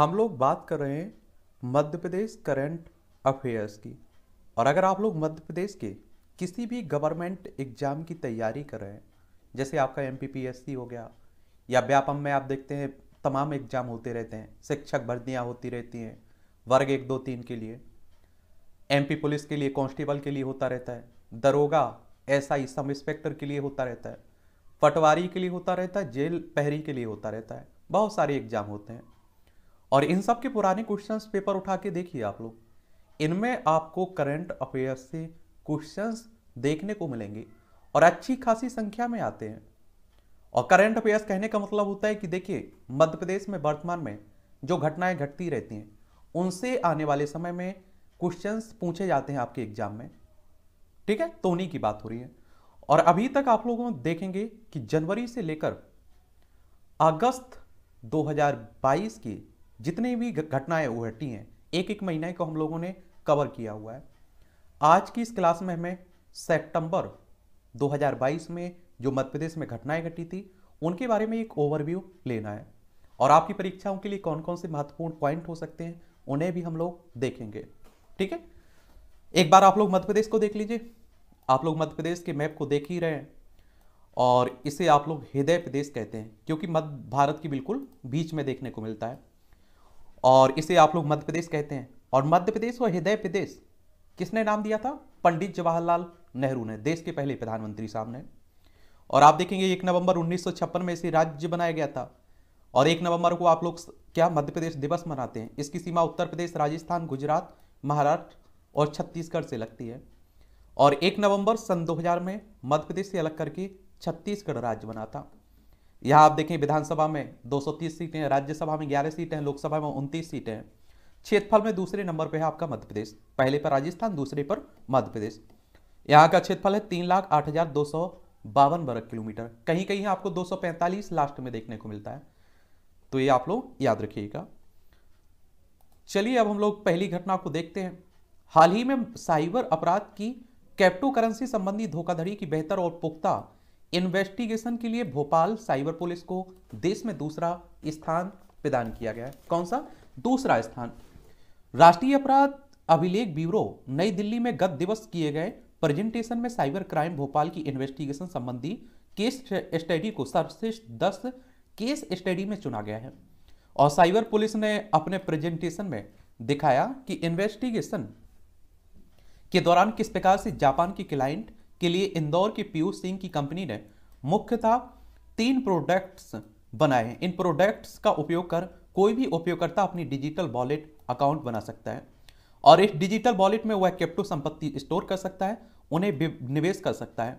हम लोग बात कर रहे हैं मध्य प्रदेश करंट अफेयर्स की और अगर आप लोग मध्य प्रदेश के किसी भी गवर्नमेंट एग्ज़ाम की तैयारी कर रहे हैं जैसे आपका एम हो गया या व्यापम में आप देखते हैं तमाम एग्ज़ाम होते रहते हैं शिक्षक भर्तियाँ होती रहती हैं वर्ग एक दो तीन के लिए एमपी पुलिस के लिए कांस्टेबल के लिए होता रहता है दरोगा एसआई सब इंस्पेक्टर के लिए होता रहता है पटवारी के लिए होता रहता है जेल पहरी के लिए होता रहता है बहुत सारे एग्ज़ाम होते हैं और इन सब के पुराने क्वेश्चंस पेपर उठा के देखिए आप लोग इनमें आपको करंट अफेयर से क्वेश्चंस देखने को मिलेंगे और अच्छी खासी संख्या में आते हैं और करंट अफेयर्स कहने का मतलब होता है कि देखिए मध्य प्रदेश में वर्तमान में जो घटनाएं घटती रहती हैं उनसे आने वाले समय में क्वेश्चंस पूछे जाते हैं आपके एग्जाम में ठीक है तो उन्हीं की बात हो रही है और अभी तक आप लोगों देखेंगे कि जनवरी से लेकर अगस्त 2022 की जितनी भी घटनाएं उभरती हैं एक एक महीने को हम लोगों ने कवर किया हुआ है आज की इस क्लास में हमें सेप्टंबर 2022 में जो मध्य प्रदेश में घटनाएं घटी थी उनके बारे में एक ओवरव्यू लेना है और आपकी परीक्षाओं के लिए कौन कौन से महत्वपूर्ण पॉइंट हो सकते हैं उन्हें भी हम लोग देखेंगे ठीक है एक बार आप लोग मध्य प्रदेश को देख लीजिए आप लोग मध्य प्रदेश के मैप को देख ही रहे हैं और इसे आप लोग हृदय प्रदेश कहते हैं क्योंकि मध्य भारत की बिल्कुल बीच में देखने को मिलता है और इसे आप लोग मध्य प्रदेश कहते हैं और मध्य प्रदेश व हृदय प्रदेश किसने नाम दिया था पंडित जवाहरलाल नेहरू ने देश के पहले प्रधानमंत्री साहब ने और आप देखेंगे एक नवंबर 1956 में इसे राज्य बनाया गया था और एक नवंबर को आप लोग क्या मध्य प्रदेश दिवस मनाते हैं इसकी सीमा उत्तर प्रदेश राजस्थान गुजरात महाराष्ट्र और छत्तीसगढ़ से लगती है और एक नवंबर सन 2000 में मध्य प्रदेश से अलग करके छत्तीसगढ़ राज्य बना था यहाँ आप देखें विधानसभा में 230 सीटें हैं राज्यसभा में 11 सीटें हैं लोकसभा में उनतीस सीटें हैं क्षेत्रफल में दूसरे नंबर पर है आपका मध्य प्रदेश पहले पर राजस्थान दूसरे पर मध्य प्रदेश यहाँ का क्षेत्रफल है तीन लाख आठ हजार दो सौ बावन वर्ग किलोमीटर कहीं कहीं आपको 245 लास्ट में देखने को मिलता है तो ये आप लोग याद रखिएगा चलिए अब हम लोग पहली घटना को देखते हैं हाल ही में साइबर अपराध की क्रिप्टो करेंसी संबंधी धोखाधड़ी की बेहतर और पुख्ता इन्वेस्टिगेशन के लिए भोपाल साइबर पुलिस को देश में दूसरा स्थान प्रदान किया गया है कौन सा दूसरा स्थान राष्ट्रीय अपराध अभिलेख ब्यूरो नई दिल्ली में गत दिवस किए गए प्रेजेंटेशन में साइबर क्राइम भोपाल की इन्वेस्टिगेशन संबंधी केस स्टडी को सर्वश्रेष्ठ दस केस स्टडी में चुना गया है और साइबर पुलिस ने अपने प्रेजेंटेशन में दिखाया कि इन्वेस्टिगेशन के दौरान किस प्रकार से जापान की क्लाइंट के लिए इंदौर के पीयूष सिंह की कंपनी ने मुख्यतः तीन प्रोडक्ट्स बनाए हैं इन प्रोडक्ट्स का उपयोग कर कोई भी उपयोगकर्ता अपनी डिजिटल वॉलेट अकाउंट बना सकता है और इस डिजिटल वॉलेट में वह कैप्टो संपत्ति स्टोर कर सकता है उन्हें निवेश कर सकता है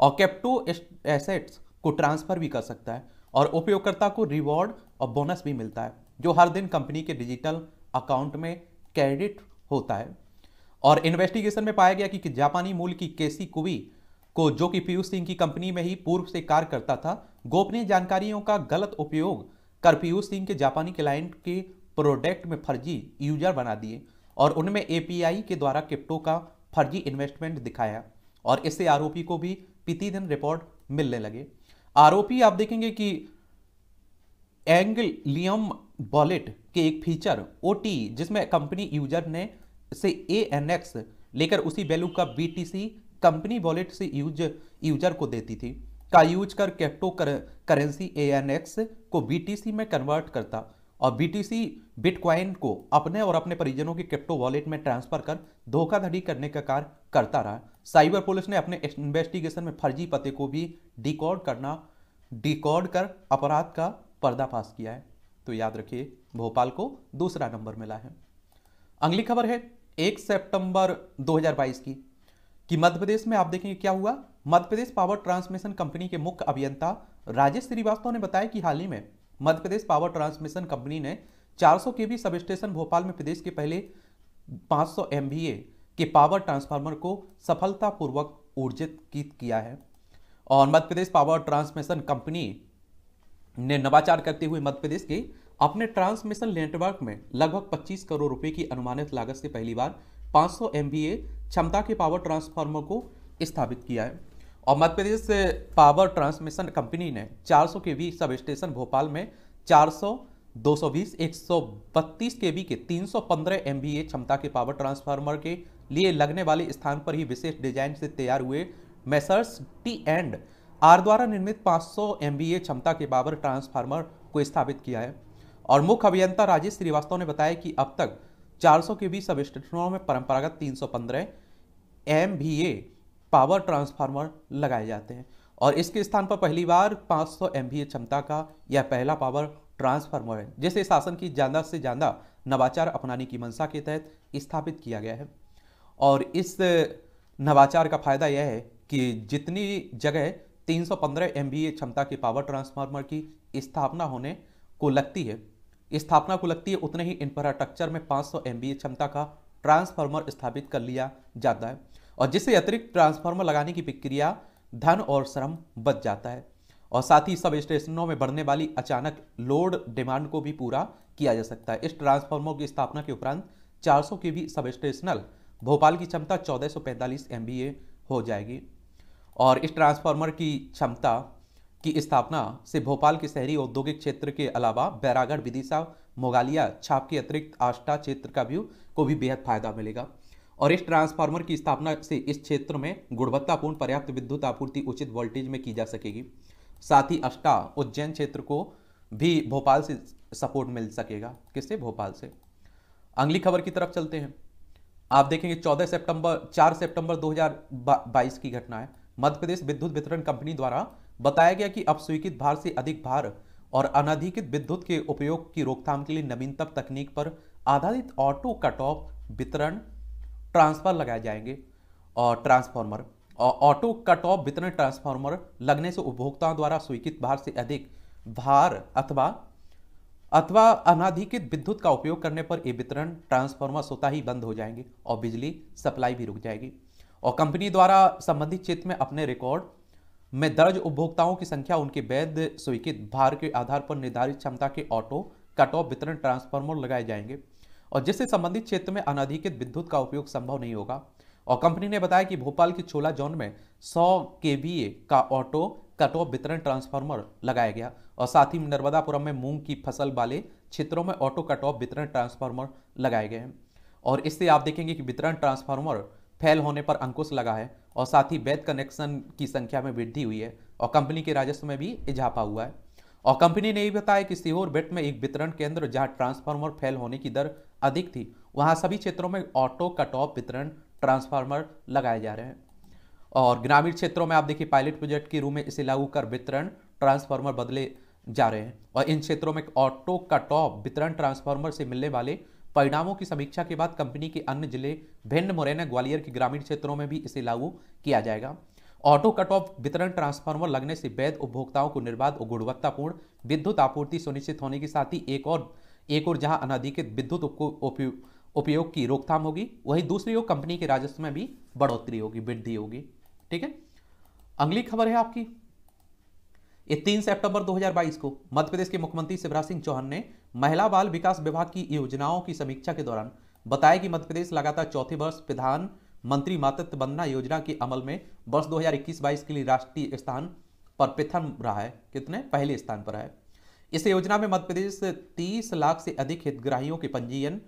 और कैप्टो एसेट्स को ट्रांसफर भी कर सकता है और उपयोगकर्ता को रिवॉर्ड और बोनस भी मिलता है जो हर दिन कंपनी के डिजिटल अकाउंट में क्रेडिट होता है और इन्वेस्टिगेशन में पाया गया कि, कि जापानी मूल की केसी कुवी को जो कि पीयूष सिंह की कंपनी में ही पूर्व से कार्य करता था गोपनीय जानकारियों का गलत उपयोग कर पीयूष सिंह के जापानी क्लाइंट के प्रोडक्ट में फर्जी यूजर बना दिए और उनमें एपीआई के द्वारा क्रिप्टो का फर्जी इन्वेस्टमेंट दिखाया और इससे आरोपी को भी प्रतिदिन रिपोर्ट मिलने लगे आरोपी आप देखेंगे कि एंगलियम वॉलेट के एक फीचर ओ जिसमें कंपनी यूजर ने से ए एन एक्स लेकर उसी वैल्यू का B T C company wallet से यूज यूजर को देती थी का यूज कर कैप्टो कर, करेंसी ए एन एक्स को बी टी सी में कन्वर्ट करता और बी टी सी बिटकॉइन को अपने और अपने परिजनों के क्रिप्टो वॉलेट में ट्रांसफर कर धोखाधड़ी करने का कार्य करता रहा साइबर पुलिस ने अपने इन्वेस्टिगेशन में फर्जी पते को भी डिकॉर्ड करना डिकॉर्ड कर अपराध का पर्दाफाश किया है तो याद रखिए भोपाल को दूसरा नंबर मिला है अगली खबर है एक सितंबर 2022 की कि मध्य प्रदेश में आप देखेंगे क्या हुआ Madhya Pradesh power transmission company के मुख्य अभियंता राजेश श्रीवास्तव ने बताया कि हाल ही में Madhya Pradesh power transmission company ने 400 सौ के बी सब स्टेशन भोपाल में प्रदेश के पहले 500 सौ के पावर ट्रांसफार्मर को सफलतापूर्वक ऊर्जित किया है और Madhya Pradesh power transmission company ने नवाचार करते हुए मध्य प्रदेश के अपने ट्रांसमिशन नेटवर्क में लगभग 25 करोड़ रुपए की अनुमानित लागत से पहली बार 500 सौ क्षमता के पावर ट्रांसफार्मर को स्थापित किया है और Madhya Pradesh power transmission company ने 400 सौ के वी सब स्टेशन भोपाल में 400, 220, 132 के वी के 315 सौ क्षमता के पावर ट्रांसफार्मर के लिए लगने वाले स्थान पर ही विशेष डिजाइन से तैयार हुए मेसर्स टी एंड आर द्वारा निर्मित 500 सौ क्षमता के पावर ट्रांसफार्मर को स्थापित किया है और मुख्य अभियंता राजेश श्रीवास्तव ने बताया कि अब तक 400 के बीस सब स्टेशनों में परंपरागत 315 एमवीए पावर ट्रांसफार्मर लगाए जाते हैं और इसके स्थान पर पहली बार 500 एमवीए क्षमता का यह पहला पावर ट्रांसफार्मर है जिसे शासन की ज़्यादा से ज़्यादा नवाचार अपनाने की मंशा के तहत स्थापित किया गया है और इस नवाचार का फायदा यह है कि जितनी जगह 315 सौ क्षमता के पावर ट्रांसफार्मर की स्थापना होने को लगती है स्थापना को लगती है उतने ही इंफ्रास्ट्रक्चर में 500 सौ क्षमता का ट्रांसफार्मर स्थापित कर लिया जाता है और जिससे अतिरिक्त ट्रांसफार्मर लगाने की प्रक्रिया धन और श्रम बच जाता है और साथ ही सब स्टेशनों में बढ़ने वाली अचानक लोड डिमांड को भी पूरा किया जा सकता है इस ट्रांसफार्मर की स्थापना के उपरांत 400 के भी सब स्टेशनल भोपाल की क्षमता 1445 ए हो जाएगी और इस ट्रांसफार्मर की क्षमता की स्थापना से भोपाल के शहरी औद्योगिक क्षेत्र के अलावा बैरागढ़ विदिशा मोगालिया छाप के अतिरिक्त आष्टा क्षेत्र का व्यू को भी बेहद फायदा मिलेगा और इस ट्रांसफार्मर की स्थापना से इस क्षेत्र में गुणवत्तापूर्ण पर्याप्त विद्युत आपूर्ति उचित वोल्टेज में की जा सकेगी साथ ही अष्टा उज्जैन क्षेत्र को भी भोपाल से सपोर्ट मिल सकेगा किससे भोपाल से अगली खबर की तरफ चलते हैं आप देखेंगे 14 सितंबर 4 सितंबर 2022 की घटना है मध्य प्रदेश विद्युत वितरण कंपनी द्वारा बताया गया कि अपस्वीकृत भार से अधिक भार और अनधिकृत विद्युत के उपयोग की रोकथाम के लिए नवीनतम तकनीक पर आधारित ऑटो कट ऑफ वितरण ट्रांसफर लगाए जाएंगे और ट्रांसफार्मर और ऑटो कट ऑफ वितरण ट्रांसफार्मर लगने से उपभोक्ताओं द्वारा स्वीकृत भार से अधिक भार अथवा अथवा अनाधिकृत विद्युत का उपयोग करने पर ये वितरण ट्रांसफार्मर स्वतः ही बंद हो जाएंगे और बिजली सप्लाई भी रुक जाएगी और कंपनी द्वारा संबंधित क्षेत्र में अपने रिकॉर्ड में दर्ज उपभोक्ताओं की संख्या उनके वैध स्वीकृत भार के आधार पर निर्धारित क्षमता के ऑटो कट ऑफ वितरण ट्रांसफार्मर लगाए जाएंगे और जिससे संबंधित क्षेत्र में अनाधिकृत विद्युत का उपयोग संभव नहीं होगा और कंपनी ने बताया कि भोपाल के छोला जोन में 100 के का ऑटो कट ऑफ वितरण ट्रांसफार्मर लगाया गया और साथ ही नर्मदापुरम में मूंग की फसल वाले क्षेत्रों में ऑटो कट ऑफ वितरण ट्रांसफार्मर लगाए गए हैं और इससे आप देखेंगे कि वितरण ट्रांसफार्मर फेल होने पर अंकुश लगा है और साथ ही वैध कनेक्शन की संख्या में वृद्धि हुई है और कंपनी के राजस्व में भी इजाफा हुआ है और कंपनी ने यह बताया कि सीहोर बेट में एक वितरण केंद्र जहां ट्रांसफार्मर फेल होने की दर अधिक थी वहां सभी क्षेत्रों में ऑटो कट ऑफ वितरण ट्रांसफार्मर लगाए जा रहे हैं और ग्रामीण क्षेत्रों में आप देखिए पायलट प्रोजेक्ट के रूप में इसे लागू कर वितरण ट्रांसफार्मर बदले जा रहे हैं और इन क्षेत्रों में ऑटो कट ऑफ वितरण ट्रांसफार्मर से मिलने वाले परिणामों की समीक्षा के बाद कंपनी के अन्य जिले भिंड मुरैना ग्वालियर के ग्रामीण क्षेत्रों में भी इसे लागू किया जाएगा ऑटो कट ऑफ वितरण ट्रांसफार्मर लगने से वैध उपभोक्ताओं को निर्बाध और गुणवत्तापूर्ण विद्युत आपूर्ति सुनिश्चित होने के साथ ही एक और एक और जहां अनाधिकृत विद्युत उपयोग की रोकथाम होगी वहीं दूसरी ओर कंपनी के राजस्व में भी बढ़ोतरी होगी वृद्धि होगी ठीक है अगली खबर है आपकी ये तीन सितंबर 2022 को मध्य प्रदेश के मुख्यमंत्री शिवराज सिंह चौहान ने महिला बाल विकास विभाग की योजनाओं की समीक्षा के दौरान बताया कि मध्य प्रदेश लगातार चौथे वर्ष प्रधान मंत्री मातृत्व वंदना योजना के अमल में वर्ष 2021-22 के लिए राष्ट्रीय स्थान पर प्रथम रहा है कितने पहले स्थान पर है इस योजना में मध्यप्रदेश प्रदेश तीस लाख से अधिक हितग्राहियों के पंजीयन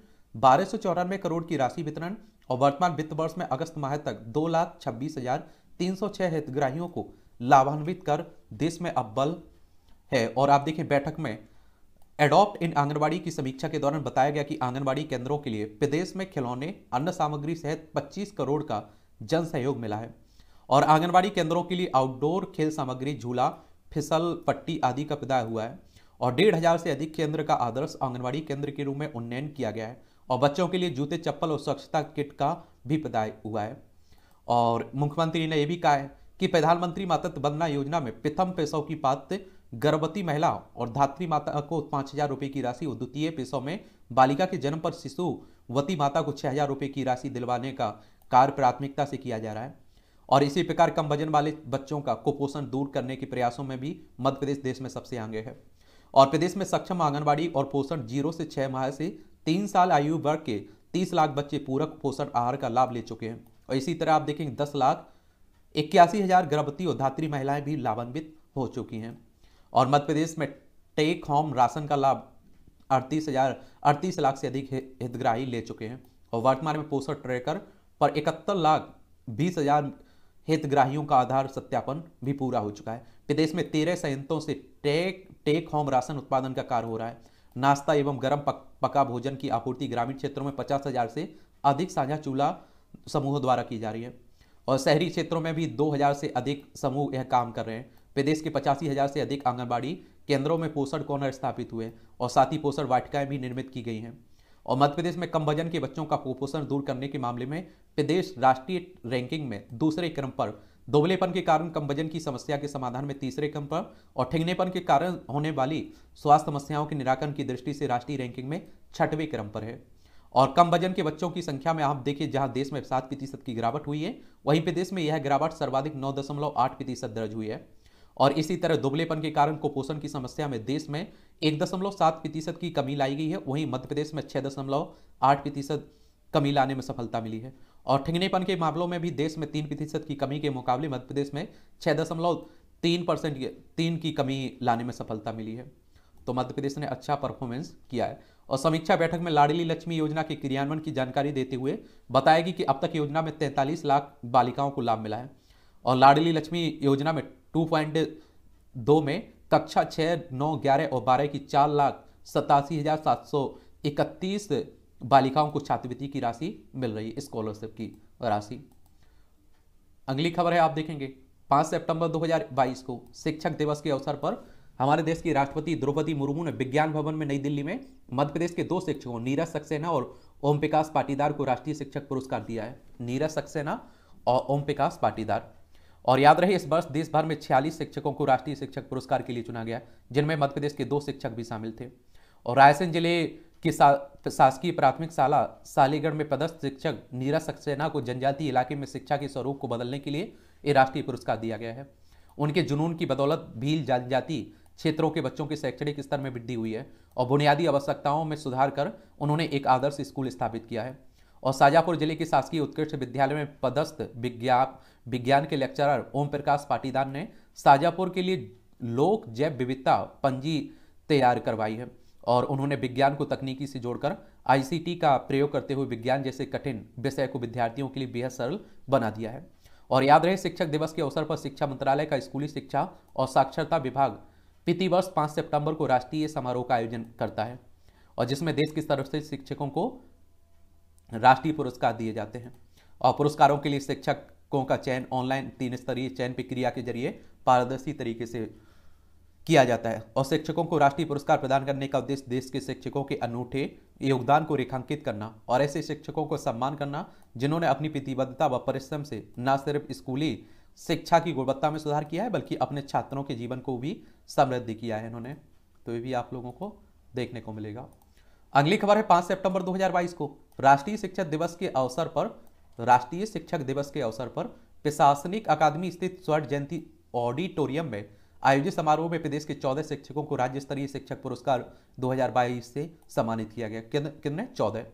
बारह सौ चौरानवे करोड़ की राशि वितरण और वर्तमान वित्त वर्ष में अगस्त माह तक दो लाख छब्बीस हजार तीन हितग्राहियों को लाभान्वित कर देश में अब्बल है और आप देखिए बैठक में एडॉप्ट इन आंगनबाड़ी की समीक्षा के दौरान बताया गया कि आंगनबाड़ी केंद्रों के लिए प्रदेश में खिलौने अन्न सामग्री सहित 25 करोड़ का जन सहयोग मिला है और आंगनबाड़ी केंद्रों के लिए आउटडोर खेल सामग्री झूला फिसल पट्टी आदि का पैदा हुआ है और डेढ़ हज़ार से अधिक केंद्र का आदर्श आंगनबाड़ी केंद्र के रूप में उन्नयन किया गया है और बच्चों के लिए जूते चप्पल और स्वच्छता किट का भी पैदा हुआ है और मुख्यमंत्री ने यह भी कहा है कि प्रधानमंत्री मातृत्व वंदना योजना में प्रथम पैसों की पात्र गर्भवती महिला और धात्री माता को पाँच हजार रुपये की राशि और द्वितीय पैसों में बालिका के जन्म पर शिशुवती माता को छः हजार रुपये की राशि दिलवाने का कार्य प्राथमिकता से किया जा रहा है और इसी प्रकार कम वजन वाले बच्चों का कुपोषण दूर करने के प्रयासों में भी मध्य प्रदेश देश में सबसे आगे है और प्रदेश में सक्षम आंगनबाड़ी और पोषण जीरो से छः माह से तीन साल आयु वर्ग के तीस लाख बच्चे पूरक पोषण आहार का लाभ ले चुके हैं और इसी तरह आप देखेंगे दस लाख इक्यासी हजार गर्भवती और धात्री महिलाएं भी लाभान्वित हो चुकी हैं और मध्य प्रदेश में टेक होम राशन का लाभ अड़तीस हजार अड़तीस लाख से अधिक हितग्राही ले चुके हैं और वर्तमान में पोषण ट्रेकर पर इकहत्तर लाख बीस हजार हितग्राहियों का आधार सत्यापन भी पूरा हो चुका है प्रदेश में तेरह संयंत्रों से टेक टेक होम राशन उत्पादन का कार्य हो रहा है नाश्ता एवं गर्म पक, पका भोजन की आपूर्ति ग्रामीण क्षेत्रों में पचास हजार से अधिक साझा चूल्हा समूहों द्वारा की जा रही है और शहरी क्षेत्रों में भी 2000 से अधिक समूह यह काम कर रहे हैं प्रदेश के पचासी हजार से अधिक आंगनबाड़ी केंद्रों में पोषण कॉर्नर स्थापित हुए और साथ ही पोषण वाटिकाएं भी निर्मित की गई हैं और मध्य प्रदेश में कम वजन के बच्चों का कुपोषण दूर करने के मामले में प्रदेश राष्ट्रीय रैंकिंग में दूसरे क्रम पर दोबलेपन के कारण कम वजन की समस्या के समाधान में तीसरे क्रम पर और ठिंगनेपन के कारण होने वाली स्वास्थ्य समस्याओं के निराकरण की दृष्टि से राष्ट्रीय रैंकिंग में छठवें क्रम पर है और कम वजन के बच्चों की संख्या में आप देखिए जहां देश में सात प्रतिशत की गिरावट हुई है वहीं पे देश में यह गिरावट सर्वाधिक नौ दशमलव आठ प्रतिशत दर्ज हुई है और इसी तरह दुबलेपन के कारण कुपोषण की समस्या में देश में एक दशमलव सात प्रतिशत की कमी लाई गई है वहीं मध्य प्रदेश में छः दशमलव आठ प्रतिशत कमी लाने में सफलता मिली है और ठिंगनेपन के मामलों में भी देश में तीन प्रतिशत की कमी के मुकाबले मध्य प्रदेश में छः दशमलव तीन परसेंट तीन की कमी लाने में सफलता मिली है तो मध्य प्रदेश ने अच्छा परफॉर्मेंस किया है और समीक्षा बैठक में लाडली लक्ष्मी योजना के क्रियान्वयन की जानकारी देते हुए बताएगी कि अब तक योजना में तैंतालीस लाख बालिकाओं को लाभ मिला है और लाडली लक्ष्मी योजना में टू पॉइंट दो में कक्षा छः नौ ग्यारह और बारह की चार लाख सतासी हज़ार सात सौ इकतीस बालिकाओं को छात्रवृत्ति की राशि मिल रही है स्कॉलरशिप की राशि अगली खबर है आप देखेंगे 5 सितंबर 2022 को शिक्षक दिवस के अवसर पर हमारे देश की राष्ट्रपति द्रौपदी मुर्मू ने विज्ञान भवन में नई दिल्ली में मध्य प्रदेश के दो शिक्षकों नीरज सक्सेना और ओम प्रकाश पाटीदार को राष्ट्रीय शिक्षक पुरस्कार दिया है नीरज सक्सेना और ओम प्रकाश पाटीदार और याद रहे इस वर्ष देश भर में छियालीस शिक्षकों को राष्ट्रीय शिक्षक पुरस्कार के लिए चुना गया जिनमें मध्य प्रदेश के दो शिक्षक भी शामिल थे और रायसेन जिले की शासकीय प्राथमिक शाला सालीगढ़ में पदस्थ शिक्षक नीरज सक्सेना को जनजातीय इलाके में शिक्षा के स्वरूप को बदलने के लिए ये राष्ट्रीय पुरस्कार दिया गया है उनके जुनून की बदौलत भील जनजाति क्षेत्रों के बच्चों के शैक्षणिक स्तर में वृद्धि हुई है और बुनियादी आवश्यकताओं में सुधार कर उन्होंने एक आदर्श स्कूल स्थापित किया है और शाजापुर जिले के शासकीय उत्कृष्ट विद्यालय में पदस्थ विज्ञाप विज्ञान के लेक्चरर ओम प्रकाश पाटीदार ने शाजापुर के लिए लोक जैव विविधता पंजी तैयार करवाई है और उन्होंने विज्ञान को तकनीकी से जोड़कर आईसीटी का प्रयोग करते हुए विज्ञान जैसे कठिन विषय को विद्यार्थियों के लिए बेहद सरल बना दिया है और याद रहे शिक्षक दिवस के अवसर पर शिक्षा मंत्रालय का स्कूली शिक्षा और साक्षरता विभाग प्रतिवर्ष पाँच सितंबर को राष्ट्रीय समारोह का आयोजन करता है और जिसमें देश की तरफ से शिक्षकों को राष्ट्रीय पुरस्कार दिए जाते हैं और पुरस्कारों के लिए शिक्षकों का चयन ऑनलाइन तीन स्तरीय चयन प्रक्रिया के जरिए पारदर्शी तरीके से किया जाता है और शिक्षकों को राष्ट्रीय पुरस्कार प्रदान करने का उद्देश्य देश के शिक्षकों के अनूठे योगदान को रेखांकित करना और ऐसे शिक्षकों को सम्मान करना जिन्होंने अपनी प्रतिबद्धता व परिश्रम से न सिर्फ स्कूली शिक्षा की गुणवत्ता में सुधार किया है बल्कि अपने छात्रों के जीवन को भी समृद्ध किया है इन्होंने तो ये भी आप लोगों को देखने को मिलेगा अगली खबर है पांच सितंबर 2022 को राष्ट्रीय शिक्षक दिवस के अवसर पर राष्ट्रीय शिक्षक दिवस के अवसर पर प्रशासनिक अकादमी स्थित स्वर्ण जयंती ऑडिटोरियम में आयोजित समारोह में प्रदेश के चौदह शिक्षकों को राज्य स्तरीय शिक्षक पुरस्कार 2022 से सम्मानित किया गया किन कितने चौदह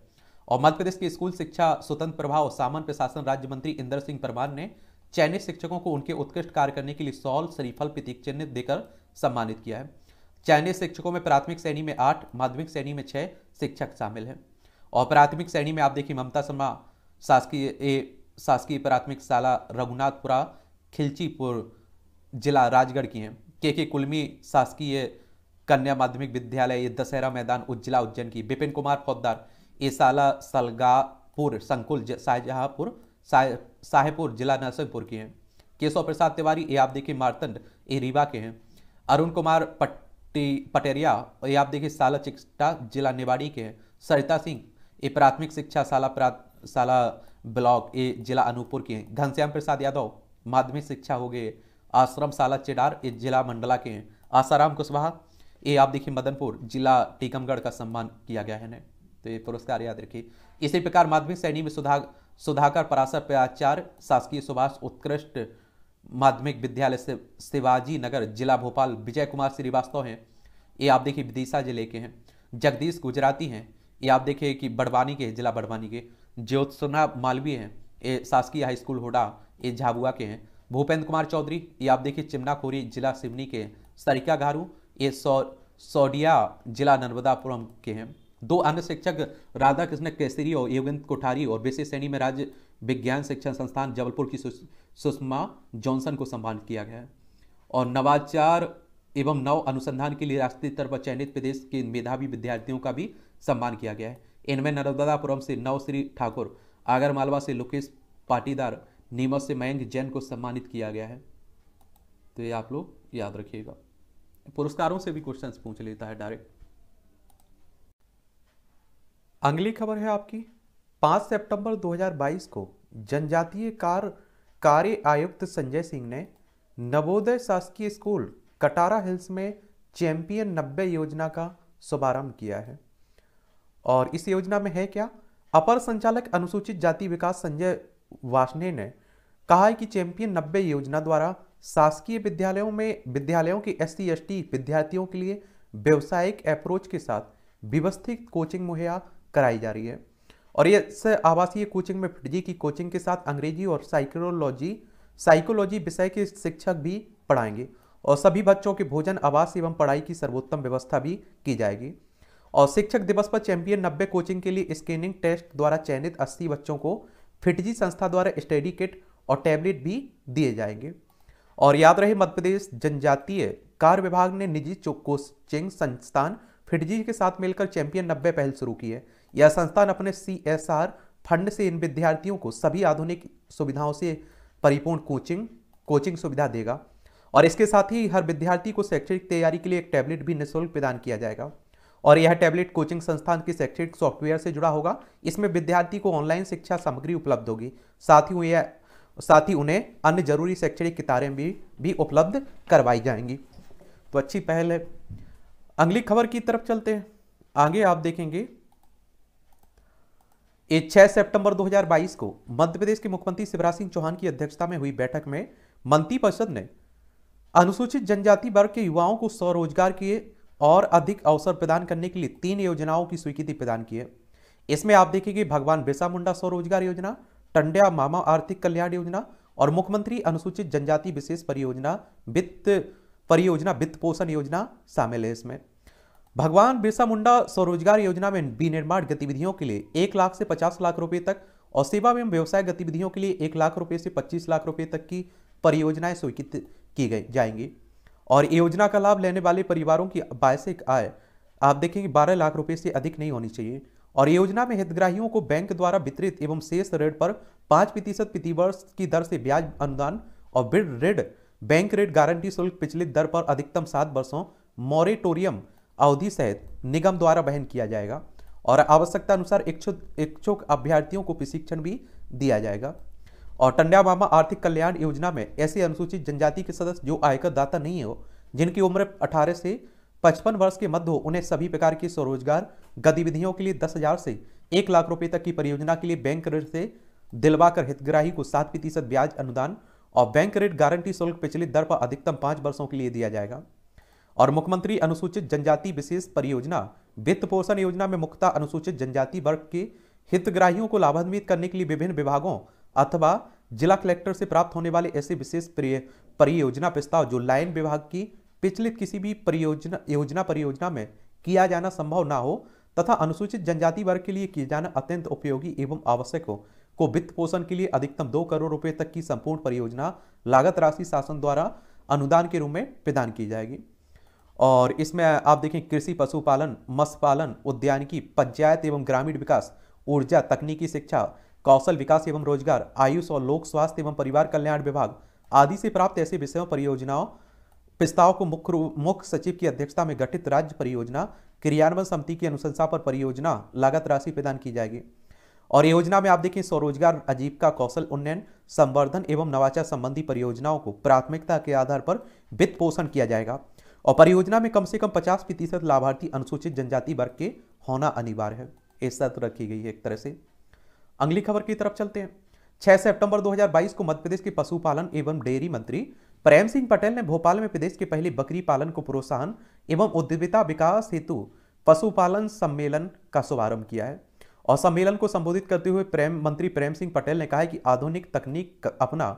और मध्य प्रदेश के स्कूल शिक्षा स्वतंत्र प्रभाव सामान्य प्रशासन राज्य मंत्री इंदर सिंह परमार ने चयनित शिक्षकों को उनके उत्कृष्ट कार्य करने के लिए सॉल शरीफल प्रतीक चिन्ह देकर सम्मानित किया है चयनित शिक्षकों में प्राथमिक श्रेणी में आठ माध्यमिक श्रेणी में छः शिक्षक शामिल हैं और प्राथमिक श्रेणी में आप देखिए ममता शर्मा शासकीय ए शासकीय प्राथमिक शाला रघुनाथपुरा खिलचीपुर जिला राजगढ़ की हैं के के कुलमी शासकीय कन्या माध्यमिक विद्यालय ये दशहरा मैदान उज्जिला उज्जैन की विपिन कुमार फौजदार ए शाला सलगापुर संकुल शाहजहाँपुर साहेपुर जिला नरसिंहपुर की हैं केशव प्रसाद तिवारी ये आप देखिए मारतंड ये रीवा के हैं अरुण कुमार पट्टी पटेरिया ये आप देखिए साला चिक्टा जिला निवाड़ी के हैं सरिता सिंह ये प्राथमिक शिक्षा साला प्रा साला ब्लॉक ये जिला अनूपपुर के हैं घनश्याम प्रसाद यादव माध्यमिक शिक्षा हो गए आश्रम साला चिडार ये जिला मंडला के हैं आसाराम कुशवाहा ये आप देखिए मदनपुर जिला टीकमगढ़ का सम्मान किया गया है ने तो ये पुरस्कार याद रखिए इसी प्रकार माध्यमिक श्रेणी में सुधार सुधाकर पराशर प्राचार्य शासकीय सुभाष उत्कृष्ट माध्यमिक विद्यालय से शिवाजी नगर जिला भोपाल विजय कुमार श्रीवास्तव हैं ये आप देखिए विदिशा जिले के हैं जगदीश गुजराती हैं ये आप देखिए कि बड़वानी के जिला बड़वानी के ज्योत्सना मालवीय हैं ये शासकीय हाई स्कूल होडा ये झाबुआ के हैं भूपेंद्र कुमार चौधरी ये आप देखिए चिमनाखोरी जिला सिवनी के सरिका घारू ये सौ सौडिया जिला नर्मदापुरम के हैं दो अन्य शिक्षक राधा कृष्ण केसरी और योगेंद्र कोठारी और विशेष श्रेणी में राज्य विज्ञान शिक्षण संस्थान जबलपुर की सुषमा जॉनसन को सम्मानित किया गया है और नवाचार एवं नव अनुसंधान के लिए राष्ट्रीय स्तर पर चयनित प्रदेश के मेधावी विद्यार्थियों का भी सम्मान किया गया है इनमें नर्मदापुरम से नवश्री ठाकुर आगरमालवा से लोकेश पाटीदार नीमच से मयंक जैन को सम्मानित किया गया है तो ये आप लोग याद रखिएगा पुरस्कारों से भी क्वेश्चंस पूछ लेता है डायरेक्ट अगली खबर है आपकी 5 सितंबर 2022 को जनजातीय कार कार्य आयुक्त संजय सिंह ने नवोदय शासकीय स्कूल कटारा हिल्स में चैंपियन नब्बे योजना का शुभारंभ किया है और इस योजना में है क्या अपर संचालक अनुसूचित जाति विकास संजय वासने ने कहा है कि चैंपियन नब्बे योजना द्वारा शासकीय विद्यालयों में विद्यालयों के एस सी विद्यार्थियों के लिए व्यवसायिक अप्रोच के साथ व्यवस्थित कोचिंग मुहैया कराई जा रही है और ये आवासीय कोचिंग में फिटजी की कोचिंग के साथ अंग्रेजी और साइकोलॉजी साइकोलॉजी विषय के शिक्षक भी पढ़ाएंगे और सभी बच्चों के भोजन आवास एवं पढ़ाई की सर्वोत्तम व्यवस्था भी की जाएगी और शिक्षक दिवस पर चैंपियन नब्बे कोचिंग के लिए स्क्रीनिंग टेस्ट द्वारा चयनित अस्सी बच्चों को फिटजी संस्था द्वारा स्टडी किट और टैबलेट भी दिए जाएंगे और याद रहे मध्य प्रदेश जनजातीय कार विभाग ने निजी कोचिंग संस्थान फिटजी के साथ मिलकर चैंपियन नब्बे पहल शुरू की है यह संस्थान अपने सी फंड से इन विद्यार्थियों को सभी आधुनिक सुविधाओं से परिपूर्ण कोचिंग कोचिंग सुविधा देगा और इसके साथ ही हर विद्यार्थी को शैक्षणिक तैयारी के लिए एक टैबलेट भी निःशुल्क प्रदान किया जाएगा और यह टैबलेट कोचिंग संस्थान के शैक्षणिक सॉफ्टवेयर से जुड़ा होगा इसमें विद्यार्थी को ऑनलाइन शिक्षा सामग्री उपलब्ध होगी साथ ही यह साथ ही उन्हें अन्य जरूरी शैक्षणिक किताबें भी भी उपलब्ध करवाई जाएंगी तो अच्छी पहल है अगली खबर की तरफ चलते हैं आगे आप देखेंगे ये 6 सितंबर 2022 को मध्य प्रदेश के मुख्यमंत्री शिवराज सिंह चौहान की अध्यक्षता में हुई बैठक में मंत्रिपरिषद ने अनुसूचित जनजाति वर्ग के युवाओं को स्वरोजगार के और अधिक अवसर प्रदान करने के लिए तीन योजनाओं की स्वीकृति प्रदान की है इसमें आप देखेंगे भगवान बिरसा मुंडा स्वरोजगार योजना टंड्या मामा आर्थिक कल्याण योजना और मुख्यमंत्री अनुसूचित जनजाति विशेष परियोजना वित्त परियोजना वित्त पोषण योजना शामिल है इसमें भगवान बिरसा मुंडा स्वरोजगार योजना में विनिर्माण गतिविधियों के लिए एक लाख से पचास लाख रुपए तक और सेवा एवं व्यवसाय गतिविधियों के लिए एक लाख रुपए से पच्चीस लाख रुपए तक की परियोजनाएं स्वीकृत की गई जाएंगी और योजना का लाभ लेने वाले परिवारों की वार्षिक आय आप देखेंगे बारह लाख रुपए से अधिक नहीं होनी चाहिए और योजना में हितग्राहियों को बैंक द्वारा वितरित एवं शेष ऋण पर पाँच प्रतिशत प्रतिवर्ष की दर से ब्याज अनुदान और ऋण बैंक ऋण गारंटी शुल्क पिछले दर पर अधिकतम सात वर्षों मॉरेटोरियम अवधि सहित निगम द्वारा बहन किया जाएगा और आवश्यकता अनुसार इच्छुक अभ्यर्थियों को प्रशिक्षण भी दिया जाएगा और टंडा मामा आर्थिक कल्याण योजना में ऐसे अनुसूचित जनजाति के सदस्य जो आयकर दाता नहीं हो जिनकी उम्र 18 से 55 वर्ष के मध्य हो उन्हें सभी प्रकार की स्वरोजगार गतिविधियों के लिए दस हजार से एक लाख रुपए तक की परियोजना के लिए बैंक ऋण से दिलवाकर हितग्राही को सात प्रतिशत ब्याज अनुदान और बैंक ऋण गारंटी शुल्क पिछली दर पर अधिकतम पाँच वर्षों के लिए दिया जाएगा और मुख्यमंत्री अनुसूचित जनजाति विशेष परियोजना वित्त पोषण योजना में मुख्यतः अनुसूचित जनजाति वर्ग के हितग्राहियों को लाभान्वित करने के लिए विभिन्न विभागों अथवा जिला कलेक्टर से प्राप्त होने वाले ऐसे विशेष परियोजना प्रस्ताव जो लाइन विभाग की पिछले किसी भी परियोजना योजना परियोजना में किया जाना संभव ना हो तथा अनुसूचित जनजाति वर्ग के लिए किए जाना अत्यंत उपयोगी एवं आवश्यक हो को वित्त पोषण के लिए अधिकतम दो करोड़ रुपए तक की संपूर्ण परियोजना लागत राशि शासन द्वारा अनुदान के रूप में प्रदान की जाएगी और इसमें आप देखें कृषि पशुपालन मत्स्य पालन उद्यानिकी पंचायत एवं ग्रामीण विकास ऊर्जा तकनीकी शिक्षा कौशल विकास एवं रोजगार आयुष और लोक स्वास्थ्य एवं परिवार कल्याण विभाग आदि से प्राप्त ऐसे विषयों परियोजनाओं प्रस्ताव को मुख्य मुख्य सचिव की अध्यक्षता में गठित राज्य परियोजना क्रियान्वयन समिति की अनुशंसा पर परियोजना लागत राशि प्रदान की जाएगी और योजना में आप देखें स्वरोजगार आजीविका कौशल उन्नयन संवर्धन एवं नवाचार संबंधी परियोजनाओं को प्राथमिकता के आधार पर वित्त पोषण किया जाएगा और परियोजना में कम से कम 50 प्रतिशत लाभार्थी अनुसूचित जनजाति वर्ग के होना अनिवार्य है ये शर्त रखी गई है एक तरह से अगली खबर की तरफ चलते हैं 6 सितंबर 2022 को मध्य प्रदेश के पशुपालन एवं डेयरी मंत्री प्रेम सिंह पटेल ने भोपाल में प्रदेश के पहले बकरी पालन को प्रोत्साहन एवं उद्यमिता विकास हेतु पशुपालन सम्मेलन का शुभारंभ किया है और सम्मेलन को संबोधित करते हुए प्रेम मंत्री प्रेम सिंह पटेल ने कहा है कि आधुनिक तकनीक अपना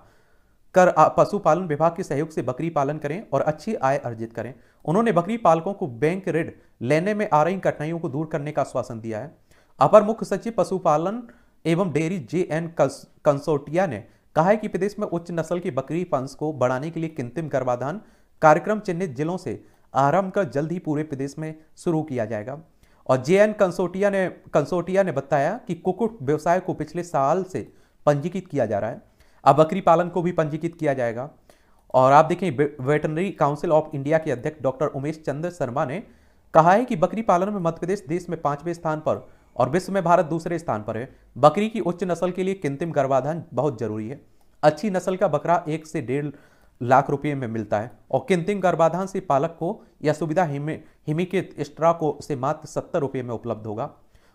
कर पशुपालन विभाग के सहयोग से बकरी पालन करें और अच्छी आय अर्जित करें उन्होंने बकरी पालकों को बैंक ऋण लेने में आ रही कठिनाइयों को दूर करने का आश्वासन दिया है अपर मुख्य सचिव पशुपालन एवं डेयरी जे एन कंसोटिया ने कहा है कि प्रदेश में उच्च नस्ल की बकरी पंस को बढ़ाने के लिए कृत्रिम गर्भाधान कार्यक्रम चिन्हित जिलों से आरंभ कर जल्द ही पूरे प्रदेश में शुरू किया जाएगा और जे एन कंसोटिया ने कंसोटिया ने बताया कि कुकुट व्यवसाय को पिछले साल से पंजीकृत किया जा रहा है अब बकरी पालन को भी पंजीकृत किया जाएगा और आप देखें वेटनरी काउंसिल ऑफ इंडिया के अध्यक्ष डॉक्टर उमेश चंद्र शर्मा ने कहा है कि बकरी पालन में मध्य प्रदेश देश में पांचवें स्थान पर और विश्व में भारत दूसरे स्थान पर है बकरी की उच्च नस्ल के लिए किंतिम गर्भाधान बहुत जरूरी है अच्छी नस्ल का बकरा एक से डेढ़ लाख रुपये में मिलता है और किंतिम गर्भाधान से पालक को यह सुविधा हिमे हिमिकित एक्स्ट्रा को से मात्र सत्तर रुपये में उपलब्ध होगा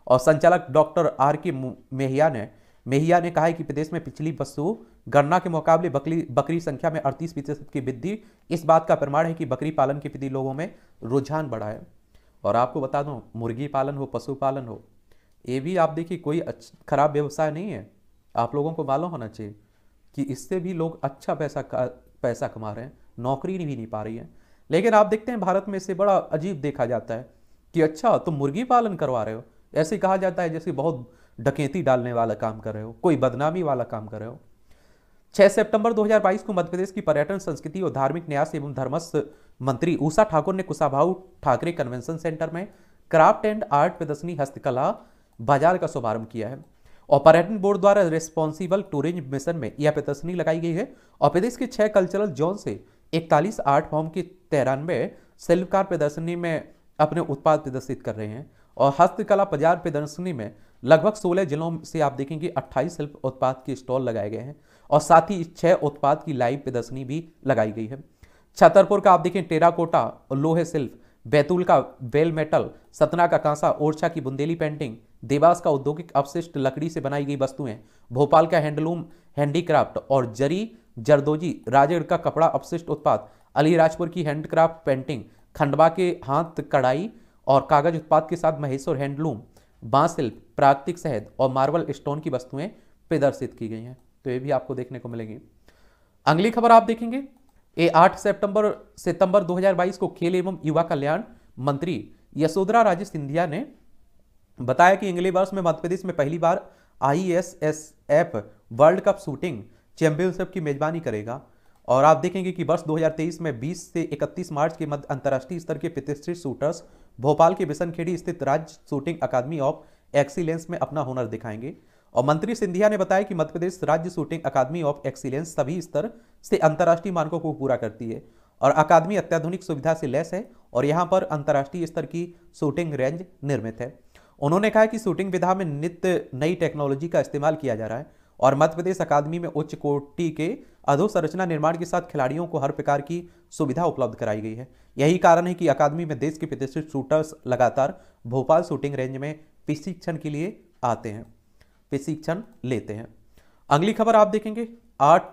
और संचालक डॉक्टर आर के मेहिया ने मेहिया ने कहा है कि प्रदेश में पिछली वस्तु गणना के मुकाबले बकरी बकरी संख्या में अड़तीस प्रतिशत की वृद्धि इस बात का प्रमाण है कि बकरी पालन के प्रति लोगों में रुझान बढ़ा है और आपको बता दूँ मुर्गी पालन हो पशुपालन हो ये भी आप देखिए कोई खराब व्यवसाय नहीं है आप लोगों को मालूम होना चाहिए कि इससे भी लोग अच्छा पैसा पैसा कमा रहे हैं नौकरी भी नहीं पा रही है लेकिन आप देखते हैं भारत में इसे बड़ा अजीब देखा जाता है कि अच्छा तुम मुर्गी पालन करवा रहे हो ऐसे कहा जाता है जैसे बहुत डकैती डालने वाला काम कर रहे हो कोई बदनामी वाला काम कर रहे हो 6 सितंबर 2022 को मध्य प्रदेश की पर्यटन संस्कृति और धार्मिक न्यास एवं धर्मस्थ मंत्री उषा ठाकुर ने कुशाभा ठाकरे कन्वेंशन सेंटर में क्राफ्ट एंड आर्ट प्रदर्शनी हस्तकला बाजार का शुभारंभ किया है और पर्यटन बोर्ड द्वारा रिस्पॉन्सिबल टूरिज्म मिशन में यह प्रदर्शनी लगाई गई है और प्रदेश के छह कल्चरल जोन से इकतालीस आर्ट फॉर्म की तिरानवे शिल्पकार प्रदर्शनी में अपने उत्पाद प्रदर्शित कर रहे हैं और हस्तकला बाजार प्रदर्शनी में लगभग 16 जिलों से आप देखेंगे 28 शिल्प उत्पाद के स्टॉल लगाए गए हैं और साथ ही छह उत्पाद की लाइव प्रदर्शनी भी लगाई गई है छतरपुर का आप देखें टेराकोटा और लोहे शिल्प बैतूल का वेल मेटल सतना का कांसा ओरछा की बुंदेली पेंटिंग देवास का औद्योगिक अवशिष्ट लकड़ी से बनाई गई वस्तुएं भोपाल का हैंडलूम हैंडीक्राफ्ट और जरी जरदोजी राजगढ़ का कपड़ा अपशिष्ट उत्पाद अलीराजपुर की हैंडक्राफ्ट पेंटिंग खंडवा के हाथ कढ़ाई और कागज उत्पाद के साथ महेश्वर हैंडलूम बांसिल्प प्राकृतिक शहद और मार्बल स्टोन की वस्तुएं प्रदर्शित की गई हैं तो ये भी आपको देखने को मिलेंगी अगली खबर आप देखेंगे ए आठ सितंबर सितंबर 2022 को खेल एवं युवा कल्याण मंत्री यशोधरा राजे सिंधिया ने बताया कि अगले वर्ष में मध्यप्रदेश में पहली बार I S S F world cup shooting championship की मेजबानी करेगा और आप देखेंगे कि वर्ष 2023 में 20 से 31 मार्च के मध्य अंतर्राष्ट्रीय स्तर के प्रतिष्ठित शूटर्स भोपाल के बिसनखेड़ी स्थित राज्य शूटिंग अकादमी ऑफ एक्सीलेंस में अपना हुनर दिखाएंगे और मंत्री सिंधिया ने बताया कि मध्य प्रदेश राज्य शूटिंग अकादमी ऑफ एक्सीलेंस सभी स्तर से अंतर्राष्ट्रीय मानकों को पूरा करती है और अकादमी अत्याधुनिक सुविधा से लैस है और यहाँ पर अंतर्राष्ट्रीय स्तर की शूटिंग रेंज निर्मित है उन्होंने कहा कि शूटिंग विधा में नित्य नई टेक्नोलॉजी का इस्तेमाल किया जा रहा है और मध्य प्रदेश अकादमी में उच्च कोटि के अधोसंरचना निर्माण के साथ खिलाड़ियों को हर प्रकार की सुविधा उपलब्ध कराई गई है यही कारण है कि अकादमी में देश के प्रतिष्ठित शूटर्स लगातार भोपाल शूटिंग रेंज में प्रशिक्षण के लिए आते हैं प्रशिक्षण लेते हैं अगली खबर आप देखेंगे आठ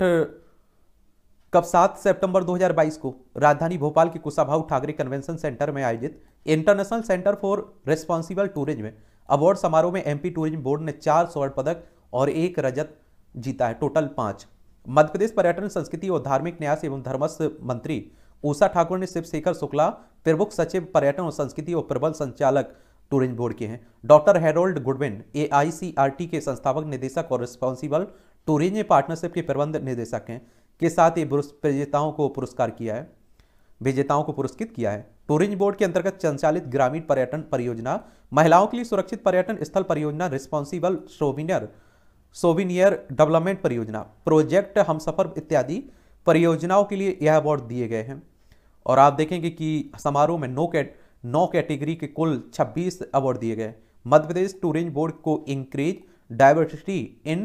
कब सात सितंबर 2022 को राजधानी भोपाल के कुशाभाऊ ठाकरे कन्वेंशन सेंटर में आयोजित international centre for responsible tourism award समारोह में एमपी टूरिज्म बोर्ड ने चार स्वर्ण पदक और एक रजत जीता है टोटल पांच मध्य प्रदेश पर्यटन संस्कृति और धार्मिक न्यास एवं धर्मस्थ मंत्री उषा ठाकुर ने शिवशेखर शुक्ला प्रमुख सचिव पर्यटन और संस्कृति और प्रबल संचालक टूरिज्म बोर्ड के हैं डॉक्टर हेरोल्ड गुडविन एआईसीआरटी के संस्थापक निदेशक और रिस्पॉन्सिबल टूरिज्म पार्टनरशिप के प्रबंध निदेशक हैं के साथ ये विजेताओं को पुरस्कार किया है विजेताओं को पुरस्कृत किया है टूरिज्म बोर्ड के अंतर्गत संचालित ग्रामीण पर्यटन परियोजना महिलाओं के लिए सुरक्षित पर्यटन स्थल परियोजना रिस्पॉन्सिबल सोविनियर सोविनियर डेवलपमेंट परियोजना प्रोजेक्ट हम सफर इत्यादि परियोजनाओं के लिए यह अवार्ड दिए गए हैं और आप देखेंगे कि समारोह में नौ कैट नौ कैटेगरी के कुल 26 अवार्ड दिए गए मध्य प्रदेश टूरिज्म बोर्ड को increase diversity in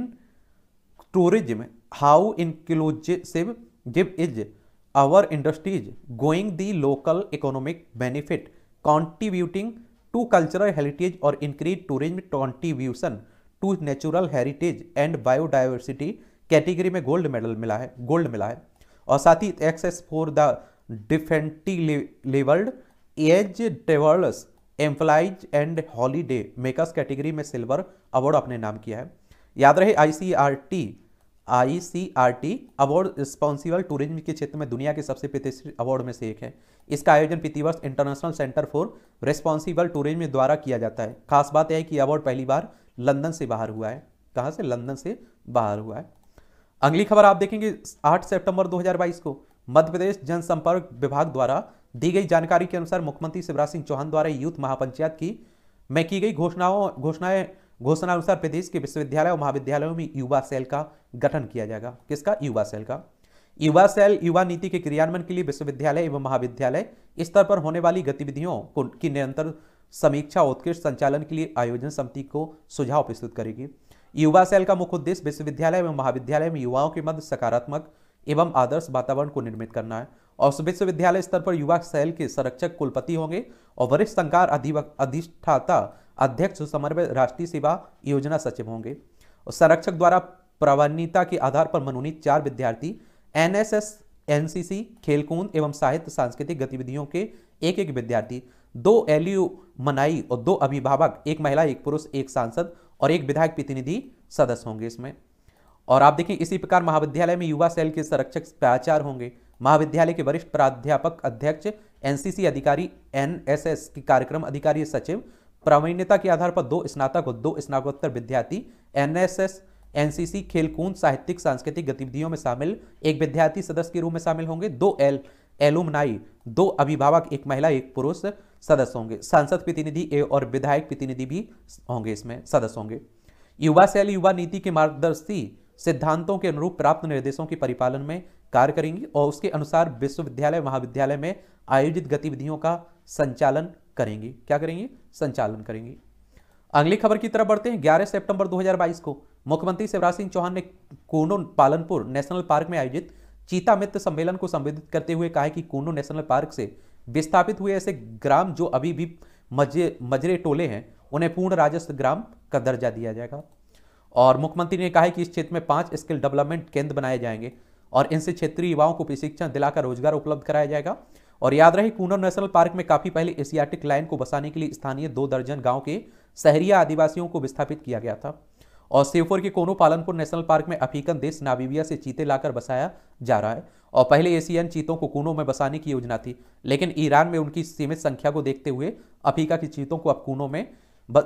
tourism how inclusive give is our industries going the local economic benefit contributing to cultural heritage और increase tourism contribution to natural heritage and biodiversity category में gold medal मिला है gold मिला है और साथ ही access for the differently abled as travellers employees and holiday makers category में सिल्वर अवार्ड अपने नाम किया है याद रहे ICRT ICRT award responsible tourism के क्षेत्र में दुनिया के सबसे प्रतिष्ठित अवार्ड में से एक है इसका आयोजन प्रतिवर्ष international centre for responsible tourism द्वारा किया जाता है खास बात यह है कि अवार्ड पहली बार लंदन से बाहर हुआ है कहाँ से लंदन से बाहर हुआ है अगली खबर आप देखेंगे 8 सितंबर 2022 को मध्य प्रदेश जनसंपर्क विभाग द्वारा दी गई जानकारी के अनुसार मुख्यमंत्री शिवराज सिंह चौहान द्वारा यूथ महापंचायत की में की गई घोषणाओं घोषणाएं घोषणा अनुसार प्रदेश के विश्वविद्यालय और महाविद्यालयों में युवा सेल का गठन किया जाएगा किसका युवा सेल का युवा सेल युवा नीति के क्रियान्वयन के लिए विश्वविद्यालय एवं महाविद्यालय स्तर पर होने वाली गतिविधियों को की निरंतर समीक्षा उत्कृष्ट संचालन के लिए आयोजन समिति को सुझाव प्रस्तुत करेगी युवा सेल का मुख्य उद्देश्य विश्वविद्यालय एवं महाविद्यालय में युवाओं के मध्य सकारात्मक एवं आदर्श वातावरण को निर्मित करना है और विश्वविद्यालय स्तर पर युवा सेल के संरक्षक कुलपति होंगे और वरिष्ठ संकार अधिष्ठाता अध्यक्ष समर्पित राष्ट्रीय सेवा योजना सचिव होंगे और संरक्षक द्वारा प्रवणता के आधार पर मनोनीत चार विद्यार्थी एनएसएस एनसीसी खेलकूद एवं साहित्य सांस्कृतिक गतिविधियों के एक एक विद्यार्थी दो एलयू मनाई और दो अभिभावक एक महिला एक पुरुष एक सांसद और एक विधायक प्रतिनिधि सदस्य होंगे इसमें और आप देखिए इसी प्रकार महाविद्यालय में युवा सेल के संरक्षक प्राचार होंगे महाविद्यालय के वरिष्ठ प्राध्यापक अध्यक्ष एनसीसी अधिकारी एनएसएस के कार्यक्रम अधिकारी सचिव प्रावीण्यता के आधार पर दो स्नातक और दो स्नातकोत्तर विद्यार्थी एनएसएस एनसीसी खेलकूद साहित्यिक सांस्कृतिक गतिविधियों में शामिल एक विद्यार्थी सदस्य के रूप में शामिल होंगे दो एल एलुमनाई दो अभिभावक एक महिला एक पुरुष सदस्य होंगे सांसद प्रतिनिधि ए और विधायक प्रतिनिधि भी होंगे इसमें सदस्य होंगे युवा शैली युवा नीति के मार्गदर्शी सिद्धांतों के अनुरूप प्राप्त निर्देशों के परिपालन में कार्य करेंगी और उसके अनुसार विश्वविद्यालय महाविद्यालय में आयोजित गतिविधियों का संचालन करेंगी क्या करेंगी संचालन करेंगी अगली खबर की तरफ बढ़ते हैं 11 सितंबर 2022 को मुख्यमंत्री शिवराज सिंह चौहान ने कोनो पालनपुर नेशनल पार्क में आयोजित चीता मित्र सम्मेलन को संबोधित करते हुए कहा कि कोनो नेशनल पार्क से विस्थापित हुए ऐसे ग्राम जो अभी भी मजे मजरे टोले हैं उन्हें पूर्ण राजस्व ग्राम का दर्जा दिया जाएगा और मुख्यमंत्री ने कहा है कि इस क्षेत्र में पांच स्किल डेवलपमेंट केंद्र बनाए जाएंगे और इनसे क्षेत्रीय युवाओं को प्रशिक्षण दिलाकर रोजगार उपलब्ध कराया जाएगा और याद रहे कूनर नेशनल पार्क में काफी पहले एशियाटिक लाइन को बसाने के लिए स्थानीय दो दर्जन गांव के शहरिया आदिवासियों को विस्थापित किया गया था और सेवफोर के कोनो पालनपुर नेशनल पार्क में अफ्रीकन देश नाबीबिया से चीते लाकर बसाया जा रहा है और पहले एशियन चीतों को कूनों में बसाने की योजना थी लेकिन ईरान में उनकी सीमित संख्या को देखते हुए अफ्रीका की चीतों को अब कूनों में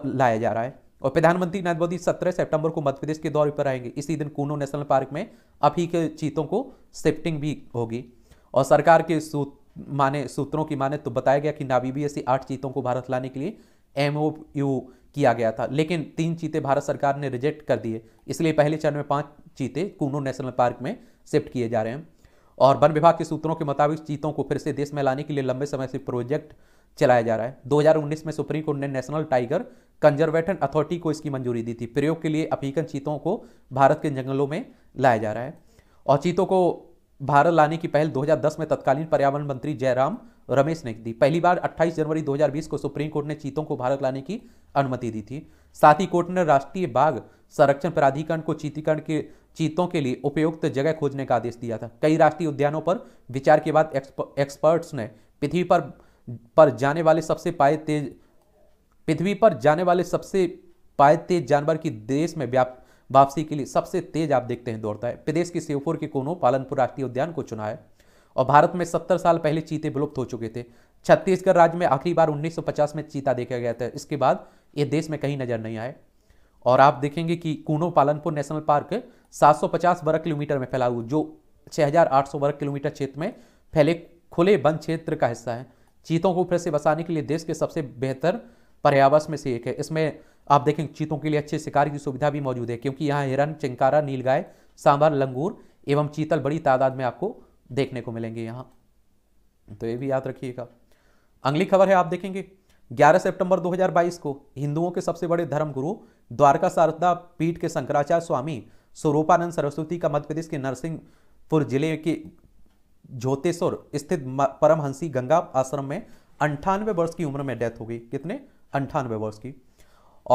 लाया जा रहा है और प्रधानमंत्री नरेंद्र मोदी 17 सितंबर को मध्यप्रदेश के दौरे पर आएंगे इसी दिन कूनो नेशनल पार्क में अफ्रीके चीतों को शिफ्टिंग भी होगी और सरकार के सू माने सूत्रों की माने तो बताया गया कि नाबीबिया से आठ चीतों को भारत लाने के लिए एम किया गया था लेकिन तीन चीते भारत सरकार ने रिजेक्ट कर दिए इसलिए पहले चरण में पाँच चीते कूनो नेशनल पार्क में शिफ्ट किए जा रहे हैं और वन विभाग के सूत्रों के मुताबिक चीतों को फिर से देश में लाने के लिए लंबे समय से प्रोजेक्ट चलाया जा रहा है 2019 में सुप्रीम कोर्ट ने नेशनल टाइगर कंजर्वेशन अथॉरिटी को इसकी मंजूरी दी थी प्रयोग के लिए अफ्रीकन चीतों को भारत के जंगलों में लाया जा रहा है और चीतों को भारत लाने की पहल 2010 में तत्कालीन पर्यावरण मंत्री जयराम रमेश ने दी पहली बार 28 जनवरी 2020 को सुप्रीम कोर्ट ने चीतों को भारत लाने की अनुमति दी थी साथ ही कोर्ट ने राष्ट्रीय बाघ संरक्षण प्राधिकरण को चीतीकरण के चीतों के लिए उपयुक्त जगह खोजने का आदेश दिया था कई राष्ट्रीय उद्यानों पर विचार के बाद एक्सपर्ट्स ने पृथ्वी पर पर जाने वाले सबसे पाए तेज पृथ्वी पर जाने वाले सबसे पाए तेज जानवर की देश में व्याप वापसी के लिए सबसे तेज आप देखते हैं दौड़ता है प्रदेश के शिवपुर के कोनो पालनपुर राष्ट्रीय उद्यान को चुना है और भारत में सत्तर साल पहले चीते विलुप्त हो चुके थे छत्तीसगढ़ राज्य में आखिरी बार 1950 में चीता देखा गया था इसके बाद ये देश में कहीं नजर नहीं आए और आप देखेंगे कि कूनो पालनपुर नेशनल पार्क 750 वर्ग किलोमीटर में फैला हुआ जो 6800 वर्ग किलोमीटर क्षेत्र में फैले खुले वन क्षेत्र का हिस्सा है चीतों को फिर से बसाने के लिए देश के सबसे बेहतर पर्यावास में से एक है इसमें आप देखेंगे चीतों के लिए अच्छे शिकार की सुविधा भी मौजूद है क्योंकि यहाँ हिरन चिंकारा नीलगाय सांभर लंगूर एवं चीतल बड़ी तादाद में आपको देखने को मिलेंगे यहाँ तो ये भी याद रखिएगा अगली खबर है आप देखेंगे 11 सितंबर 2022 को हिंदुओं के सबसे बड़े धर्मगुरु द्वारका सारदा पीठ के शंकराचार्य स्वामी स्वरूपानंद सरस्वती का मध्य प्रदेश के नरसिंहपुर जिले के ज्योतेश्वर स्थित परमहंसी गंगा आश्रम में अंठानवे वर्ष की उम्र में डेथ हो गई कितने अंठानवे वर्ष की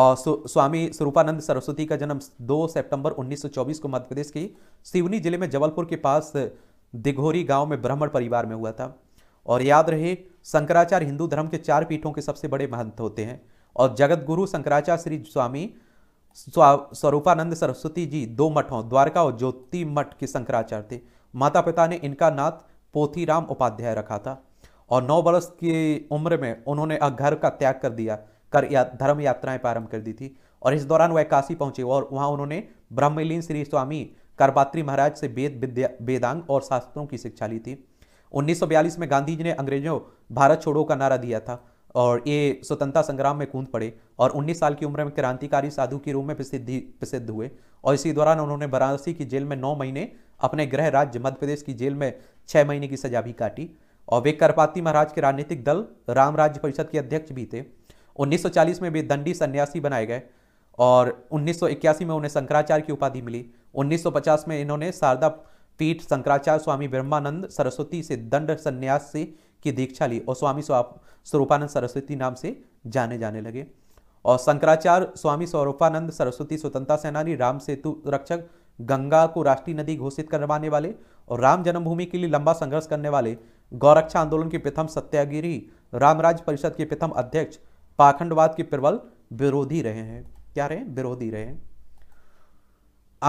और स्वामी स्वरूपानंद सरस्वती का जन्म 2 सितंबर 1924 को मध्य प्रदेश की सिवनी जिले में जबलपुर के पास दिघोरी गांव में ब्राह्मण परिवार में हुआ था और याद रहे शंकराचार्य हिंदू धर्म के चार पीठों के सबसे बड़े महंत होते हैं और जगत गुरु शंकराचार्य श्री स्वामी स्वरूपानंद सरस्वती जी दो मठों द्वारका और ज्योति मठ के शंकराचार्य थे माता पिता ने इनका नाथ पोथीराम उपाध्याय रखा था और नौ वर्ष की उम्र में उन्होंने घर का त्याग कर दिया कर या धर्म यात्राएं प्रारंभ कर दी थी और इस दौरान वह काशी पहुंचे और वहां उन्होंने ब्रह्मलीन श्री स्वामी करपात्री महाराज से वेद विद्या वेदांग और शास्त्रों की शिक्षा ली थी 1942 में गांधी जी ने अंग्रेजों भारत छोड़ो का नारा दिया था और ये स्वतंत्रता संग्राम में कूद पड़े और 19 साल की उम्र में क्रांतिकारी साधु के रूप में प्रसिद्धि प्रसिद्ध हुए और इसी दौरान उन्होंने वाराणसी की जेल में नौ महीने अपने गृह राज्य मध्य प्रदेश की जेल में छः महीने की सजा भी काटी और वे करपाती महाराज के राजनीतिक दल राम राज्य परिषद के अध्यक्ष भी थे 1940 में वे दंडी सन्यासी बनाए गए और 1981 में उन्हें शंकराचार्य की उपाधि मिली 1950 में इन्होंने शारदा पीठ शंकराचार्य स्वामी ब्रह्मानंद सरस्वती से दंड संन्यास से की दीक्षा ली और स्वामी स्वरूपानंद सरस्वती नाम से जाने जाने लगे और शंकराचार्य स्वामी स्वरूपानंद सरस्वती स्वतंत्रता सेनानी राम सेतु रक्षक गंगा को राष्ट्रीय नदी घोषित करवाने वाले और राम जन्मभूमि के लिए लंबा संघर्ष करने वाले गौरक्षा आंदोलन के प्रथम सत्याग्रही रामराज परिषद के प्रथम अध्यक्ष पाखंडवाद के प्रबल विरोधी रहे हैं क्या रहे विरोधी रहे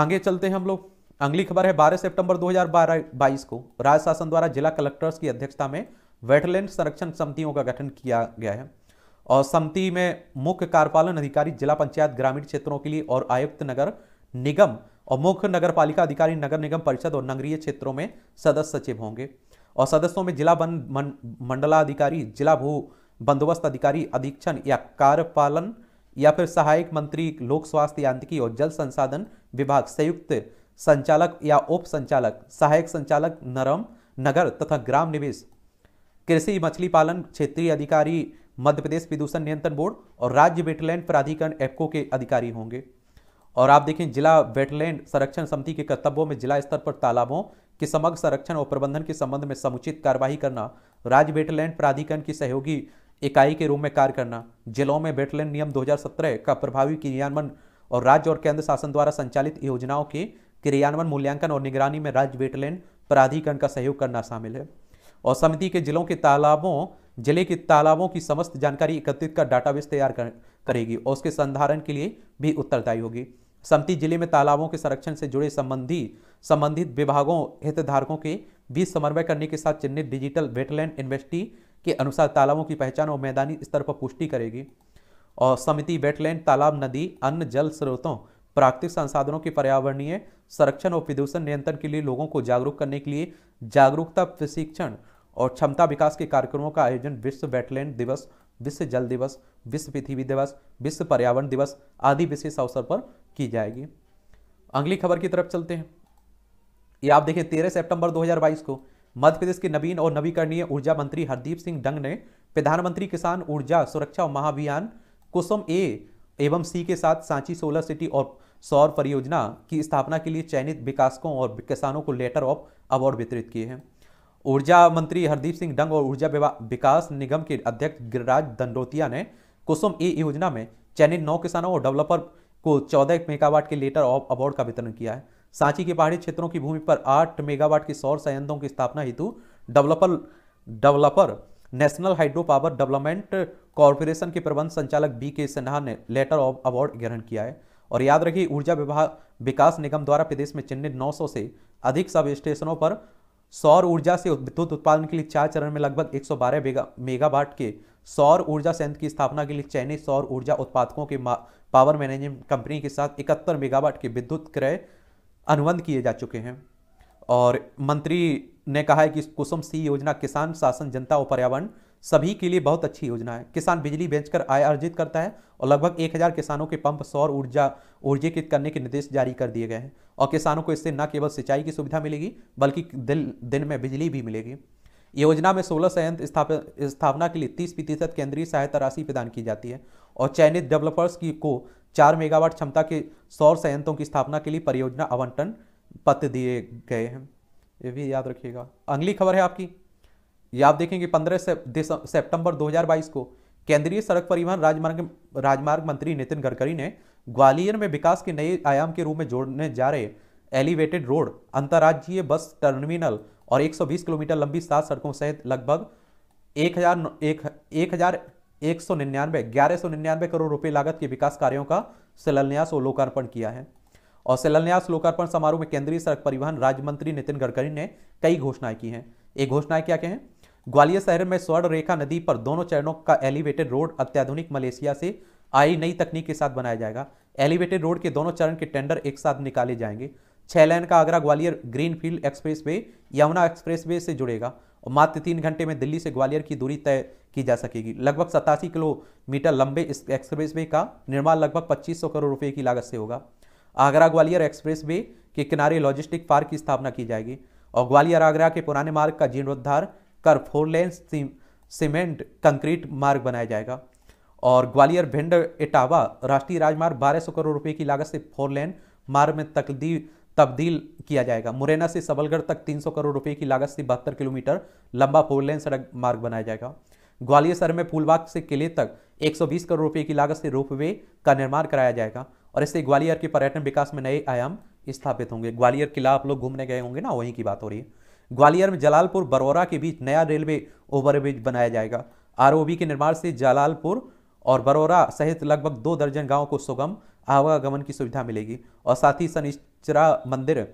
आगे चलते हैं हम लोग अगली खबर है 12 सितंबर 2022 को राज्य शासन द्वारा जिला कलेक्टर्स की अध्यक्षता में वेटलैंड संरक्षण समितियों का गठन किया गया है और समिति में मुख्य कार्यपालन अधिकारी जिला पंचायत ग्रामीण क्षेत्रों के लिए और आयुक्त नगर निगम और मुख्य नगर पालिका अधिकारी नगर निगम परिषद और नगरीय क्षेत्रों में सदस्य सचिव होंगे और सदस्यों में जिला मंडलाधिकारी जिला भू बंदोबस्त अधिकारी अधीक्षण या कार्यपालन या फिर सहायक मंत्री लोक स्वास्थ्य यांत्रिकी और जल संसाधन विभाग संयुक्त संचालक या उप संचालक सहायक संचालक नरम नगर तथा ग्राम निवेश कृषि मछली पालन क्षेत्रीय अधिकारी मध्य प्रदेश प्रदूषण नियंत्रण बोर्ड और राज्य वेटलैंड प्राधिकरण एप्को के अधिकारी होंगे और आप देखें जिला वेटलैंड संरक्षण समिति के कर्तव्यों में जिला स्तर पर तालाबों के समग्र संरक्षण और प्रबंधन के संबंध में समुचित कार्यवाही करना राज्य वेटलैंड प्राधिकरण की सहयोगी इकाई के रूप में कार्य करना जिलों में बेटलैंड नियम 2017 का प्रभावी क्रियान्वयन और राज्य और केंद्र शासन द्वारा संचालित योजनाओं के क्रियान्वयन मूल्यांकन और निगरानी में राज्य बेटलैंड प्राधिकरण का सहयोग करना शामिल है और समिति के जिलों के तालाबों जिले के तालाबों की समस्त जानकारी एकत्रित कर डाटाबेस तैयार कर, करेगी और उसके संधारण के लिए भी उत्तरदायी होगी समिति जिले में तालाबों के संरक्षण से जुड़े संबंधी संबंधित विभागों हितधारकों के बीच समन्वय करने के साथ चिन्हित डिजिटल वेटलैंड इन्वेस्टी के अनुसार तालाबों की पहचान और मैदानी स्तर पर पुष्टि करेगी और समिति वेटलैंड तालाब नदी अन्य जल स्रोतों प्राकृतिक संसाधनों के पर्यावरणीय संरक्षण और प्रदूषण नियंत्रण के लिए लोगों को जागरूक करने के लिए जागरूकता प्रशिक्षण और क्षमता विकास के कार्यक्रमों का आयोजन विश्व वेटलैंड दिवस विश्व जल दिवस विश्व पृथ्वी दिवस विश्व पर्यावरण दिवस आदि विशेष अवसर पर की जाएगी अगली खबर की तरफ चलते हैं ये आप देखिए तेरह सितंबर 2022 को मध्य प्रदेश के नवीन और नवीकरणीय ऊर्जा मंत्री हरदीप सिंह डंग ने प्रधानमंत्री किसान ऊर्जा सुरक्षा महाअभियान कुसुम ए एवं सी के साथ सांची सोलर सिटी और सौर परियोजना की स्थापना के लिए चयनित विकासकों और किसानों को लेटर ऑफ अवार्ड वितरित किए हैं ऊर्जा मंत्री हरदीप सिंह डंग और ऊर्जा विकास निगम के अध्यक्ष गिरिराज दंडोतिया ने कुसुम ए योजना में चयनित नौ किसानों और डेवलपर को चौदह मेगावाट के लेटर ऑफ अवार्ड का वितरण किया है सांची के पहाड़ी क्षेत्रों की भूमि पर आठ मेगावाट की सौर संयंत्रों की स्थापना हेतु developer developer national hydro power development corporation के प्रबंध संचालक बी के सिन्हा ने लेटर ऑफ अवार्ड ग्रहण किया है और याद रखिए ऊर्जा विभाग विकास निगम द्वारा प्रदेश में चिन्हित 900 से अधिक सब स्टेशनों पर सौर ऊर्जा से विद्युत उत्पादन के लिए चार चरण में लगभग 112 बारह मेगावाट के सौर ऊर्जा संयंत्र की स्थापना के लिए चयनित सौर ऊर्जा उत्पादकों के पावर मैनेजमेंट कंपनी के साथ इकहत्तर मेगावाट के विद्युत क्रय अनुबंध किए जा चुके हैं और मंत्री ने कहा है कि कुसुम सी योजना किसान शासन जनता और पर्यावरण सभी के लिए बहुत अच्छी योजना है किसान बिजली बेचकर आय अर्जित करता है और लगभग 1000 किसानों के पंप सौर ऊर्जा ऊर्जीकृत करने के निर्देश जारी कर दिए गए हैं और किसानों को इससे न केवल सिंचाई की सुविधा मिलेगी बल्कि दिन दिन में बिजली भी मिलेगी योजना में सोलह संयंत्र स्थापना के लिए तीस प्रतिशत केंद्रीय सहायता राशि प्रदान की जाती है और चयनित डेवलपर्स की को चार मेगावाट क्षमता के सौर संयंत्रों की स्थापना के लिए परियोजना आवंटन पत्र दिए गए हैं ये भी याद रखिएगा अगली खबर है आपकी ये आप देखेंगे पंद्रह सितंबर 2022 को केंद्रीय सड़क परिवहन राजमार्ग राजमार्ग मंत्री नितिन गडकरी ने ग्वालियर में विकास के नए आयाम के रूप में जोड़ने जा रहे एलिवेटेड रोड अंतर्राज्यीय बस टर्मिनल और 120 किलोमीटर लंबी सात सड़कों सहित लगभग एक हजार एक, एक हजार एक सौ निन्यानवे ग्यारह सौ निन्यानवे करोड़ रुपए लागत के विकास कार्यों का शिलान्यास और लोकार्पण किया है और शिलान्यास लोकार्पण समारोह में केंद्रीय सड़क परिवहन राज्य मंत्री नितिन गडकरी ने कई घोषणाएं की हैं एक घोषणाएं क्या क्या हैं ग्वालियर शहर में स्वर्ण रेखा नदी पर दोनों चरणों का एलिवेटेड रोड अत्याधुनिक मलेशिया से आई नई तकनीक के साथ बनाया जाएगा एलिवेटेड रोड के दोनों चरण के टेंडर एक साथ निकाले जाएंगे छह लेन का Agra Gwalior greenfield expressway Yamuna expressway से जुड़ेगा और मात्र तीन घंटे में दिल्ली से ग्वालियर की दूरी तय की जा सकेगी लगभग सतासी किलोमीटर लंबे इस एक्सप्रेसवे का निर्माण लगभग 2500 करोड़ रुपए की लागत से होगा आगरा ग्वालियर एक्सप्रेसवे के किनारे लॉजिस्टिक पार्क की स्थापना की जाएगी और ग्वालियर आगरा के पुराने मार्ग का जीर्णोद्धार कर फोर लेन सीमेंट कंक्रीट मार्ग बनाया जाएगा और ग्वालियर भिंड इटावा राष्ट्रीय राजमार्ग 1200 करोड़ रुपए की लागत से फोर लेन मार्ग में तकदी तब्दील किया जाएगा मुरैना से सबलगढ़ तक 300 करोड़ रुपए की लागत से बहत्तर किलोमीटर लंबा फोर लेन सड़क मार्ग बनाया जाएगा ग्वालियर शहर में फूलबाग से किले तक 120 करोड़ रुपए की लागत से रोपवे का निर्माण कराया जाएगा और इससे ग्वालियर के पर्यटन विकास में नए आयाम स्थापित होंगे ग्वालियर किला आप लोग घूमने गए होंगे ना वहीं की बात हो रही है ग्वालियर में जलालपुर बरौरा के बीच नया रेलवे ओवरब्रिज बनाया जाएगा आर के निर्माण से जलालपुर और बरौरा सहित लगभग दो दर्जन गाँव को सुगम आवागमन की सुविधा मिलेगी और साथ ही सनिश्चरा मंदिर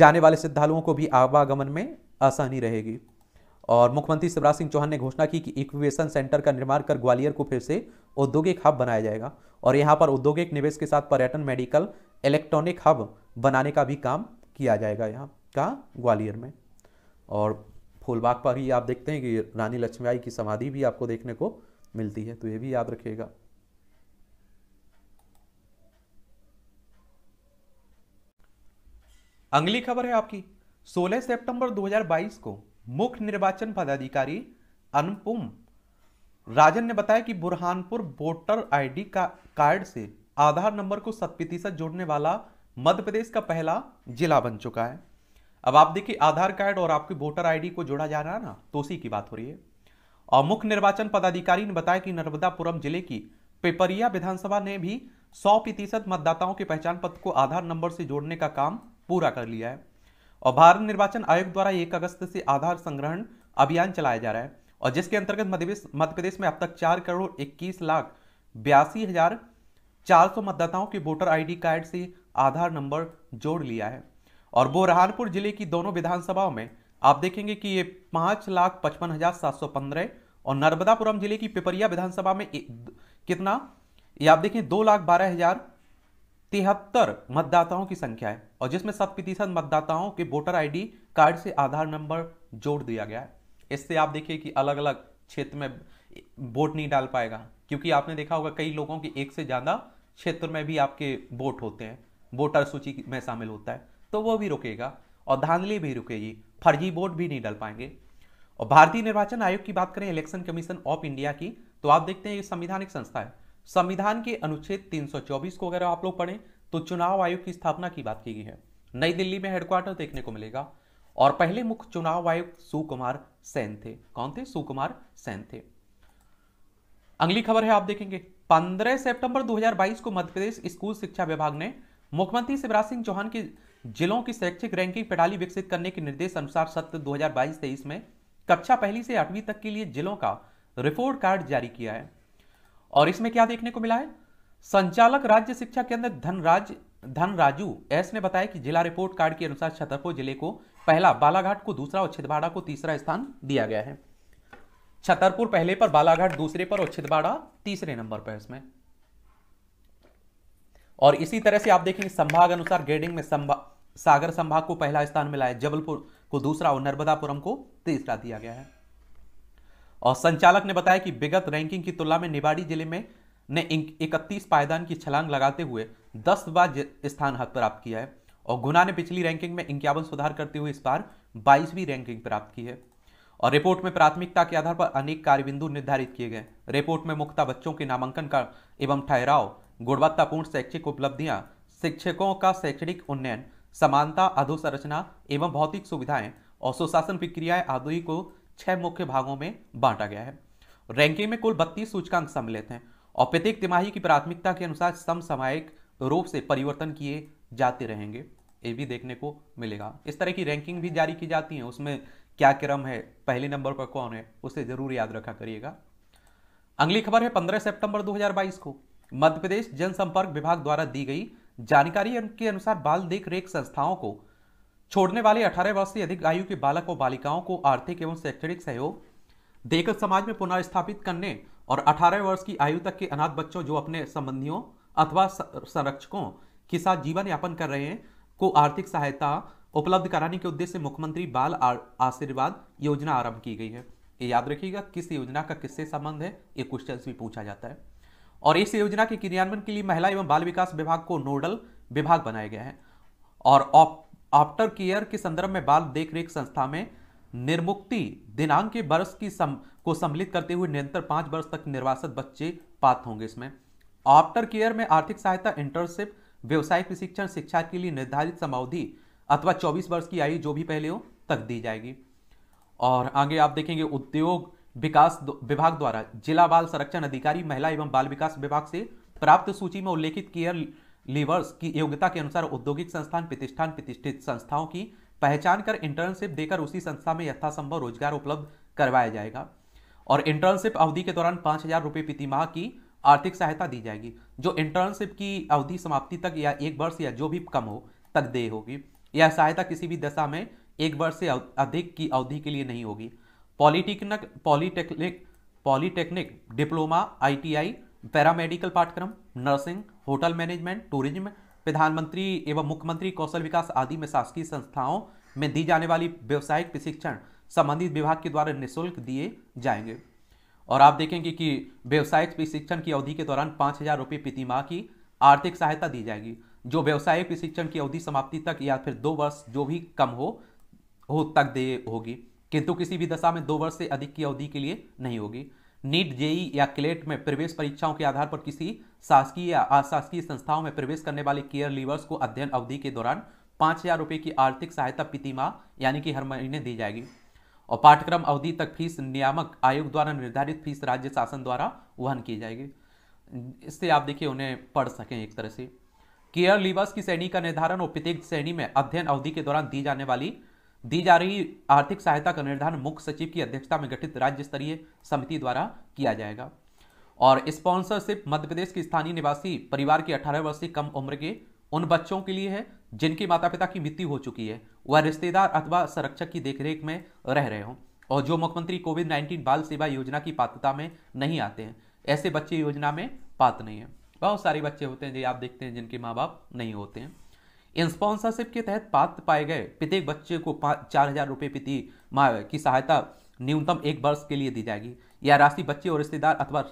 जाने वाले श्रद्धालुओं को भी आवागमन में आसानी रहेगी और मुख्यमंत्री शिवराज सिंह चौहान ने घोषणा की कि इक्वेशन सेंटर का निर्माण कर ग्वालियर को फिर से औद्योगिक हब बनाया जाएगा और यहाँ पर औद्योगिक निवेश के साथ पर्यटन मेडिकल इलेक्ट्रॉनिक हब बनाने का भी काम किया जाएगा यहाँ का ग्वालियर में और फूलबाग पर ही आप देखते हैं कि रानी लक्ष्मीबाई की समाधि भी आपको देखने को मिलती है तो ये भी याद रखिएगा अगली खबर है आपकी 16 सितंबर 2022 को मुख्य निर्वाचन पदाधिकारी अनुपम राजन ने बताया कि बुरहानपुर वोटर आईडी का कार्ड से आधार नंबर को शत प्रतिशत जोड़ने वाला मध्य प्रदेश का पहला जिला बन चुका है अब आप देखिए आधार कार्ड और आपकी वोटर आईडी को जोड़ा जा रहा है ना तो उसी की बात हो रही है और मुख्य निर्वाचन पदाधिकारी ने बताया कि नर्मदापुरम जिले की पेपरिया विधानसभा ने भी सौ प्रतिशत मतदाताओं के पहचान पत्र को आधार नंबर से जोड़ने का काम पूरा कर लिया है और भारत निर्वाचन आयोग द्वारा एक अगस्त से आधार संग्रहण अभियान चलाया जा रहा है और जिसके अंतर्गत मध्यप्रदेश में अब तक चार करोड़ इक्कीस लाख बयासी हजार चार सौ मतदाताओं के वोटर आईडी कार्ड से आधार नंबर जोड़ लिया है और बुरहानपुर जिले की दोनों विधानसभाओं में आप देखेंगे कि ये पांच लाख पचपन हजार सात सौ पंद्रह और नर्मदापुरम जिले की पिपरिया विधानसभा में कितना ये आप देखें दो लाख बारह हजार तिहत्तर मतदाताओं की संख्या है और जिसमें शत प्रतिशत मतदाताओं के वोटर आईडी कार्ड से आधार नंबर जोड़ दिया गया है इससे आप देखिए कि अलग अलग क्षेत्र में वोट नहीं डाल पाएगा क्योंकि आपने देखा होगा कई लोगों के एक से ज़्यादा क्षेत्र में भी आपके वोट होते हैं वोटर सूची में शामिल होता है तो वो भी रुकेगा और धांधली भी रुकेगी फर्जी वोट भी नहीं डाल पाएंगे और भारतीय निर्वाचन आयोग की बात करें इलेक्शन कमीशन ऑफ इंडिया की तो आप देखते हैं ये संविधानिक संस्था है संविधान के अनुच्छेद 324 को अगर आप लोग पढ़ें तो चुनाव आयोग की स्थापना की बात की गई है नई दिल्ली में हेडक्वार्टर देखने को मिलेगा और पहले मुख्य चुनाव आयुक्त सुकुमार सेन थे कौन थे सुकुमार सेन थे अगली खबर है आप देखेंगे 15 सितंबर 2022 को मध्यप्रदेश स्कूल शिक्षा विभाग ने मुख्यमंत्री शिवराज सिंह चौहान के जिलों की शैक्षिक रैंकिंग प्रणाली विकसित करने के निर्देश अनुसार सत्र 2022-23 में कक्षा पहली से आठवीं तक के लिए जिलों का रिपोर्ट कार्ड जारी किया है और इसमें क्या देखने को मिला है संचालक राज्य शिक्षा केंद्र धनराज धनराजू एस ने बताया कि जिला रिपोर्ट कार्ड के अनुसार छतरपुर जिले को पहला बालाघाट को दूसरा और छिदवाड़ा को तीसरा स्थान दिया गया है छतरपुर पहले पर बालाघाट दूसरे पर और छिदवाड़ा तीसरे नंबर पर इसमें और इसी तरह से आप देखेंगे संभाग अनुसार ग्रेडिंग में संभा सागर संभाग को पहला स्थान मिला है जबलपुर को दूसरा और नर्मदापुरम को तीसरा दिया गया है और संचालक ने बताया कि विगत रैंकिंग की तुलना में निवाड़ी जिले में ने इकतीस पायदान की छलांग लगाते हुए दस बार स्थान हाथ प्राप्त किया है और गुना ने पिछली रैंकिंग में इक्यावन सुधार करते हुए इस बार बाईसवीं रैंकिंग प्राप्त की है और रिपोर्ट में प्राथमिकता के आधार पर अनेक कार्यबिंदु निर्धारित किए गए रिपोर्ट में मुख्यतः बच्चों के नामांकन का एवं ठहराव गुणवत्तापूर्ण शैक्षिक उपलब्धियां शिक्षकों का शैक्षणिक उन्नयन समानता अधोसंरचना एवं भौतिक सुविधाएं और सुशासन प्रक्रियाएं आदि को छह मुख्य भागों में बांटा गया है रैंकिंग में कुल बत्तीस सूचकांक सम्मिलित हैं और प्रत्येक तिमाही की प्राथमिकता के अनुसार समसामायिक रूप से परिवर्तन किए जाते रहेंगे ये भी देखने को मिलेगा इस तरह की रैंकिंग भी जारी की जाती है उसमें क्या क्रम है पहले नंबर पर कौन है उसे जरूर याद रखा करिएगा अगली खबर है 15 सितंबर 2022 को मध्य प्रदेश जनसंपर्क विभाग द्वारा दी गई जानकारी के अनुसार बाल देख रेख संस्थाओं को छोड़ने वाले अठारह वर्ष से अधिक आयु के बालक और बालिकाओं को आर्थिक एवं शैक्षणिक सहयोग देकर समाज में पुनर्स्थापित करने और 18 वर्ष की आयु तक के अनाथ बच्चों जो अपने संबंधियों अथवा संरक्षकों के साथ जीवन यापन कर रहे हैं को आर्थिक सहायता उपलब्ध कराने के उद्देश्य से मुख्यमंत्री बाल आशीर्वाद योजना आरंभ की गई है ये याद रखिएगा किस योजना का किससे संबंध है ये क्वेश्चन भी पूछा जाता है और इस योजना के क्रियान्वयन के लिए महिला एवं बाल विकास विभाग को नोडल विभाग बनाया गया है और ऑफ आफ्टर केयर के संदर्भ में बाल देखरेख संस्था में निर्मुक्ति दिनांक के वर्ष की सम, को सम्मिलित करते हुए निरंतर पांच वर्ष तक निर्वासित बच्चे पात्र होंगे इसमें आफ्टर केयर में आर्थिक सहायता इंटर्नशिप व्यवसायिक प्रशिक्षण शिक्षा के लिए निर्धारित समावधि अथवा 24 वर्ष की आयु जो भी पहले हो तक दी जाएगी और आगे आप देखेंगे उद्योग विकास विभाग द्वारा जिला बाल संरक्षण अधिकारी महिला एवं बाल विकास विभाग से प्राप्त सूची में उल्लेखित केयर लीवर्स की योग्यता के अनुसार औद्योगिक संस्थान प्रतिष्ठान प्रतिष्ठित संस्थाओं की पहचान कर इंटर्नशिप देकर उसी संस्था में यथासंभव रोजगार उपलब्ध करवाया जाएगा और इंटर्नशिप अवधि के दौरान पाँच हजार रुपये प्रतिमाह की आर्थिक सहायता दी जाएगी जो इंटर्नशिप की अवधि समाप्ति तक या एक वर्ष या जो भी कम हो तक दे होगी यह सहायता किसी भी दशा में एक वर्ष से अधिक की अवधि के लिए नहीं होगी polytechnic polytechnic polytechnic diploma ITI paramedical पाठ्यक्रम नर्सिंग होटल मैनेजमेंट टूरिज्म प्रधानमंत्री एवं मुख्यमंत्री कौशल विकास आदि में शासकीय संस्थाओं में दी जाने वाली व्यावसायिक प्रशिक्षण संबंधित विभाग के द्वारा निःशुल्क दिए जाएंगे और आप देखेंगे कि व्यावसायिक प्रशिक्षण की अवधि के दौरान पाँच हज़ार रुपये प्रति माह की आर्थिक सहायता दी जाएगी जो व्यावसायिक प्रशिक्षण की अवधि समाप्ति तक या फिर दो वर्ष जो भी कम हो हो तक दे होगी किंतु किसी भी दशा में दो वर्ष से अधिक की अवधि के लिए नहीं होगी नीट जेई या क्लेट में प्रवेश परीक्षाओं के आधार पर किसी शासकीय या अशासकीय संस्थाओं में प्रवेश करने वाले केयर लीवर्स को अध्ययन अवधि के दौरान पाँच हजार रुपये की आर्थिक सहायता प्रतिमा यानी कि हर महीने दी जाएगी और पाठ्यक्रम अवधि तक फीस नियामक आयोग द्वारा निर्धारित फीस राज्य शासन द्वारा वहन की जाएगी इससे आप देखिए उन्हें पढ़ सकें एक तरह से केयर लीवर्स की श्रेणी का निर्धारण और प्रत्येक श्रेणी में अध्ययन अवधि के दौरान दी जाने वाली दी जा रही आर्थिक सहायता का निर्धारण मुख्य सचिव की अध्यक्षता में गठित राज्य स्तरीय समिति द्वारा किया जाएगा और स्पॉन्सरशिप मध्य प्रदेश के स्थानीय निवासी परिवार के 18 वर्ष से कम उम्र के उन बच्चों के लिए है जिनके माता पिता की मृत्यु हो चुकी है वह रिश्तेदार अथवा संरक्षक की देखरेख में रह रहे हों और जो मुख्यमंत्री कोविड नाइन्टीन बाल सेवा योजना की पात्रता में नहीं आते हैं ऐसे बच्चे योजना में पात्र नहीं है बहुत सारे बच्चे होते हैं जो आप देखते हैं जिनके माँ बाप नहीं होते हैं इन स्पॉन्सरशिप के तहत पात्र पाए गए प्रत्येक बच्चे को पाँच चार हजार रुपये प्रति माह की सहायता न्यूनतम एक वर्ष के लिए दी जाएगी यह राशि बच्चे और रिश्तेदार अथवा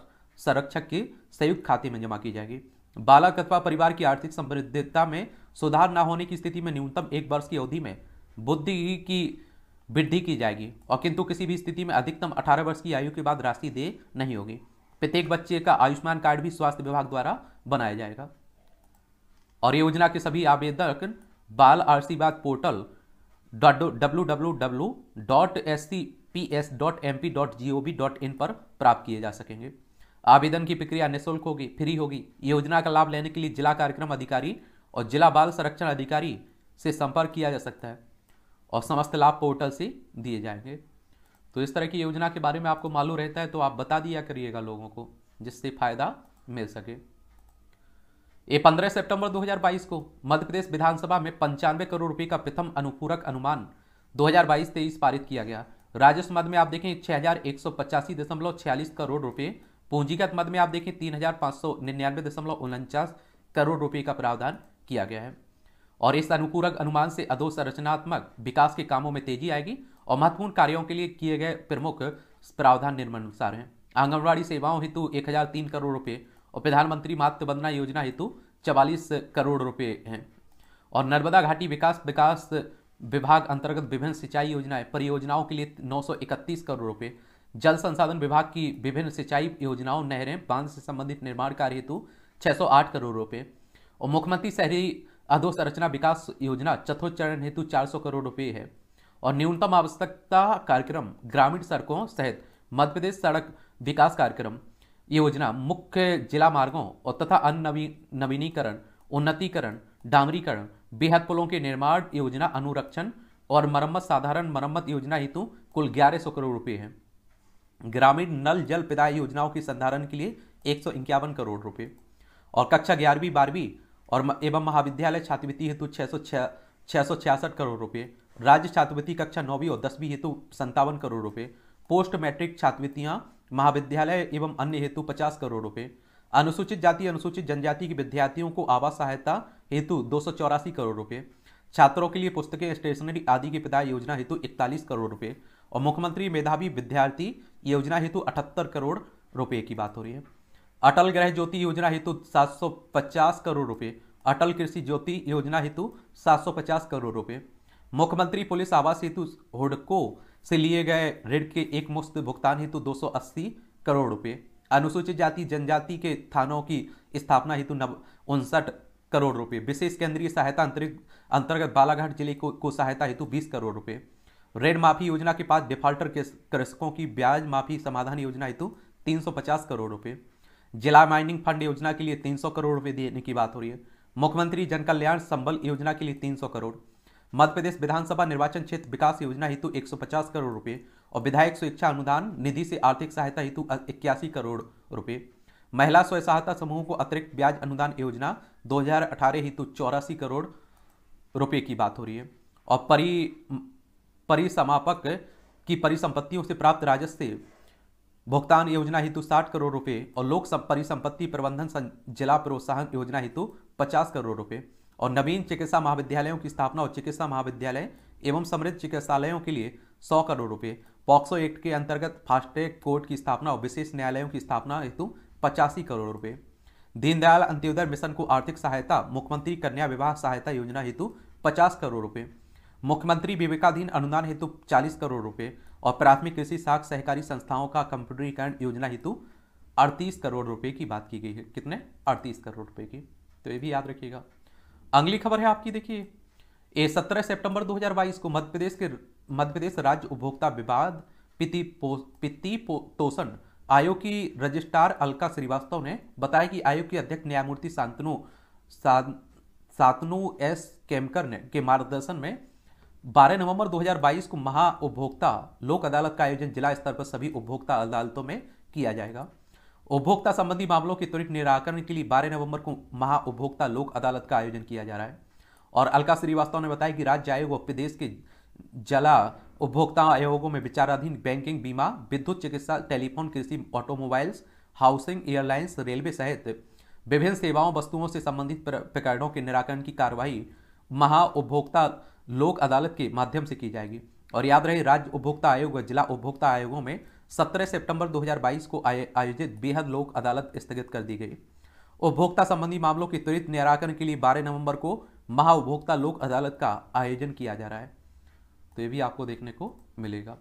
संरक्षक के संयुक्त खाते में जमा की जाएगी बालक अथवा परिवार की आर्थिक समृद्धता में सुधार न होने की स्थिति में न्यूनतम एक वर्ष की अवधि में बुद्धि की वृद्धि की जाएगी और किंतु किसी भी स्थिति में अधिकतम अठारह वर्ष की आयु के बाद राशि दे नहीं होगी प्रत्येक बच्चे का आयुष्मान कार्ड भी स्वास्थ्य विभाग द्वारा बनाया जाएगा और योजना के सभी आवेदक Bal Ashirwad portal W W W dot S C P S dot M P dot G O V dot in पर प्राप्त किए जा सकेंगे आवेदन की प्रक्रिया निःशुल्क होगी फ्री होगी योजना का लाभ लेने के लिए जिला कार्यक्रम अधिकारी और जिला बाल संरक्षण अधिकारी से संपर्क किया जा सकता है और समस्त लाभ पोर्टल से दिए जाएंगे तो इस तरह की योजना के बारे में आपको मालूम रहता है तो आप बता दिया करिएगा लोगों को जिससे फ़ायदा मिल सके ये 15 सितंबर 2022 को मध्य प्रदेश विधानसभा में पंचानवे करोड़ रुपए का प्रथम अनुपूरक अनुमान 2022-23 पारित किया गया राजस्व मद में आप देखें छः करोड़ रुपए पूंजीगत मद में आप देखें तीन करोड़ रुपए का प्रावधान किया गया है और इस अनुपूरक अनुमान से अधोसंरचनात्मक विकास के कामों में तेजी आएगी और महत्वपूर्ण कार्यों के लिए किए गए प्रमुख प्रावधान निर्माण अनुसार हैं आंगनबाड़ी सेवाओं हेतु एक करोड़ रुपए और प्रधानमंत्री मातृ वंदना योजना हेतु चवालीस करोड़ रुपए हैं और नर्मदा घाटी विकास विकास विभाग अंतर्गत विभिन्न सिंचाई योजनाएं परियोजनाओं के लिए 931 करोड़ रुपए जल संसाधन विभाग की विभिन्न सिंचाई योजनाओं नहरें बांध से संबंधित निर्माण कार्य हेतु 608 करोड़ रुपए और मुख्यमंत्री शहरी अधोसंरचना विकास योजना चतुर्थ चरण हेतु 400 करोड़ रुपए है और न्यूनतम आवश्यकता कार्यक्रम ग्रामीण सड़कों सहित मध्य प्रदेश सड़क विकास कार्यक्रम योजना मुख्य जिला मार्गों और तथा अन्य नवीनीकरण उन्नतीकरण डामरीकरण बेहद पुलों के निर्माण योजना अनुरक्षण और मरम्मत साधारण मरम्मत योजना हेतु कुल ग्यारह सौ करोड़ रुपए हैं ग्रामीण नल जल पिदाय योजनाओं के संधारण के लिए एक करोड़ रुपए और कक्षा ग्यारहवीं बारहवीं और एवं महाविद्यालय छात्रवृत्ति हेतु छः सौ करोड़ रुपये राज्य छात्रवृत्ति कक्षा नौवीं और दसवीं हेतु संतावन करोड़ रुपये पोस्ट मैट्रिक छात्रवृत्तियाँ महाविद्यालय एवं अन्य हेतु पचास करोड़ रुपये अनुसूचित जाति अनुसूचित जनजाति के विद्यार्थियों को आवास सहायता हेतु दो करोड़ रुपये छात्रों के लिए पुस्तकें स्टेशनरी आदि की पिता योजना हेतु इकतालीस करोड़ रुपये और मुख्यमंत्री मेधावी विद्यार्थी योजना हेतु अठहत्तर करोड़ रुपये की बात हो रही है अटल ग्रह ज्योति योजना हेतु 750 करोड़ रुपये अटल कृषि ज्योति योजना हेतु 750 करोड़ रुपये मुख्यमंत्री पुलिस आवास हेतु होडको से लिए गए ऋण के एक मुश्त भुगतान हेतु दो करोड़ रुपये अनुसूचित जाति जनजाति के थानों की स्थापना हेतु नव उनसठ करोड़ रुपए विशेष केंद्रीय सहायता अंतर्गत बालाघाट जिले को, को सहायता हेतु 20 करोड़ रुपए ऋण माफी योजना के पास डिफॉल्टर कृषकों की ब्याज माफी समाधान योजना हेतु 350 करोड़ रुपए जिला माइनिंग फंड योजना के लिए 300 करोड़ रुपए देने की बात हो रही है मुख्यमंत्री जनकल्याण संबल योजना के लिए तीन करोड़ मध्य प्रदेश विधानसभा निर्वाचन क्षेत्र विकास योजना हेतु एक करोड़ रुपये और विधायक स्वेच्छा अनुदान निधि से आर्थिक सहायता हेतु इक्यासी करोड़ रुपये महिला स्वयं सहायता समूह को अतिरिक्त ब्याज अनुदान योजना 2018 हेतु चौरासी करोड़ रुपए की बात हो रही है और परि परिसमापक की परिसंपत्तियों से प्राप्त राजस्व भुगतान योजना हेतु साठ करोड़ रुपए और लोक परिसंपत्ति प्रबंधन जिला प्रोत्साहन योजना हेतु पचास करोड़ रुपए और नवीन चिकित्सा महाविद्यालयों की स्थापना और चिकित्सा महाविद्यालय एवं समृद्ध चिकित्सालयों के लिए सौ करोड़ रुपये पॉक्सो एक्ट के अंतर्गत फास्ट्रैक कोर्ट की स्थापना और विशेष न्यायालयों की स्थापना हेतु पचासी करोड़ रुपये दीनदयाल अंत्योदय मिशन को आर्थिक सहायता मुख्यमंत्री कन्या विवाह सहायता योजना हेतु पचास करोड़ रुपये मुख्यमंत्री विवेकाधीन अनुदान हेतु चालीस करोड़ रुपये और प्राथमिक कृषि साख सहकारी संस्थाओं का कंप्यूटरीकरण योजना हेतु अड़तीस करोड़ रुपये की बात की गई है कितने अड़तीस करोड़ रुपये की तो ये भी याद रखिएगा अगली खबर है आपकी देखिए ए सत्रह सितंबर 2022 को मध्य प्रदेश के मध्य प्रदेश राज्य उपभोक्ता विवाद पिति आयोग की रजिस्ट्रार अलका श्रीवास्तव ने बताया कि आयोग के अध्यक्ष न्यायमूर्ति सांतनु सातनु एस केमकर ने के मार्गदर्शन में 12 नवंबर 2022 को महा उपभोक्ता लोक अदालत का आयोजन जिला स्तर पर सभी उपभोक्ता अदालतों में किया जाएगा उपभोक्ता संबंधी मामलों के त्वरित निराकरण के लिए बारह नवंबर को महा उपभोक्ता लोक अदालत का आयोजन किया जा रहा है और अलका श्रीवास्तव ने बताया कि राज्य आयोग और प्रदेश के जला उपभोक्ता आयोगों में विचाराधीन बैंकिंग बीमा विद्युत चिकित्सा टेलीफोन कृषि ऑटोमोबाइल्स हाउसिंग एयरलाइंस रेलवे सहित विभिन्न सेवाओं वस्तुओं से संबंधित प्रकरणों के निराकरण की कार्रवाई महा उपभोक्ता लोक अदालत के माध्यम से की जाएगी और याद रहे राज्य उपभोक्ता आयोग और जिला उपभोक्ता आयोगों में 17 सितंबर 2022 को आयोजित बेहद लोक अदालत स्थगित कर दी गई उपभोक्ता संबंधी मामलों के त्वरित निराकरण के लिए 12 नवंबर को महा उपभोक्ता लोक अदालत का आयोजन किया जा रहा है तो ये भी आपको देखने को मिलेगा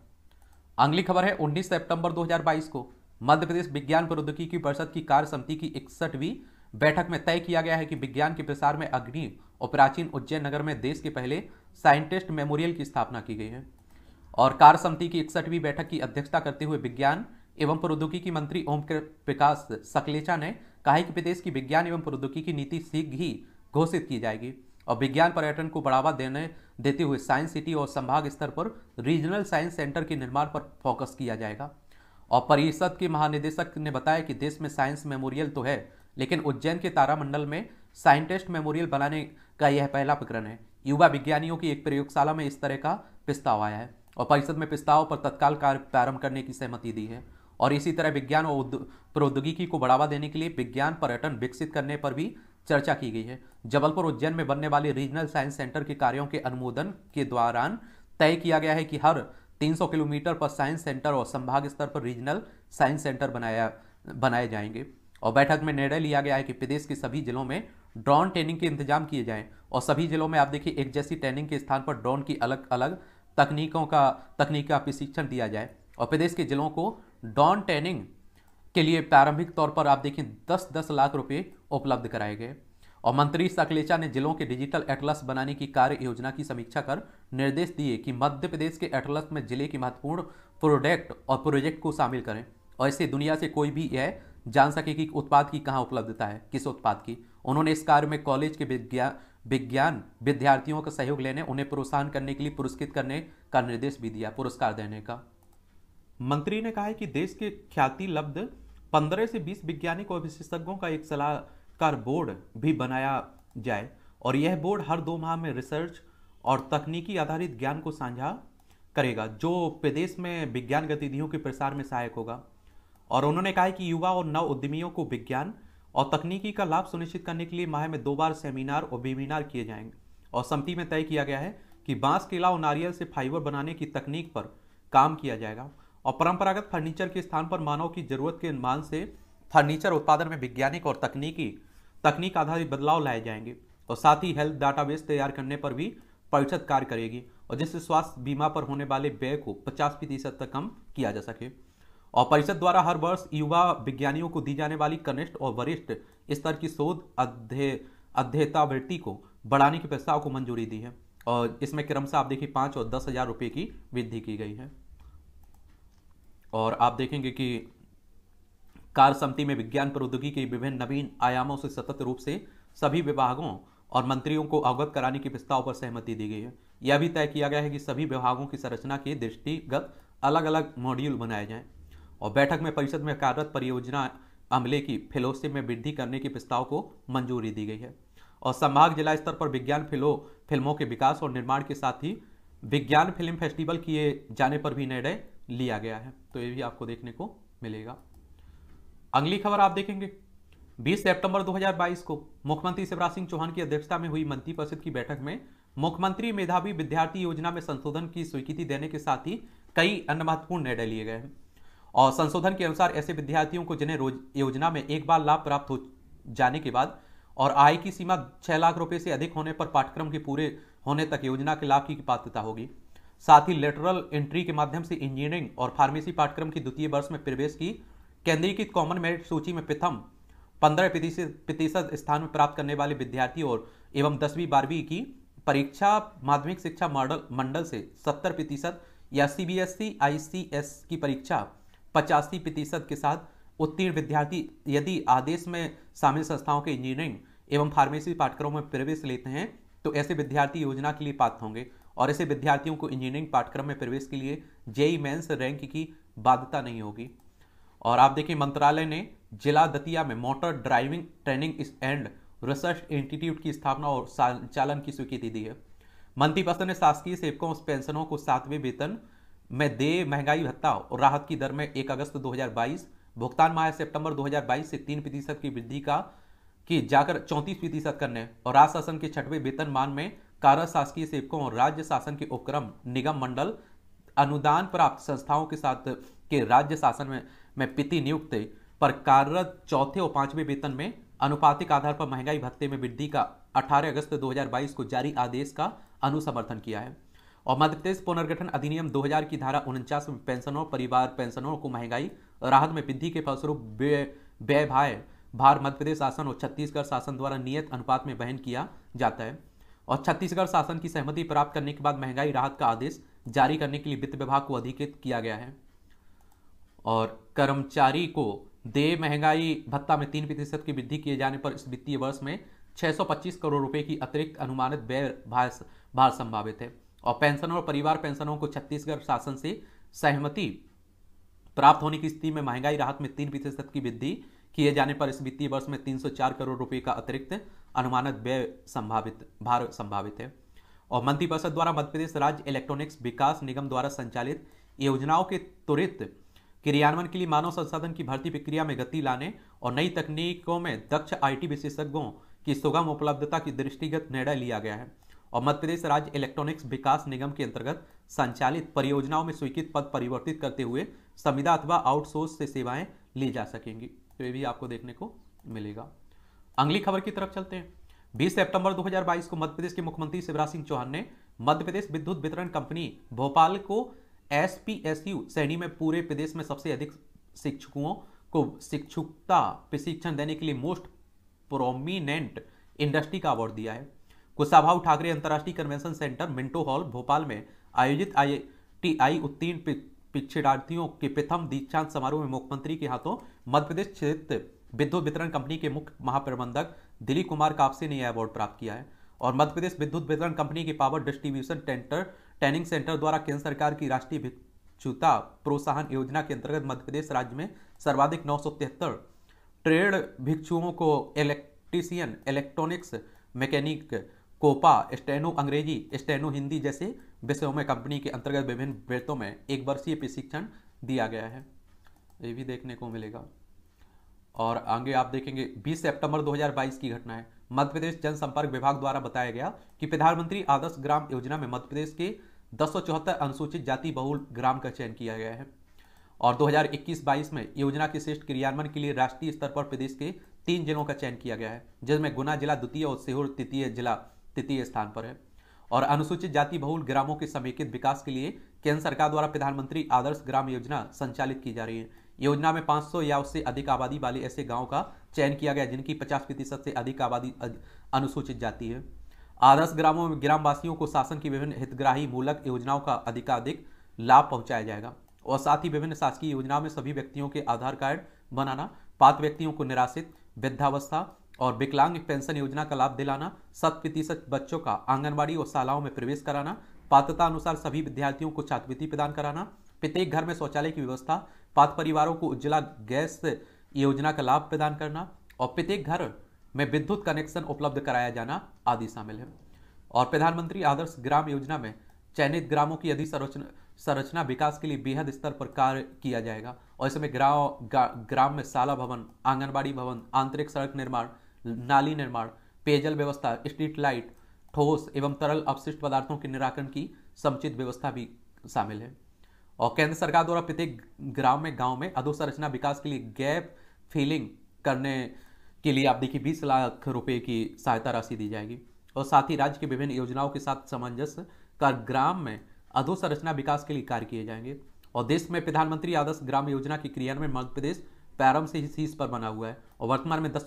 अगली खबर है 19 सितंबर 2022 को मध्य प्रदेश विज्ञान प्रौद्योगिकी परिषद की कार्य समिति की इकसठवीं बैठक में तय किया गया है कि विज्ञान के प्रसार में अग्नि और प्राचीन उज्जैन नगर में देश के पहले साइंटिस्ट मेमोरियल की स्थापना की गई है और कार्य समिति की इकसठवीं बैठक की अध्यक्षता करते हुए विज्ञान एवं प्रौद्योगिकी मंत्री ओम प्रकाश सकलेचा ने कहा है कि प्रदेश की विज्ञान एवं प्रौद्योगिकी नीति शीघ्र ही घोषित की जाएगी और विज्ञान पर्यटन को बढ़ावा देने देते हुए साइंस सिटी और संभाग स्तर पर रीजनल साइंस सेंटर के निर्माण पर फोकस किया जाएगा और परिषद के महानिदेशक ने बताया कि देश में साइंस मेमोरियल तो है लेकिन उज्जैन के तारामंडल में साइंटिस्ट मेमोरियल बनाने का यह पहला प्रकरण है युवा विज्ञानियों की एक प्रयोगशाला में इस तरह का प्रस्ताव आया है और परिषद में प्रस्ताव पर तत्काल कार्य प्रारंभ करने की सहमति दी है और इसी तरह विज्ञान और प्रौद्योगिकी को बढ़ावा देने के लिए विज्ञान पर्यटन विकसित करने पर भी चर्चा की गई है जबलपुर उज्जैन में बनने वाले रीजनल साइंस सेंटर के कार्यों के अनुमोदन के दौरान तय किया गया है कि हर 300 किलोमीटर पर साइंस सेंटर और संभाग स्तर पर रीजनल साइंस सेंटर बनाया बनाए जाएंगे और बैठक में निर्णय लिया गया है कि प्रदेश के सभी जिलों में ड्रोन ट्रेनिंग के इंतजाम किए जाएँ और सभी जिलों में आप देखिए एक जैसी ट्रेनिंग के स्थान पर ड्रोन की अलग अलग तकनीकों का तकनीक का प्रशिक्षण दिया जाए और प्रदेश के जिलों को डॉन ट्रेनिंग के लिए प्रारंभिक तौर पर आप देखें दस दस लाख रुपये उपलब्ध कराए गए और मंत्री सकलेचा ने जिलों के डिजिटल एटलस बनाने की कार्य योजना की समीक्षा कर निर्देश दिए कि मध्य प्रदेश के एटलस में जिले की महत्वपूर्ण प्रोडक्ट और प्रोजेक्ट को शामिल करें और इससे दुनिया से कोई भी यह जान सके कि उत्पाद की कहाँ उपलब्धता है किस उत्पाद की उन्होंने इस कार्य में कॉलेज के विज्ञान विज्ञान विद्यार्थियों का सहयोग लेने उन्हें प्रोत्साहन करने के लिए पुरस्कृत करने का निर्देश भी दिया पुरस्कार देने का मंत्री ने कहा है कि देश के ख्याति लब्ध पंद्रह से बीस वैज्ञानिक और विशेषज्ञों का एक सलाहकार बोर्ड भी बनाया जाए और यह बोर्ड हर दो माह में रिसर्च और तकनीकी आधारित ज्ञान को साझा करेगा जो प्रदेश में विज्ञान गतिविधियों के प्रसार में सहायक होगा और उन्होंने कहा कि युवा और नव उद्यमियों को विज्ञान और तकनीकी का लाभ सुनिश्चित करने के लिए माह में दो बार सेमिनार और वेबिनार किए जाएंगे और समिति में तय किया गया है कि बांस केला और नारियल से फाइबर बनाने की तकनीक पर काम किया जाएगा और परंपरागत फर्नीचर के स्थान पर मानव की जरूरत के अनुमान से फर्नीचर उत्पादन में वैज्ञानिक और तकनीकी तकनीक आधारित बदलाव लाए जाएंगे और साथ ही हेल्थ डाटाबेस तैयार करने पर भी परिषद कार्य करेगी और जिससे स्वास्थ्य बीमा पर होने वाले व्यय को पचास प्रतिशत तक कम किया जा सके और परिषद द्वारा हर वर्ष युवा विज्ञानियों को दी जाने वाली कनिष्ठ और वरिष्ठ स्तर की शोध अध्यय अध्ययतावृत्ति को बढ़ाने के प्रस्ताव को मंजूरी दी है और इसमें क्रमशः आप देखिए पांच और दस हजार रुपये की वृद्धि की गई है और आप देखेंगे कि कार्य समिति में विज्ञान प्रौद्योगिकी के विभिन्न नवीन आयामों से सतत रूप से सभी विभागों और मंत्रियों को अवगत कराने के प्रस्ताव पर सहमति दी गई है यह भी तय किया गया है कि सभी विभागों की संरचना के दृष्टिगत अलग अलग मॉड्यूल बनाए जाएं और बैठक में परिषद में कार्यरत परियोजना अमले की फेलोशिप में वृद्धि करने के प्रस्ताव को मंजूरी दी गई है और संभाग जिला स्तर पर विज्ञान फिलो फिल्मों के विकास और निर्माण के साथ ही विज्ञान फिल्म फेस्टिवल किए जाने पर भी निर्णय लिया गया है तो ये भी आपको देखने को मिलेगा अगली खबर आप देखेंगे 20 सितंबर 2022 को मुख्यमंत्री शिवराज सिंह चौहान की अध्यक्षता में हुई मंत्रिपरिषद की बैठक में मुख्यमंत्री मेधावी विद्यार्थी योजना में संशोधन की स्वीकृति देने के साथ ही कई अन्य महत्वपूर्ण निर्णय लिए गए हैं और संशोधन के अनुसार ऐसे विद्यार्थियों को जिन्हें रोज योजना में एक बार लाभ प्राप्त हो जाने के बाद और आय की सीमा छह लाख रुपए से अधिक होने पर पाठ्यक्रम के पूरे होने तक योजना के लाभ की पात्रता होगी साथ ही लेटरल एंट्री के माध्यम से इंजीनियरिंग और फार्मेसी पाठ्यक्रम की द्वितीय वर्ष में प्रवेश की केंद्रीकृत कॉमन मेरिट सूची में प्रथम पंद्रह प्रतिशत स्थान में प्राप्त करने वाले विद्यार्थी और एवं दसवीं बारहवीं की परीक्षा माध्यमिक शिक्षा मंडल से सत्तर प्रतिशत या सी बी एस की परीक्षा पचासी प्रतिशत के साथ उत्तीर्ण विद्यार्थी यदि आदेश में शामिल संस्थाओं के इंजीनियरिंग एवं फार्मेसी पाठ्यक्रमों में प्रवेश लेते हैं तो ऐसे विद्यार्थी योजना के लिए पात्र होंगे और ऐसे विद्यार्थियों को इंजीनियरिंग पाठ्यक्रम में प्रवेश के लिए जेई मेन्स रैंक की बाध्यता नहीं होगी और आप देखिए मंत्रालय ने जिला दतिया में motor driving training and research institute की स्थापना और संचालन की स्वीकृति दी है मंत्री पर्षद ने शासकीय सेवकों और पेंशनों को सातवें वेतन में दे महंगाई भत्ता और राहत की दर में एक अगस्त 2022 भुगतान माह सितंबर 2022 से तीन प्रतिशत की वृद्धि का की जाकर चौंतीस प्रतिशत करने और राज्य शासन के छठवें वेतन मान में कारक शासकीय सेवकों और राज्य शासन के उपक्रम निगम मंडल अनुदान प्राप्त संस्थाओं के साथ के राज्य शासन में, में पिति नियुक्त पर कार्यरत चौथे और पांचवें वेतन में अनुपातिक आधार पर महंगाई भत्ते में वृद्धि का 18 अगस्त 2022 को जारी आदेश का अनुसमर्थन किया है और मध्य प्रदेश पुनर्गठन अधिनियम 2000 की धारा उनचास में पेंशनों परिवार पेंशनों को महंगाई राहत में वृद्धि के फलस्वरूप व्यय भार भार मध्य प्रदेश शासन और छत्तीसगढ़ शासन द्वारा नियत अनुपात में वहन किया जाता है और छत्तीसगढ़ शासन की सहमति प्राप्त करने के बाद महंगाई राहत का आदेश जारी करने के लिए वित्त विभाग को अधिकृत किया गया है और कर्मचारी को दे महंगाई भत्ता में तीन प्रतिशत की वृद्धि किए जाने पर इस वित्तीय वर्ष में 625 करोड़ रुपए की अतिरिक्त अनुमानित व्यय भार संभावित है और पेंशनों और परिवार पेंशनों को छत्तीसगढ़ शासन से सहमति प्राप्त होने की स्थिति में महंगाई राहत में तीन प्रतिशत की वृद्धि किए जाने पर इस वित्तीय वर्ष में 304 करोड़ रुपए का अतिरिक्त अनुमानित व्यय संभावित भार संभावित है और मंत्रिपरिषद द्वारा मध्यप्रदेश राज्य इलेक्ट्रॉनिक्स विकास निगम द्वारा संचालित योजनाओं के त्वरित क्रियान्वयन के लिए मानव संसाधन की भर्ती प्रक्रिया में गति लाने और नई तकनीकों में दक्ष आई विशेषज्ञों की सुगम उपलब्धता की दृष्टिगत निर्णय लिया गया है और मध्य प्रदेश राज्य इलेक्ट्रॉनिक्स विकास निगम के अंतर्गत संचालित परियोजनाओं में स्वीकृत पद परिवर्तित करते हुए संविदा अथवा आउटसोर्स से सेवाएं ली जा सकेंगी तो ये भी आपको देखने को मिलेगा अगली खबर की तरफ चलते हैं 20 सितंबर 2022 को मध्य प्रदेश के मुख्यमंत्री शिवराज सिंह चौहान ने मध्य प्रदेश विद्युत वितरण कंपनी भोपाल को एस श्रेणी में पूरे प्रदेश में सबसे अधिक शिक्षकों को शिक्षुकता प्रशिक्षण देने के लिए मोस्ट प्रोमिनेंट इंडस्ट्री का अवार्ड दिया है कुशाभाऊ ठाकरे अंतर्राष्ट्रीय convention centre Minto hall Bhopal में आयोजित आई टी आई उत्तीर्ण पिछड़ार्थियों के प्रथम दीक्षांत समारोह में मुख्यमंत्री के हाथों मध्यप्रदेश क्षेत्र विद्युत वितरण कंपनी के मुख्य महाप्रबंधक दिलीप कुमार कापसे ने यह अवार्ड प्राप्त किया है और मध्यप्रदेश विद्युत वितरण कंपनी के power distribution tender training centre द्वारा केंद्र सरकार की राष्ट्रीय भिक्षुता प्रोत्साहन योजना के अंतर्गत मध्यप्रदेश राज्य में सर्वाधिक नौ ट्रेड भिक्षुओं को electrician electronics mechanic COPA steno अंग्रेजी स्टेनो हिंदी जैसे विषयों में कंपनी के अंतर्गत विभिन्न वृत्तों में एक वर्षीय प्रशिक्षण दिया गया है ये भी देखने को मिलेगा और आगे आप देखेंगे 20 सितंबर 2022 की घटना है मध्य प्रदेश जनसंपर्क विभाग द्वारा बताया गया कि प्रधानमंत्री आदर्श ग्राम योजना में मध्य प्रदेश के दस अनुसूचित जाति बहुल ग्राम का चयन किया गया है और 2021-22 में योजना के श्रेष्ठ क्रियान्वयन के लिए राष्ट्रीय स्तर पर प्रदेश के तीन जिलों का चयन किया गया है जिसमें गुना जिला द्वितीय और सीहोर तृतीय जिला तृतीय स्थान पर है और अनुसूचित जाति बहुल ग्रामों के समेकित विकास के लिए केंद्र सरकार द्वारा प्रधानमंत्री आदर्श ग्राम योजना संचालित की जा रही है योजना में 500 या उससे अधिक आबादी वाले ऐसे गांव का चयन किया गया जिनकी 50 प्रतिशत से अधिक आबादी अनुसूचित जाति है आदर्श ग्रामों में ग्रामवासियों को शासन की विभिन्न हितग्राही मूलक योजनाओं का अधिकाधिक लाभ पहुंचाया जाएगा और साथ ही विभिन्न शासकीय योजनाओं में सभी व्यक्तियों के आधार कार्ड बनाना पात्र व्यक्तियों को निराशित वृद्धावस्था और विकलांग पेंशन योजना का लाभ दिलाना शत प्रतिशत बच्चों का आंगनबाड़ी और शालाओं में प्रवेश कराना पात्रता अनुसार सभी विद्यार्थियों को छात्रवृत्ति प्रदान कराना प्रत्येक घर में शौचालय की व्यवस्था पात्र परिवारों को उज्ज्वला गैस योजना का लाभ प्रदान करना और प्रत्येक घर में विद्युत कनेक्शन उपलब्ध कराया जाना आदि शामिल है और प्रधानमंत्री आदर्श ग्राम योजना में चयनित ग्रामों की अधिसंरचना संरचना विकास के लिए बेहद स्तर पर कार्य किया जाएगा और इसमें ग्राम ग्राम में शाला भवन आंगनबाड़ी भवन आंतरिक सड़क निर्माण नाली निर्माण पेयजल व्यवस्था स्ट्रीट लाइट ठोस एवं तरल अपशिष्ट पदार्थों के निराकरण की समुचित व्यवस्था भी शामिल है और केंद्र सरकार द्वारा प्रत्येक ग्राम में गांव में अधोसंरचना विकास के लिए गैप फिलिंग करने के लिए आप देखिए बीस लाख रुपए की सहायता राशि दी जाएगी और साथ ही राज्य की विभिन्न योजनाओं के साथ सामंजस्य कर ग्राम में अधोसंरचना विकास के लिए कार्य किए जाएंगे और देश में प्रधानमंत्री आदर्श ग्राम योजना के क्रियान्वयन मध्य प्रदेश प्रारंभ से ही शीर्ष पर बना हुआ है और वर्तमान में दस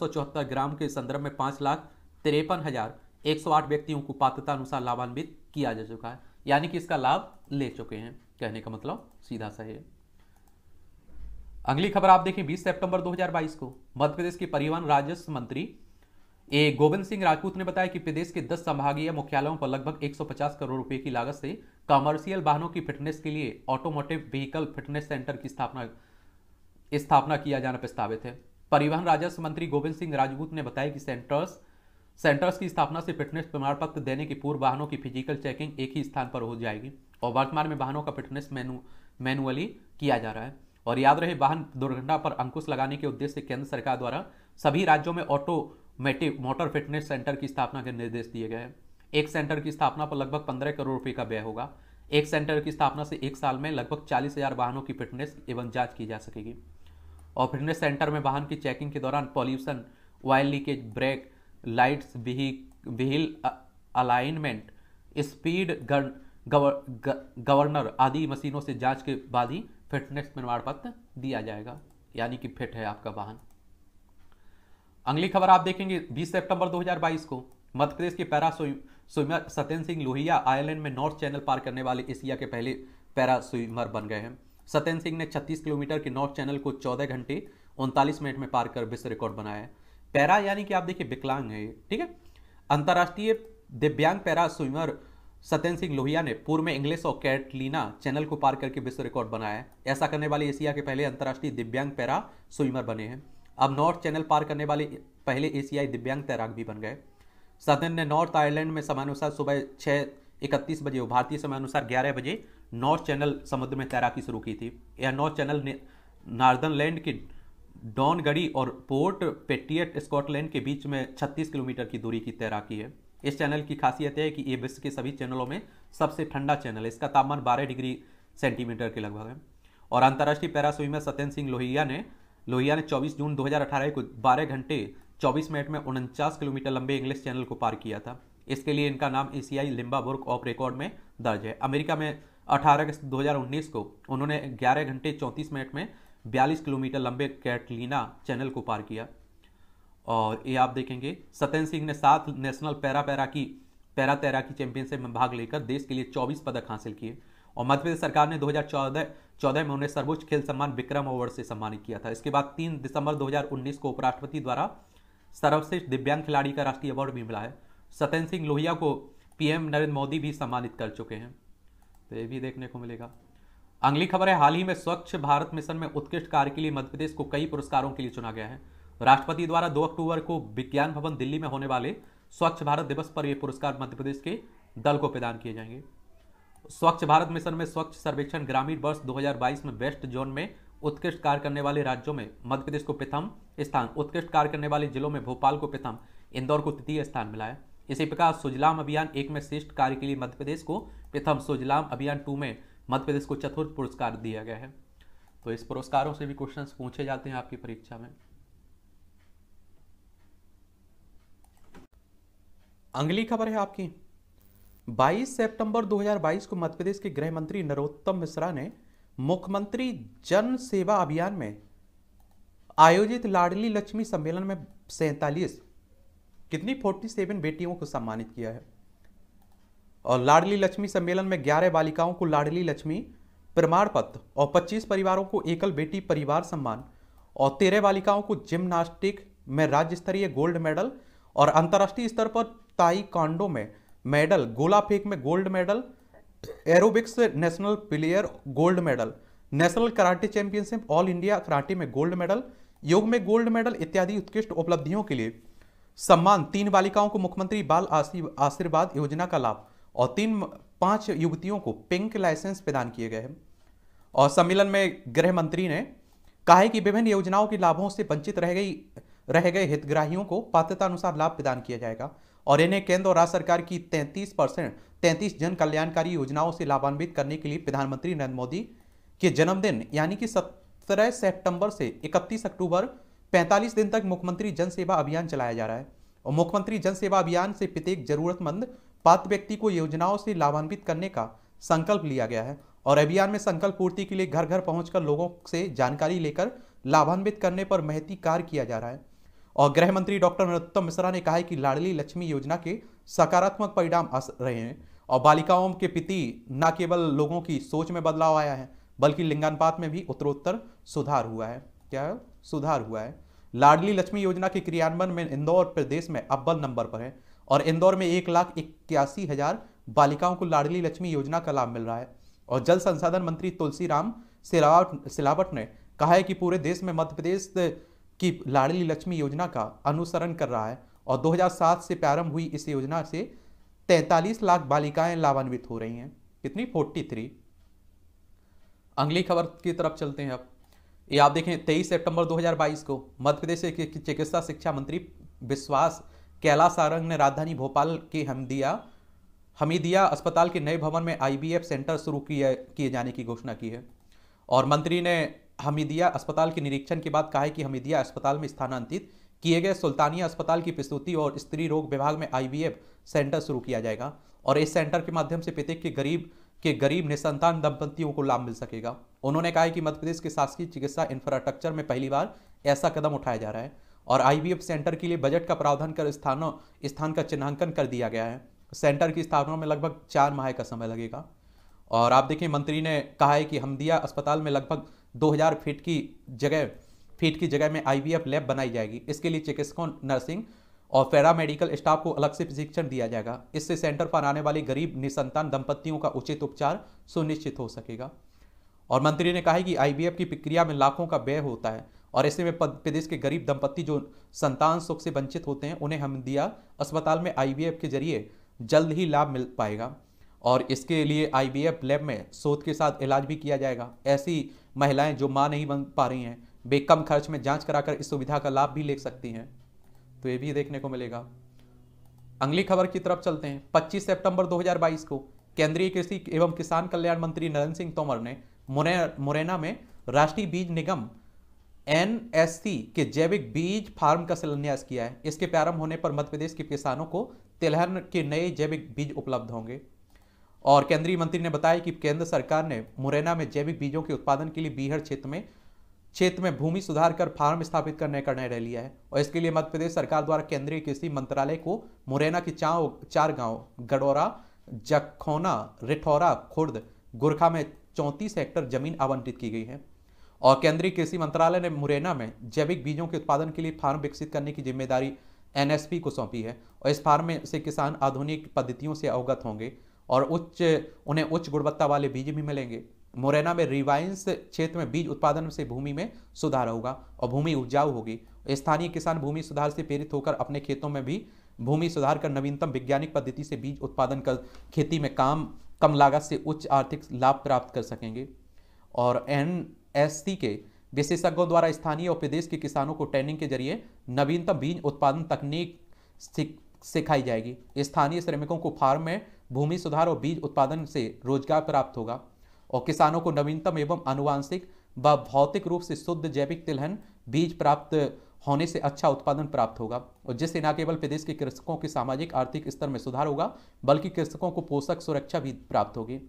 ग्राम के संदर्भ में पांच लाख तिरपन हज़ार एक सौ आठ व्यक्तियों को पात्रता अनुसार लाभान्वित किया जा चुका है यानी कि इसका लाभ ले चुके हैं कहने का मतलब सीधा सा है अगली खबर आप देखें 20 सितंबर 2022 को मध्य प्रदेश के परिवहन राजस्व मंत्री ए गोविंद सिंह राजपूत ने बताया कि प्रदेश के 10 संभागीय मुख्यालयों पर लगभग 150 करोड़ रुपए की लागत से कमर्शियल वाहनों की फिटनेस के लिए ऑटोमोटिव व्हीकल फिटनेस सेंटर की स्थापना स्थापना किया जाना प्रस्तावित है परिवहन राजस्व मंत्री गोविंद सिंह राजपूत ने बताया कि सेंटर्स सेंटर्स की स्थापना से फिटनेस प्रमाण पत्र देने के पूर्व वाहनों की फिजिकल चेकिंग एक ही स्थान पर हो जाएगी और वर्तमान में वाहनों का फिटनेस मैनु मैनुअली किया जा रहा है और याद रहे वाहन दुर्घटना पर अंकुश लगाने के उद्देश्य से केंद्र सरकार द्वारा सभी राज्यों में ऑटोमेटिक मोटर फिटनेस सेंटर की स्थापना के निर्देश दिए गए हैं एक सेंटर की स्थापना पर लगभग पंद्रह करोड़ रुपये का व्यय होगा एक सेंटर की स्थापना से एक साल में लगभग चालीस हजार वाहनों की फिटनेस एवं जांच की जा सकेगी और फिटनेस सेंटर में वाहन की चेकिंग के दौरान pollution wire leakage brake lights wheel alignment speed governor आदि मशीनों से जांच के बाद ही फिटनेस प्रमाण पत्र दिया जाएगा यानी कि फिट है आपका वाहन अगली खबर आप देखेंगे 20 सितंबर 2022 को मध्य प्रदेश के para swimmer Satyendra Singh Lohia Ireland में नॉर्थ चैनल पार करने वाले एशिया के पहले पैरा स्विमर बन गए हैं सत्येंद्र सिंह ने 36 किलोमीटर के नॉर्थ चैनल को 14 घंटे उनतालीस मिनट में पार कर विश्व रिकॉर्ड बनाया है पैरा यानी कि आप देखिए विकलांग है ठीक है अंतर्राष्ट्रीय दिव्यांग पैरा स्विमर सत्येंद्र सिंह लोहिया ने पूर्व में इंग्लिश और कैटलीना चैनल को पार करके विश्व रिकॉर्ड बनाया है ऐसा करने वाले एशिया के पहले अंतर्राष्ट्रीय दिव्यांग पैरा स्विमर बने हैं अब नॉर्थ चैनल पार करने वाले पहले एशियाई दिव्यांग तैराक भी बन गए सदन ने नॉर्थ आयरलैंड में समयानुसार सुबह छः इकतीस बजे भारतीय समयानुसार ग्यारह बजे नॉर्थ चैनल समुद्र में तैराकी शुरू की थी यह नॉर्थ चैनल ने नार्दनलैंड की डॉन गड़ी और पोर्ट पेटियट स्कॉटलैंड के बीच में 36 किलोमीटर की दूरी की तैराकी है इस चैनल की खासियत है कि ये विश्व के सभी चैनलों में सबसे ठंडा चैनल है इसका तापमान 12 डिग्री सेंटीमीटर के लगभग है और अंतर्राष्ट्रीय पैरा स्विमर सत्यन सिंह लोहिया ने लोहिया ने 24 जून 2018 को 12 घंटे 24 मिनट में उनचास किलोमीटर लंबे इंग्लिश चैनल को पार किया था इसके लिए इनका नाम एशियाई लिम्बा बुर्क ऑफ रिकॉर्ड में दर्ज है अमेरिका में 18 अगस्त 2019 को उन्होंने 11 घंटे 34 मिनट में 42 किलोमीटर लंबे कैटलीना चैनल को पार किया और ये आप देखेंगे सत्यन सिंह ने सात नेशनल पैरा पैरा की पैरा तैराकी चैंपियनशिप में भाग लेकर देश के लिए 24 पदक हासिल किए और मध्य प्रदेश सरकार ने 2014 14 में उन्हें सर्वोच्च खेल सम्मान विक्रम अवार्ड से सम्मानित किया था इसके बाद 3 दिसंबर 2019 को उपराष्ट्रपति द्वारा सर्वश्रेष्ठ दिव्यांग खिलाड़ी का राष्ट्रीय अवार्ड भी मिला है सत्यन सिंह लोहिया को पीएम नरेंद्र मोदी भी सम्मानित कर चुके हैं तो ये भी देखने को मिलेगा अगली खबर है हाल ही में स्वच्छ भारत मिशन में उत्कृष्ट कार्य के लिए मध्यप्रदेश को कई पुरस्कारों के लिए चुना गया है राष्ट्रपति द्वारा 2 अक्टूबर को विज्ञान भवन दिल्ली में होने वाले स्वच्छ भारत दिवस पर ये पुरस्कार मध्यप्रदेश के दल को प्रदान किए जाएंगे स्वच्छ भारत मिशन में स्वच्छ सर्वेक्षण ग्रामीण वर्ष 2022 में वेस्ट जोन में उत्कृष्ट कार्य करने वाले राज्यों में मध्य प्रदेश को प्रथम स्थान उत्कृष्ट कार्य करने वाले जिलों में भोपाल को प्रथम इंदौर को तृतीय स्थान मिला है इसी प्रकार सुजलाम अभियान एक में श्रेष्ठ कार्य के लिए मध्य प्रदेश को प्रथम सुजलाम अभियान टू में मध्य प्रदेश को चतुर्थ पुरस्कार दिया गया है तो इस पुरस्कारों से भी क्वेश्चन पूछे जाते हैं आपकी परीक्षा में अगली खबर है आपकी 22 सितंबर 2022 को मध्यप्रदेश के गृह मंत्री नरोत्तम मिश्रा ने मुख्यमंत्री जन सेवा अभियान में आयोजित लाडली लक्ष्मी सम्मेलन में सैतालीस कितनी 47 बेटियों को सम्मानित किया है और लाडली लक्ष्मी सम्मेलन में ग्यारह बालिकाओं को लाडली लक्ष्मी प्रमाण पत्र और पच्चीस परिवारों को एकल बेटी परिवार सम्मान और तेरह बालिकाओं को जिमनास्टिक में राज्य स्तरीय गोल्ड मेडल और अंतर्राष्ट्रीय स्तर पर ताई कांडो में मेडल गोला फेंक में gold medal aerobics national player gold medal national karate championship all India karate में गोल्ड मेडल योग में गोल्ड मेडल इत्यादि उत्कृष्ट उपलब्धियों के लिए सम्मान तीन बालिकाओं को मुख्यमंत्री बाल आशीर्वाद योजना का लाभ और तीन पांच युवतियों को पिंक लाइसेंस प्रदान किए गए हैं और सम्मेलन में गृह मंत्री ने कहा है कि विभिन्न योजनाओं के लाभों से वंचित रह गई रह गए हितग्राहियों को पात्रता अनुसार लाभ प्रदान किया जाएगा और इन्हें केंद्र और राज्य सरकार की 33 परसेंट तैंतीस जन कल्याणकारी योजनाओं से लाभान्वित करने के लिए प्रधानमंत्री नरेंद्र मोदी के जन्मदिन यानी कि 17 सितंबर से 31 अक्टूबर 45 दिन तक मुख्यमंत्री जनसेवा अभियान चलाया जा रहा है और मुख्यमंत्री जनसेवा अभियान से प्रत्येक जरूरतमंद पात्र व्यक्ति को योजनाओं से लाभान्वित करने का संकल्प लिया गया है और अभियान में संकल्प पूर्ति के लिए घर घर पहुंचकर लोगों से जानकारी लेकर लाभान्वित करने पर महती कार्य किया जा रहा है और गृह मंत्री डॉक्टर नरोत्तम मिश्रा ने कहा है कि लाडली लक्ष्मी योजना के सकारात्मक परिणाम आ रहे हैं और बालिकाओं के पिति न केवल लोगों की सोच में बदलाव आया है बल्कि लिंगानुपात में भी उत्तरोत्तर सुधार हुआ है क्या सुधार हुआ है लाडली लक्ष्मी योजना के क्रियान्वयन में इंदौर प्रदेश में अव्वल नंबर पर है और इंदौर में एक लाख इक्यासी हजार बालिकाओं को लाडली लक्ष्मी योजना का लाभ मिल रहा है और जल संसाधन मंत्री तुलसीराम सिलावट सिलावट ने कहा है कि पूरे देश में मध्य प्रदेश की लाडली लक्ष्मी योजना का अनुसरण कर रहा है और 2007 से प्रारंभ हुई इस योजना से 43 लाख बालिकाएं लाभान्वित हो रही हैं कितनी 43 अगली खबर की तरफ चलते हैं अब ये आप देखें 23 सितंबर 2022 को मध्य प्रदेश के चिकित्सा शिक्षा मंत्री विश्वास कैला सारंग ने राजधानी भोपाल के हमदिया हमीदिया अस्पताल के नए भवन में आईबीएफ सेंटर शुरू किए किए जाने की घोषणा की है और मंत्री ने हमीदिया अस्पताल के निरीक्षण के बाद कहा है कि हमीदिया अस्पताल में स्थानांतरित किए गए सुल्तानिया अस्पताल की प्रस्तुति और स्त्री रोग विभाग में आईवीएफ सेंटर शुरू किया जाएगा और इस सेंटर के माध्यम से प्रत्येक के गरीब के गरीब निसंतान दंपतियों को लाभ मिल सकेगा उन्होंने कहा कि मध्यप्रदेश के शासकीय चिकित्सा इंफ्रास्ट्रक्चर में पहली बार ऐसा कदम उठाया जा रहा है और आईवीएफ सेंटर के लिए बजट का प्रावधान कर स्थानों स्थान का चिन्हांकन कर दिया गया है सेंटर की स्थापना में लगभग चार माह का समय लगेगा और आप देखिए मंत्री ने कहा है कि हमदिया अस्पताल में लगभग 2000 फीट की जगह फीट की जगह में आईवीएफ लैब बनाई जाएगी इसके लिए चिकित्सकों नर्सिंग और पैरा मेडिकल स्टाफ को अलग से प्रशिक्षण दिया जाएगा इससे सेंटर पर आने वाली गरीब निसंतान दंपतियों का उचित उपचार सुनिश्चित हो सकेगा और मंत्री ने कहा है कि आई की प्रक्रिया में लाखों का व्यय होता है और ऐसे में प्रदेश के गरीब दंपत्ति जो संतान सुख से वंचित होते हैं उन्हें हम दिया अस्पताल में आईवीएफ के जरिए जल्द ही लाभ मिल पाएगा और इसके लिए आईवीएफ लैब में शोध के साथ इलाज भी किया जाएगा ऐसी महिलाएं जो मां नहीं बन पा रही हैं वे कम खर्च में जांच कराकर इस सुविधा का लाभ भी ले सकती हैं तो ये भी देखने को मिलेगा अगली खबर की तरफ चलते हैं 25 सितंबर 2022 को केंद्रीय कृषि एवं किसान कल्याण मंत्री नरेंद्र सिंह तोमर ने मुरैना में राष्ट्रीय बीज निगम एनएससी के जैविक बीज फार्म का शिलान्यास किया है इसके प्रारंभ होने पर मध्य प्रदेश के किसानों को तिलहन के नए जैविक बीज उपलब्ध होंगे और केंद्रीय मंत्री ने बताया कि केंद्र सरकार ने मुरैना में जैविक बीजों के उत्पादन के लिए बीहड़ क्षेत्र में क्षेत्र में भूमि सुधार कर फार्म स्थापित करने का निर्णय लिया है और इसके लिए मध्य प्रदेश सरकार द्वारा केंद्रीय कृषि मंत्रालय को मुरैना के चाओ चार गांव गडोरा जखोना रिठौरा खुर्द गोरखा में चौंतीस हेक्टर जमीन आवंटित की गई है और केंद्रीय कृषि मंत्रालय ने मुरैना में जैविक बीजों के उत्पादन के लिए फार्म विकसित करने की जिम्मेदारी एनएसपी को सौंपी है और इस फार्म में से किसान आधुनिक पद्धतियों से अवगत होंगे और उच्च उन्हें उच्च गुणवत्ता वाले बीज भी मिलेंगे मुरैना में रिवाइंस क्षेत्र में बीज उत्पादन से भूमि में सुधार होगा और भूमि उपजाऊ होगी स्थानीय किसान भूमि सुधार से प्रेरित होकर अपने खेतों में भी भूमि सुधार कर नवीनतम वैज्ञानिक पद्धति से बीज उत्पादन कर खेती में काम कम लागत से उच्च आर्थिक लाभ प्राप्त कर सकेंगे और एन एससी के विशेषज्ञों द्वारा स्थानीय और प्रदेश के किसानों को ट्रेनिंग के जरिए नवीनतम बीज उत्पादन तकनीक सिखाई जाएगी स्थानीय श्रमिकों को फार्म में भूमि सुधार और बीज उत्पादन से रोजगार प्राप्त होगा और किसानों को नवीनतम एवं अनुवांशिक व भौतिक रूप से शुद्ध जैविक तिलहन बीज प्राप्त होने से अच्छा उत्पादन प्राप्त होगा और जिससे न केवल प्रदेश के कृषकों के सामाजिक आर्थिक स्तर में सुधार होगा बल्कि कृषकों को पोषक सुरक्षा भी प्राप्त होगी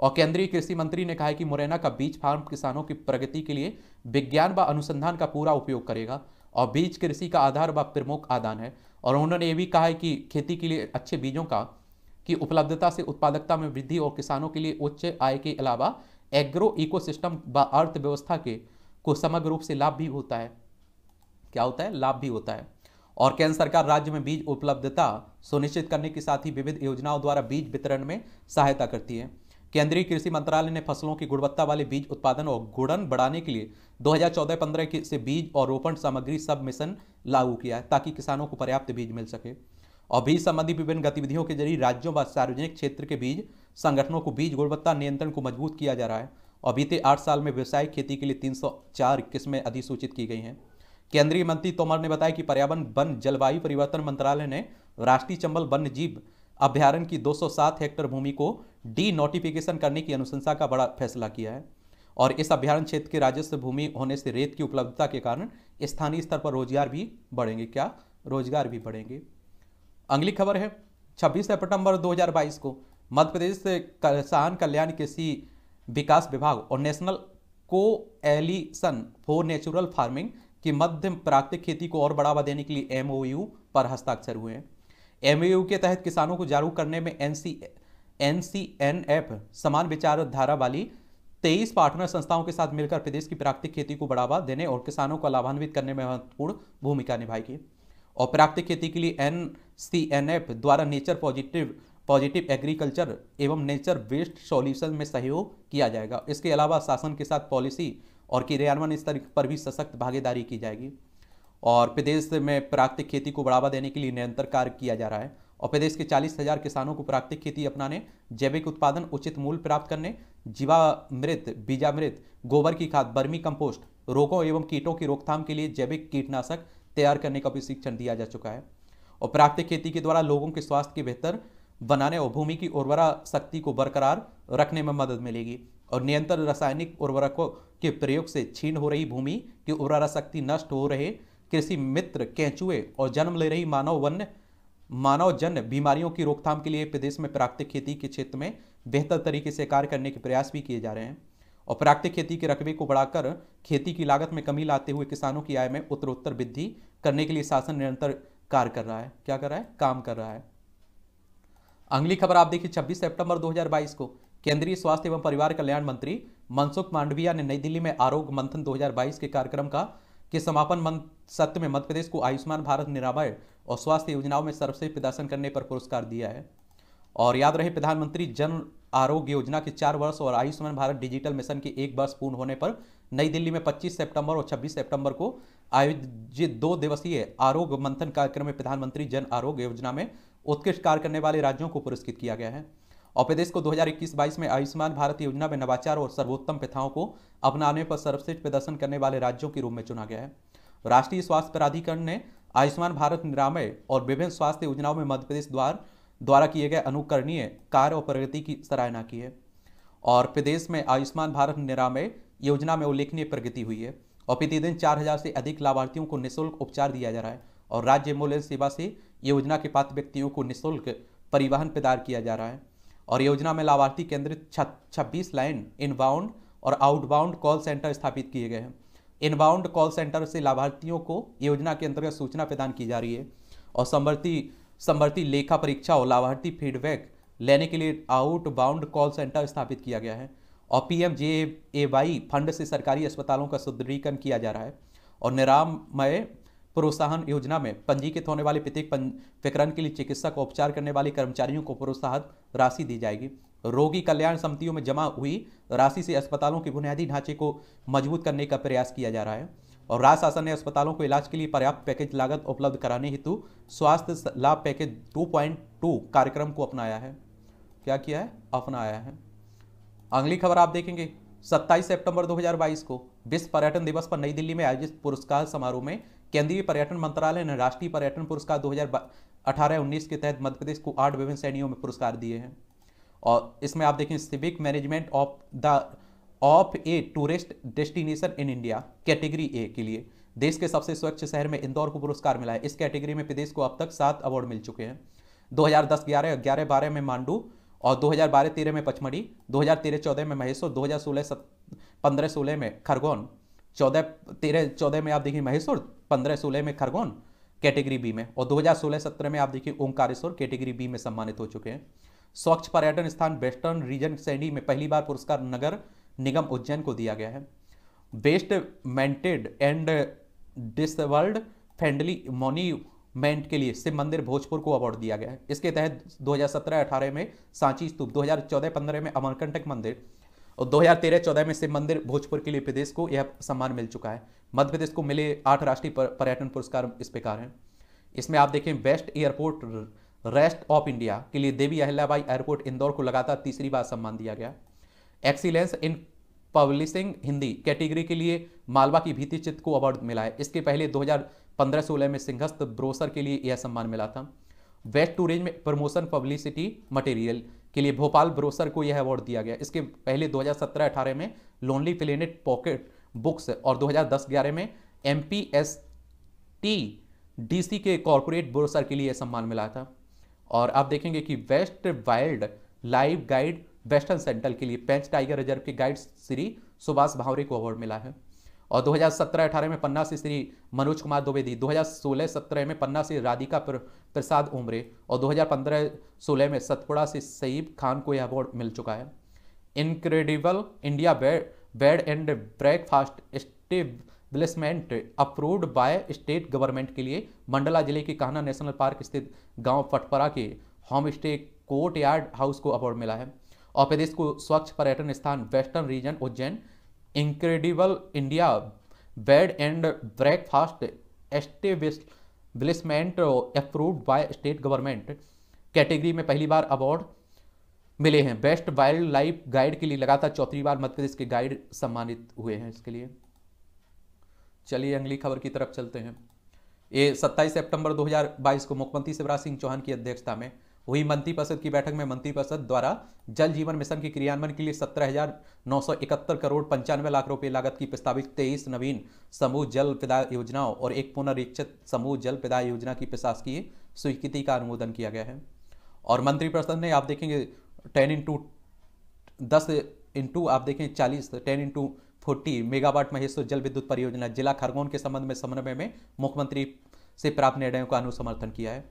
और केंद्रीय कृषि मंत्री ने कहा है कि मुरैना का बीज फार्म किसानों की प्रगति के लिए विज्ञान व अनुसंधान का पूरा उपयोग करेगा और बीज कृषि का आधार व प्रमुख आदान है और उन्होंने ये भी कहा है कि खेती के लिए अच्छे बीजों का की उपलब्धता से उत्पादकता में वृद्धि और किसानों के लिए उच्च आय के अलावा एग्रो इकोसिस्टम व अर्थव्यवस्था के को समग्र रूप से लाभ भी होता है क्या होता है लाभ भी होता है और केंद्र सरकार राज्य में बीज उपलब्धता सुनिश्चित करने के साथ ही विविध योजनाओं द्वारा बीज वितरण में सहायता करती है केंद्रीय कृषि मंत्रालय ने फसलों की गुणवत्ता वाले बीज उत्पादन और गुड़न बढ़ाने के लिए 2014-15 से बीज और रोपण सामग्री सब मिशन लागू किया है ताकि किसानों को पर्याप्त बीज मिल सके और बीज संबंधी विभिन्न गतिविधियों के जरिए राज्यों व सार्वजनिक क्षेत्र के बीज संगठनों को बीज गुणवत्ता नियंत्रण को मजबूत किया जा रहा है और बीते आठ साल में व्यवसायिक खेती के लिए तीन किस्में अधिसूचित की गई हैं केंद्रीय मंत्री तोमर ने बताया कि पर्यावरण वन जलवायु परिवर्तन मंत्रालय ने राष्ट्रीय चंबल वन्य जीव अभ्यारण्य की 207 हेक्टर भूमि को डी नोटिफिकेशन करने की अनुशंसा का बड़ा फैसला किया है और इस अभ्यारण क्षेत्र के राजस्व भूमि होने से रेत की उपलब्धता के कारण स्थानीय स्तर पर रोजगार भी बढ़ेंगे क्या रोजगार भी बढ़ेंगे अगली खबर है 26 सितंबर 2022 को मध्य प्रदेश किसान कल्याण कृषि विकास विभाग और नेशनल को एलिसन फॉर नेचुरल फार्मिंग की मध्य प्राकृतिक खेती को और बढ़ावा देने के लिए एमओयू पर हस्ताक्षर हुए हैं एम के तहत किसानों को जागरूक करने में N C N C N F समान विचारधारा वाली तेईस पार्टनर संस्थाओं के साथ मिलकर प्रदेश की प्राकृतिक खेती को बढ़ावा देने और किसानों को लाभान्वित करने में महत्वपूर्ण भूमिका निभाएगी और प्राकृतिक खेती के लिए एन सी एन एफ द्वारा नेचर पॉजिटिव पॉजिटिव एग्रीकल्चर एवं नेचर वेस्ट सॉल्यूशन में सहयोग किया जाएगा इसके अलावा शासन के साथ पॉलिसी और क्रियान्वयन स्तर पर भी सशक्त भागीदारी की जाएगी और प्रदेश में प्राकृतिक खेती को बढ़ावा देने के लिए निरंतर कार्य किया जा रहा है और प्रदेश के चालीस हजार किसानों को प्राकृतिक खेती अपनाने जैविक उत्पादन उचित मूल्य प्राप्त करने जीवामृत बीजामृत गोबर की खाद बर्मी कंपोस्ट रोगों एवं कीटों की रोकथाम के लिए जैविक कीटनाशक तैयार करने का प्रशिक्षण दिया जा चुका है और प्राकृतिक खेती के द्वारा लोगों के स्वास्थ्य के बेहतर बनाने और भूमि की उर्वरा शक्ति को बरकरार रखने में मदद मिलेगी और निरंतर रासायनिक उर्वरकों के प्रयोग से छीन हो रही भूमि की उर्वरा शक्ति नष्ट हो रहे कृषि मित्र केंचुए और जन्म ले रही मानव वन्य मानव जन बीमारियों की रोकथाम के लिए प्रदेश में प्राकृतिक खेती के क्षेत्र में बेहतर तरीके से कार्य करने के प्रयास भी किए जा रहे हैं और प्राकृतिक खेती के रकबे को बढ़ाकर खेती की लागत में कमी लाते हुए किसानों की आय में उत्तरोत्तर वृद्धि करने के लिए शासन निरंतर कार्य कर रहा है क्या कर रहा है काम कर रहा है अगली खबर आप देखिए 26 सितंबर 2022 को केंद्रीय स्वास्थ्य एवं परिवार कल्याण मंत्री मनसुख मांडविया ने नई दिल्ली में आरोग्य मंथन 2022 के कार्यक्रम का के समापन सत्र में मध्य प्रदेश को आयुष्मान भारत निराबय और स्वास्थ्य योजनाओं में सर्वश्रेष्ठ प्रदर्शन करने पर पुरस्कार दिया है और याद रहे प्रधानमंत्री जन आरोग्य योजना के चार वर्ष और आयुष्मान भारत डिजिटल मिशन के एक वर्ष पूर्ण होने पर नई दिल्ली में 25 सितंबर और 26 सितंबर को आयोजित दो दिवसीय आरोग्य मंथन कार्यक्रम में प्रधानमंत्री जन आरोग्य योजना में उत्कृष्ट कार्य करने वाले राज्यों को पुरस्कृत किया गया है और प्रदेश को 2021-22 में आयुष्मान भारत योजना में नवाचार और सर्वोत्तम प्रथाओं को अपनाने पर सर्वश्रेष्ठ प्रदर्शन करने वाले राज्यों के रूप में चुना गया है राष्ट्रीय स्वास्थ्य प्राधिकरण ने आयुष्मान भारत निरामय और विभिन्न स्वास्थ्य योजनाओं में मध्य प्रदेश द्वार द्वारा किए गए अनुकरणीय कार्य और प्रगति की सराहना की है और प्रदेश में आयुष्मान भारत निरामय योजना में उल्लेखनीय प्रगति हुई है और प्रतिदिन चार हजार से अधिक लाभार्थियों को निःशुल्क उपचार दिया जा रहा है और राज्य एम्बुलेंस सेवा से योजना के पात्र व्यक्तियों को निःशुल्क परिवहन प्रदान किया जा रहा है और योजना में लाभार्थी केंद्रित छब्बीस लाइन इनबाउंड और आउटबाउंड कॉल सेंटर स्थापित किए गए हैं इनबाउंड कॉल सेंटर से लाभार्थियों को योजना के अंतर्गत सूचना प्रदान की जा रही है और संवर्ती संवर्ती लेखा परीक्षा और लाभार्थी फीडबैक लेने के लिए आउटबाउंड कॉल सेंटर स्थापित किया गया है और P M J A Y fund से सरकारी अस्पतालों का सुदृढ़ीकरण किया जा रहा है और निरामय प्रोत्साहन योजना में पंजीकृत होने वाले प्रत्येक प्रकरण के लिए चिकित्सक उपचार करने वाले कर्मचारियों को प्रोत्साहन राशि दी जाएगी रोगी कल्याण समितियों में जमा हुई राशि से अस्पतालों के बुनियादी ढांचे को मजबूत करने का प्रयास किया जा रहा है और राज्य शासन ने अस्पतालों को इलाज के लिए पर्याप्त पैकेज लागत उपलब्ध कराने हेतु स्वास्थ्य लाभ पैकेज 2.2 कार्यक्रम को अपनाया है क्या किया है अपनाया है अगली खबर आप देखेंगे 27 सितंबर 2022 को विश्व पर्यटन दिवस पर नई दिल्ली में आयोजित पुरस्कार समारोह में केंद्रीय पर्यटन मंत्रालय ने राष्ट्रीय पर्यटन पुरस्कार 2018-19 के तहत मध्य प्रदेश को आठ विभिन्न श्रेणियों में पुरस्कार दिए हैं और इसमें आप देखें civic management of the of a tourist destination in India category A के लिए देश के सबसे स्वच्छ शहर में इंदौर को पुरस्कार मिला है इस कैटेगरी में प्रदेश को अब तक सात अवार्ड मिल चुके हैं 2010 11 ग्यारह ग्यारह में मांडू और 2012 13 में पचमढ़ी 2013 14 में महेश्वर 2016 हज़ार सोलह में खरगोन चौदह तेरह चौदह में आप देखिए महेश्वर पंद्रह सोलह में खरगोन कैटेगरी बी में और 2016-17 में आप देखिए ओंकारेश्वर कैटेगरी बी में सम्मानित हो चुके हैं स्वच्छ पर्यटन स्थान वेस्टर्न रीजन सैंडी में पहली बार पुरस्कार नगर निगम उज्जैन को दिया गया है best maintained and disabled friendly monument के लिए शिव मंदिर भोजपुर को अवार्ड दिया गया है इसके तहत 2017-18 में सांची स्तूप 2014-15 में अमरकंटक मंदिर और 2013-14 में से मंदिर भोजपुर के लिए प्रदेश को यह सम्मान मिल चुका है मध्य प्रदेश को मिले आठ राष्ट्रीय पर्यटन पुरस्कार इस प्रकार हैं इसमें आप देखें best airport rest of India के लिए देवी अहिल्याबाई एयरपोर्ट इंदौर को लगातार तीसरी बार सम्मान दिया गया excellence in publishing Hindi category के लिए मालवा की भीति चित्त को अवार्ड मिला है इसके पहले 2015-16 में सिंहस्थ ब्रोसर के लिए यह सम्मान मिला था best tourism promotion publicity material के लिए भोपाल ब्रोसर को यह अवार्ड दिया गया इसके पहले 2017-18 में लोनली प्लेनेट पॉकेट बुक्स और 2010-11 में M P S T D C के कॉरपोरेट ब्रोसर के लिए सम्मान मिला था और आप देखेंगे कि west wild live guide western central के लिए पेंच टाइगर रिजर्व के गाइड श्री सुभाष भावरे को अवार्ड मिला है और 2017-18 में पन्ना से श्री मनोज कुमार द्विवेदी 2016-17 में पन्ना से राधिका प्रसाद उमरे और 2015-16 में सतपुड़ा से सईब खान को यह अवार्ड मिल चुका है incredible India bed bed and breakfast establishment approved by state government के लिए मंडला जिले के कान्हा नेशनल पार्क स्थित गाँव फटपरा के home stay courtyard house को अवार्ड मिला है और प्रदेश को स्वच्छ पर्यटन स्थान western region Ujjain incredible India bed and breakfast establishment approved by state government category में पहली बार अवार्ड मिले हैं बेस्ट वाइल्ड लाइफ गाइड के लिए लगातार चौथी बार मध्य प्रदेश के गाइड सम्मानित हुए हैं इसके लिए चलिए अगली खबर की तरफ चलते हैं ये 27 सितंबर 2022 को मुख्यमंत्री शिवराज सिंह चौहान की अध्यक्षता में वही मंत्रिपरिषद की बैठक में मंत्रिपरिषद द्वारा जल जीवन मिशन के क्रियान्वयन के लिए सत्रह हजार नौ सौ इकहत्तर करोड़ पंचानवे लाख रुपए लागत की प्रस्तावित तेईस नवीन समूह जल प्रदा योजनाओं और एक पुनरीक्षित समूह जल प्रदा योजना की प्रशासकीय स्वीकृति का अनुमोदन किया गया है और मंत्रिपरिषद ने आप देखेंगे टेन इंटू दस इंटू आप देखें चालीस ten into forty megawatt Maheshwar जल विद्युत परियोजना जिला खरगोन के संबंध में समन्वय में मुख्यमंत्री से प्राप्त निर्णयों का अनुसमर्थन किया है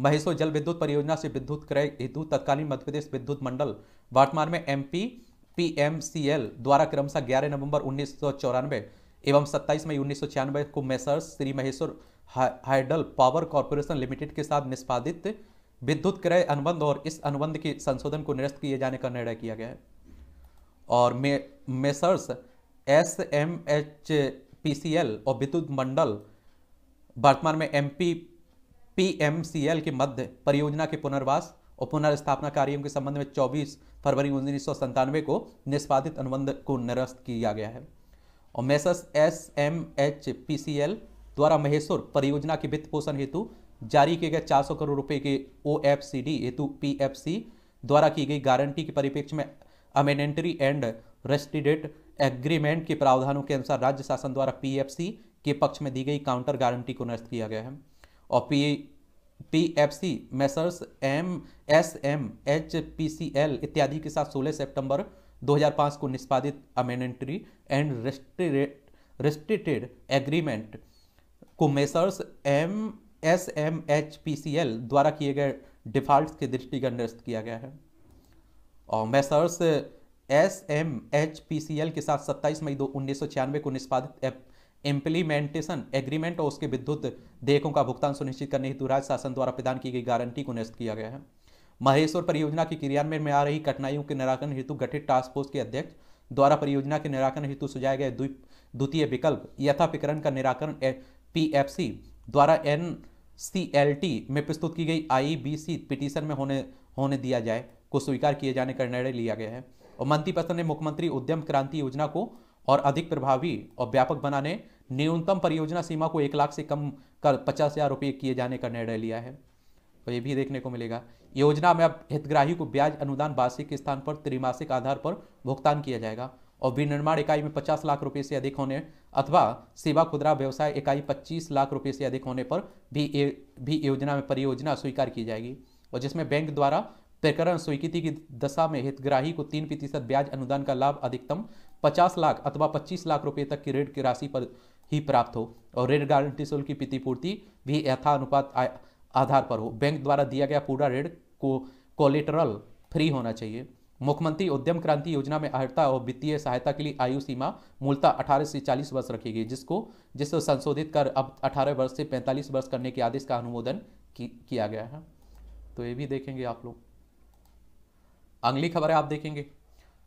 महेश्वर जल विद्युत परियोजना से विद्युत क्रय हेतु तत्कालीन मध्यप्रदेश विद्युत मंडल वर्तमान में एम पी द्वारा क्रमशः ग्यारह नवंबर उन्नीस एवं सत्ताईस मई उन्नीस को messrs Shri Maheshwar hydel power corporation limited के साथ निष्पादित विद्युत क्रय अनुबंध और इस अनुबंध के संशोधन को निरस्त किए जाने का निर्णय किया गया है और मे messrs S M H P C L और विद्युत मंडल वर्तमान में एम पी पीएमसीएल के मध्य परियोजना के पुनर्वास और पुनर्स्थापना कार्यों के संबंध में 24 फरवरी उन्नीस को निष्पादित अनुबंध को निरस्त किया गया है और messrs S M H P C L द्वारा महेश्वर परियोजना के वित्त पोषण हेतु जारी किए गए 400 करोड़ रुपए के ओ एफ सी डी हेतु पी एफ सी द्वारा की गई गारंटी के परिप्रेक्ष्य में अमेनेंटरी एंड रेस्टिडेट एग्रीमेंट के प्रावधानों के अनुसार राज्य शासन द्वारा पी के पक्ष में दी गई काउंटर गारंटी को नष्ट किया गया है और P P F C messrs M S M H P C L इत्यादि के साथ 16 सितंबर 2005 को निष्पादित अमेनेंट्री एंड रिस्ट्रिक्टेड एग्रीमेंट को messrs M S M H P C L द्वारा किए गए डिफॉल्ट के दृष्टिगत निरस्त किया गया है और messrs S M H P C L के साथ 27 मई दो उन्नीस को निष्पादित एफ इम्प्लीमेंटेशन एग्रीमेंट और उसके विद्युत देयकों का भुगतान सुनिश्चित करने हेतु राज्य शासन द्वारा प्रदान की गई गारंटी को निरस्त किया गया है महेश्वर परियोजना के क्रियान्वयन में आ रही कठिनाइयों के निराकरण हेतु गठित टास्क फोर्स के अध्यक्ष द्वारा परियोजना के निराकरण हेतु सुझाए गए द्वितीय विकल्प यथापिकरण का निराकरण पीएफसी द्वारा एन सी में प्रस्तुत की गई आईबीसी पिटीशन में होने होने दिया जाए को स्वीकार किए जाने का निर्णय लिया गया है और मंत्री पत्र ने मुख्यमंत्री उद्यम क्रांति योजना को और अधिक प्रभावी और व्यापक बनाने न्यूनतम परियोजना सीमा को एक लाख से कम कर पचास हज़ार रुपये किए जाने का निर्णय लिया है तो ये भी देखने को मिलेगा योजना में अब हितग्राही को ब्याज अनुदान वार्षिक के स्थान पर त्रिमासिक आधार पर भुगतान किया जाएगा और विनिर्माण इकाई में पचास लाख रुपये से अधिक होने अथवा सेवा खुदरा व्यवसाय इकाई पच्चीस लाख रुपये से अधिक होने पर भी ए, भी योजना में परियोजना स्वीकार की जाएगी और जिसमें बैंक द्वारा प्रकरण स्वीकृति की दशा में हितग्राही को तीन प्रतिशत ब्याज अनुदान का लाभ अधिकतम पचास लाख अथवा पच्चीस लाख रुपये तक की ऋण की राशि पर ही प्राप्त हो और ऋण गारंटी शुल्क की प्रतिपूर्ति भी यथानुपात आधार पर हो बैंक द्वारा दिया गया पूरा ऋण को कोलेटरल फ्री होना चाहिए मुख्यमंत्री उद्यम क्रांति योजना में अहर्ता और वित्तीय सहायता के लिए आयु सीमा मूलतः 18 से 40 वर्ष रखी गई जिसको जिसको संशोधित कर अब 18 वर्ष से 45 वर्ष करने के आदेश का अनुमोदन की, किया गया है तो ये भी देखेंगे आप लोग अगली खबर आप देखेंगे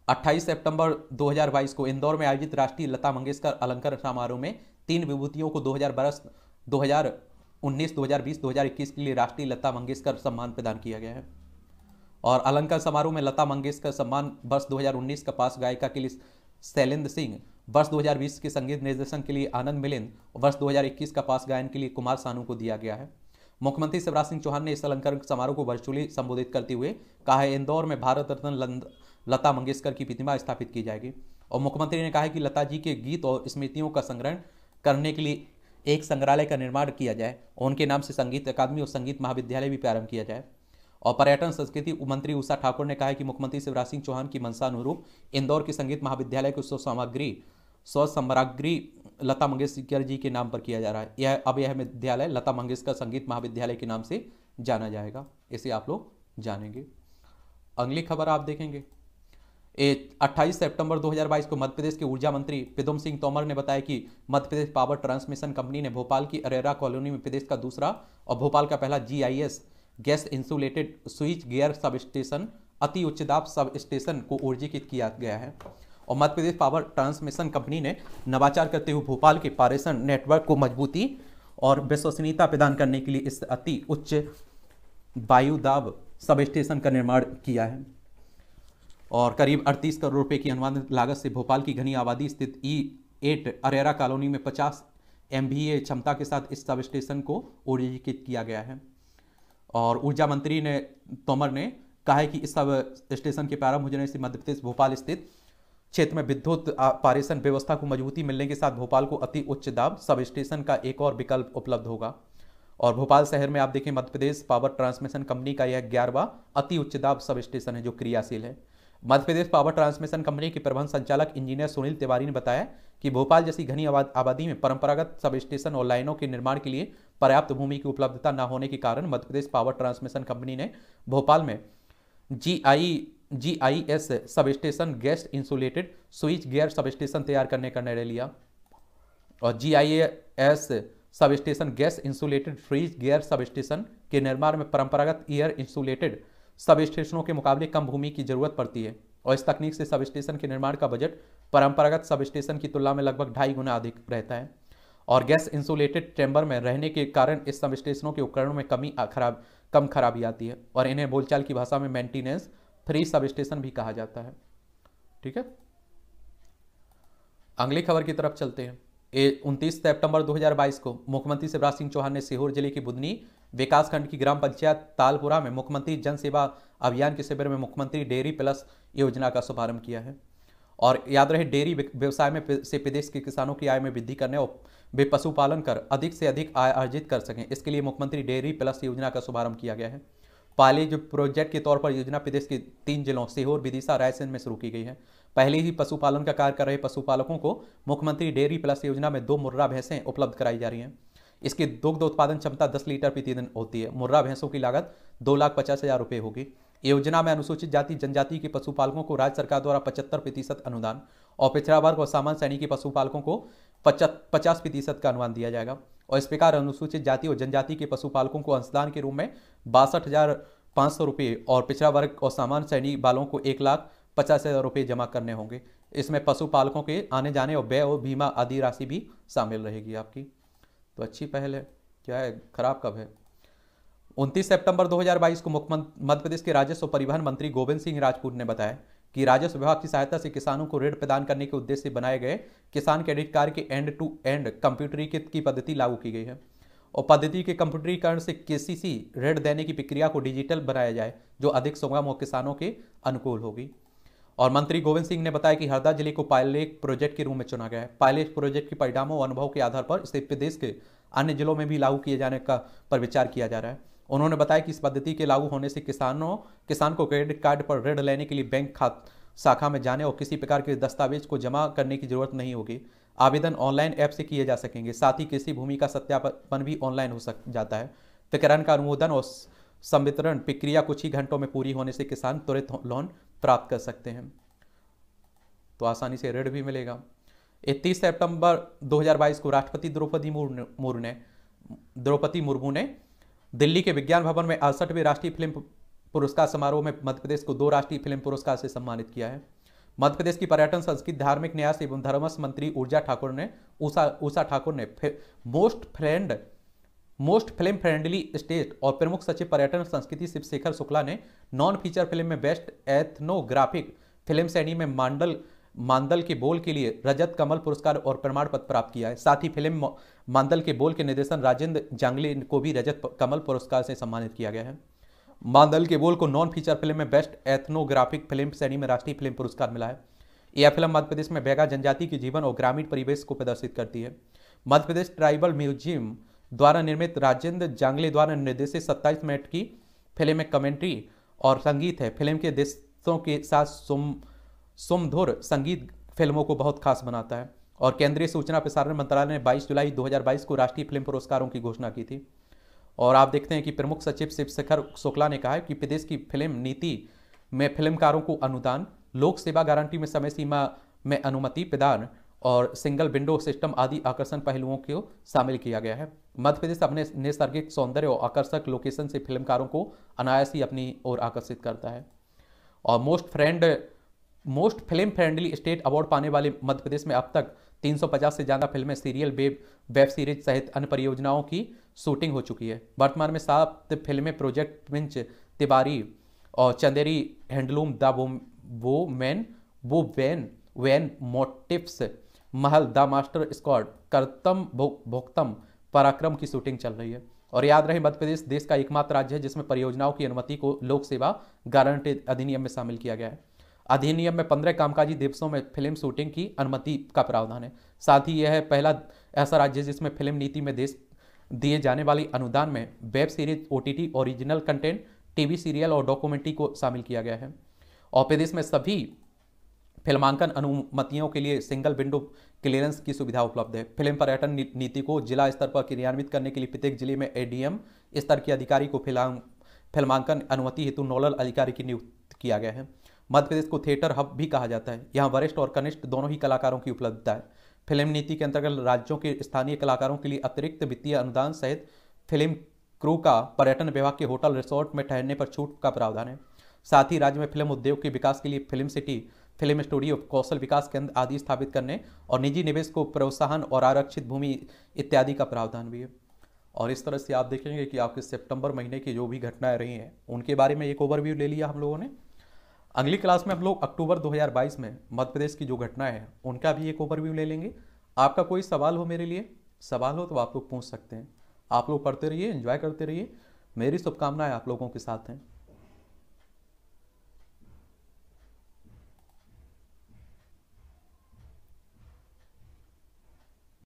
28 सितंबर 2022 को इंदौर में आयोजित राष्ट्रीय लता मंगेशकर अलंकरण समारोह में तीन विभूतियों को 2000 बरस 2019, 2020, 2021 के लिए राष्ट्रीय लता मंगेशकर सम्मान प्रदान किया गया है और अलंकरण समारोह में लता मंगेशकर सम्मान वर्ष 2019 का पास गायिका के लिए शैलेंद्र सिंह वर्ष 2020 के संगीत निर्देशन के लिए आनंद मिलिंद वर्ष 2021 का पास गायन के लिए कुमार सानू को दिया गया है मुख्यमंत्री शिवराज सिंह चौहान ने इस अलंकरण समारोह को वर्चुअली संबोधित करते हुए कहा है इंदौर में भारत रत्न लता मंगेशकर की प्रतिमा स्थापित की जाएगी और मुख्यमंत्री ने कहा है कि लता जी के गीत और स्मृतियों का संग्रहण करने के लिए एक संग्रहालय का निर्माण किया जाए और उनके नाम से संगीत अकादमी और संगीत महाविद्यालय भी प्रारंभ किया जाए और पर्यटन संस्कृति मंत्री उषा ठाकुर ने कहा है कि मुख्यमंत्री शिवराज सिंह चौहान की मंसानुरूप इंदौर के संगीत महाविद्यालय की स्व सामग्री स्व समराग्री लता मंगेशकर जी के नाम पर किया जा रहा है यह अब यह विद्यालय लता मंगेशकर संगीत महाविद्यालय के नाम से जाना जाएगा इसे आप लोग जानेंगे अगली खबर आप देखेंगे अट्ठाईस सितंबर 2022 को मध्य प्रदेश के ऊर्जा मंत्री पिदुम सिंह तोमर ने बताया कि Madhya Pradesh power transmission company ने भोपाल की अरेरा कॉलोनी में प्रदेश का दूसरा और भोपाल का पहला GIS gas insulated switchgear substation अति उच्च दाब सब स्टेशन को ऊर्जीकृत किया गया है और Madhya Pradesh power transmission company ने नवाचार करते हुए भोपाल के पारेषण नेटवर्क को मजबूती और विश्वसनीयता प्रदान करने के लिए इस अति उच्च वायुदाब सब स्टेशन का निर्माण किया है और करीब 38 करोड़ रुपए की अनुमानित लागत से भोपाल की घनी आबादी स्थित E e eight Arera colony में 50 एम क्षमता के साथ इस सब स्टेशन को ओरिजिकित किया गया है और ऊर्जा मंत्री ने तोमर ने कहा है कि इस सब स्टेशन के प्रारंभ हो जाने से मध्य प्रदेश भोपाल स्थित क्षेत्र में विद्युत पारेषण व्यवस्था को मजबूती मिलने के साथ भोपाल को अति उच्च दाब सब स्टेशन का एक और विकल्प उपलब्ध होगा और भोपाल शहर में आप देखें Madhya Pradesh power transmission company का यह ग्यारहवा अति उच्च दाब सब स्टेशन है जो क्रियाशील है Madhya Pradesh power transmission company के प्रबंध संचालक इंजीनियर सुनील तिवारी ने बताया कि भोपाल जैसी घनी आबादी में परंपरागत सब स्टेशन और लाइनों के निर्माण के लिए पर्याप्त भूमि की उपलब्धता न होने के कारण Madhya Pradesh power transmission company ने भोपाल में G I G I S substation gas insulated switchgear substation तैयार करने का निर्णय लिया और G I S substation gas insulated freeze gear substation के निर्माण में परंपरागत एयर इंसुलेटेड सब स्टेशनों के मुकाबले कम भूमि की जरूरत पड़ती है और इस तकनीक से सब स्टेशन के निर्माण का बजट परंपरागत सब स्टेशन की तुलना में लगभग ढाई गुना अधिक रहता है और गैस इंसुलेटेड चैम्बर में रहने के कारण इस सब स्टेशनों के उपकरणों में कमी खराब कम खराबी आती है और इन्हें बोलचाल की भाषा में मेंटेनेंस फ्री सब स्टेशन भी कहा जाता है ठीक है अगली खबर की तरफ चलते हैं 29 सितंबर 2022 को मुख्यमंत्री शिवराज सिंह चौहान ने सीहोर जिले की बुधनी विकासखंड की ग्राम पंचायत तालपुरा में मुख्यमंत्री जन सेवा अभियान के शिविर में मुख्यमंत्री डेयरी प्लस योजना का शुभारंभ किया है और याद रहे डेयरी व्यवसाय में से प्रदेश के किसानों की आय में वृद्धि करने और वे पशुपालन कर अधिक से अधिक आय अर्जित कर सकें इसके लिए मुख्यमंत्री डेयरी प्लस योजना का शुभारंभ किया गया है पहले जो प्रोजेक्ट के तौर पर योजना प्रदेश के तीन जिलों सीहोर विदिशा रायसेन में शुरू की गई है पहले ही पशुपालन का कार्य कर रहे पशुपालकों को मुख्यमंत्री डेयरी प्लस योजना में दो मुर्रा भैंसें उपलब्ध कराई जा रही हैं इसकी दुग्ध उत्पादन क्षमता दस लीटर प्रतिदिन होती है मुर्रा भैंसों की लागत दो लाख पचास हज़ार रुपये होगी योजना में अनुसूचित जाति जनजाति के पशुपालकों को राज्य सरकार द्वारा पचहत्तर प्रतिशत अनुदान और पिछड़ा वर्ग और सामान्य श्रेणी के पशुपालकों को पचास प्रतिशत का अनुदान दिया जाएगा और इस प्रकार अनुसूचित जाति और जनजाति के पशुपालकों को अंशदान के रूप में बासठ हज़ार सौ रुपये और पिछड़ा वर्ग और सामान्य श्रेणी वालों को एक लाख पचास हज़ार रुपये जमा करने होंगे इसमें पशुपालकों के आने जाने और व्यय और बीमा आदि राशि भी शामिल रहेगी आपकी तो अच्छी पहल है क्या है खराब कब है उनतीस सितंबर 2022 को मुख्यमंत्री मध्य प्रदेश के राजस्व परिवहन मंत्री गोविंद सिंह राजपूत ने बताया कि राजस्व विभाग की सहायता से किसानों को ऋण प्रदान करने के उद्देश्य से बनाए गए किसान क्रेडिट कार्ड के एंड टू एंड कंप्यूटरीकृत की पद्धति लागू की गई है और पद्धति के कंप्यूटरीकरण से सी ऋण देने की प्रक्रिया को डिजिटल बनाया जाए जो अधिक सुगम और किसानों के अनुकूल होगी और मंत्री गोविंद सिंह ने बताया कि हरदा जिले को पायलट प्रोजेक्ट के रूप में चुना गया है पायलट प्रोजेक्ट के परिणामों और अनुभव के आधार पर इसे प्रदेश के अन्य जिलों में भी लागू किए जाने का पर विचार किया जा रहा है उन्होंने बताया कि इस पद्धति के लागू होने से किसानों किसान को क्रेडिट कार्ड पर ऋण लेने के लिए बैंक खात शाखा में जाने और किसी प्रकार के दस्तावेज को जमा करने की जरूरत नहीं होगी आवेदन ऑनलाइन ऐप से किए जा सकेंगे साथ ही किसी भूमि का सत्यापन भी ऑनलाइन हो सक जाता है प्रकरण का अनुमोदन और संवितरण प्रक्रिया कुछ ही घंटों में पूरी होने से किसान त्वरित लोन प्राप्त कर सकते हैं तो आसानी से ऋण भी मिलेगा 31 सितंबर 2022 को राष्ट्रपति द्रौपदी मुर्मू ने द्रौपदी मुर्मू ने दिल्ली के विज्ञान भवन में अड़सठवें राष्ट्रीय फिल्म पुरस्कार समारोह में मध्य प्रदेश को दो राष्ट्रीय फिल्म पुरस्कार से सम्मानित किया है मध्य प्रदेश की पर्यटन संस्कृति धार्मिक न्यास एवं धर्मस मंत्री ऊर्जा ठाकुर ने उषा उषा ठाकुर ने most friend most film friendly state और प्रमुख सचिव पर्यटन संस्कृति शिवशेखर शुक्ला ने नॉन फीचर फिल्म में बेस्ट एथनोग्राफिक फिल्म श्रेणी में मांडल मांडल के बोल के लिए रजत कमल पुरस्कार और प्रमाण पत्र प्राप्त किया है साथ ही फिल्म मांडल के बोल के निर्देशन राजेंद्र जांगले को भी रजत कमल पुरस्कार से सम्मानित किया गया है मांदल के बोल को नॉन फीचर फिल्म में बेस्ट एथनोग्राफिक फिल्म श्रेणी में राष्ट्रीय फिल्म पुरस्कार मिला है यह फिल्म मध्य प्रदेश में बैगा जनजाति के जीवन और ग्रामीण परिवेश को प्रदर्शित करती है मध्य प्रदेश ट्राइबल म्यूजियम द्वारा निर्मित राजेंद्र जांगले द्वारा निर्देशित सत्ताईस मिनट की फिल्म में कमेंट्री और संगीत है फिल्म के दृश्यों के साथ सुम सुमधुर संगीत फिल्मों को बहुत खास बनाता है और केंद्रीय सूचना प्रसारण मंत्रालय ने 22 जुलाई 2022 को राष्ट्रीय फिल्म पुरस्कारों की घोषणा की थी और आप देखते हैं कि प्रमुख सचिव शिव शेखर शुक्ला ने कहा है कि प्रदेश की फिल्म नीति में फिल्मकारों को अनुदान लोक सेवा गारंटी में समय सीमा में अनुमति प्रदान और सिंगल विंडो सिस्टम आदि आकर्षण पहलुओं को शामिल किया गया है मध्य प्रदेश अपने नैसर्गिक सौंदर्य और आकर्षक लोकेशन से फिल्मकारों को अनायास ही अपनी ओर आकर्षित करता है और most friend most film friendly state award पाने वाले मध्य प्रदेश में अब तक 350 से ज़्यादा फिल्में सीरियल वेब वेब सीरीज सहित अन्य परियोजनाओं की शूटिंग हो चुकी है वर्तमान में सात फिल्में प्रोजेक्ट मिंच तिवारी और चंदेरी हैंडलूम द वो मैन वो वैन वैन मोटिप्स Mahal the master squad Kartam Bhoktam Parakram की शूटिंग चल रही है और याद रहे मध्य प्रदेश देश का एकमात्र राज्य है जिसमें परियोजनाओं की अनुमति को लोक सेवा गारंटी अधिनियम में शामिल किया गया है अधिनियम में पंद्रह कामकाजी दिवसों में फिल्म शूटिंग की अनुमति का प्रावधान है साथ ही यह है पहला ऐसा राज्य जिसमें फिल्म नीति में देश दिए जाने वाले अनुदान में web series O T original content TV serial और डॉक्यूमेंट्री को शामिल किया गया है और प्रदेश में सभी फिल्मांकन अनुमतियों के लिए सिंगल विंडो क्लियरेंस की सुविधा उपलब्ध है फिल्म पर्यटन नीति को जिला स्तर पर क्रियान्वित करने के लिए प्रत्येक जिले में एडीएम स्तर के अधिकारी को फिल्म फिल्मांकन अनुमति हेतु नोडल अधिकारी की नियुक्त किया गया है मध्य प्रदेश को थिएटर हब भी कहा जाता है यहाँ वरिष्ठ और कनिष्ठ दोनों ही कलाकारों की उपलब्धता है फिल्म नीति के अंतर्गत राज्यों के स्थानीय कलाकारों के लिए अतिरिक्त वित्तीय अनुदान सहित फिल्म क्रू का पर्यटन विभाग के होटल रिसोर्ट में ठहरने पर छूट का प्रावधान है साथ ही राज्य में फिल्म उद्योग के विकास के लिए फिल्म सिटी फिल्म स्टूडियो कौशल विकास केंद्र आदि स्थापित करने और निजी निवेश को प्रोत्साहन और आरक्षित भूमि इत्यादि का प्रावधान भी है और इस तरह से आप देखेंगे कि आपके सितंबर महीने की जो भी घटनाएं रही हैं उनके बारे में एक ओवरव्यू ले लिया हम लोगों ने अगली क्लास में हम लोग अक्टूबर 2022 में मध्य प्रदेश की जो घटनाएं हैं उनका भी एक ओवरव्यू ले लेंगे आपका कोई सवाल हो मेरे लिए सवाल हो तो आप लोग पूछ सकते हैं आप लोग पढ़ते रहिए इन्जॉय करते रहिए मेरी शुभकामनाएं आप लोगों के साथ हैं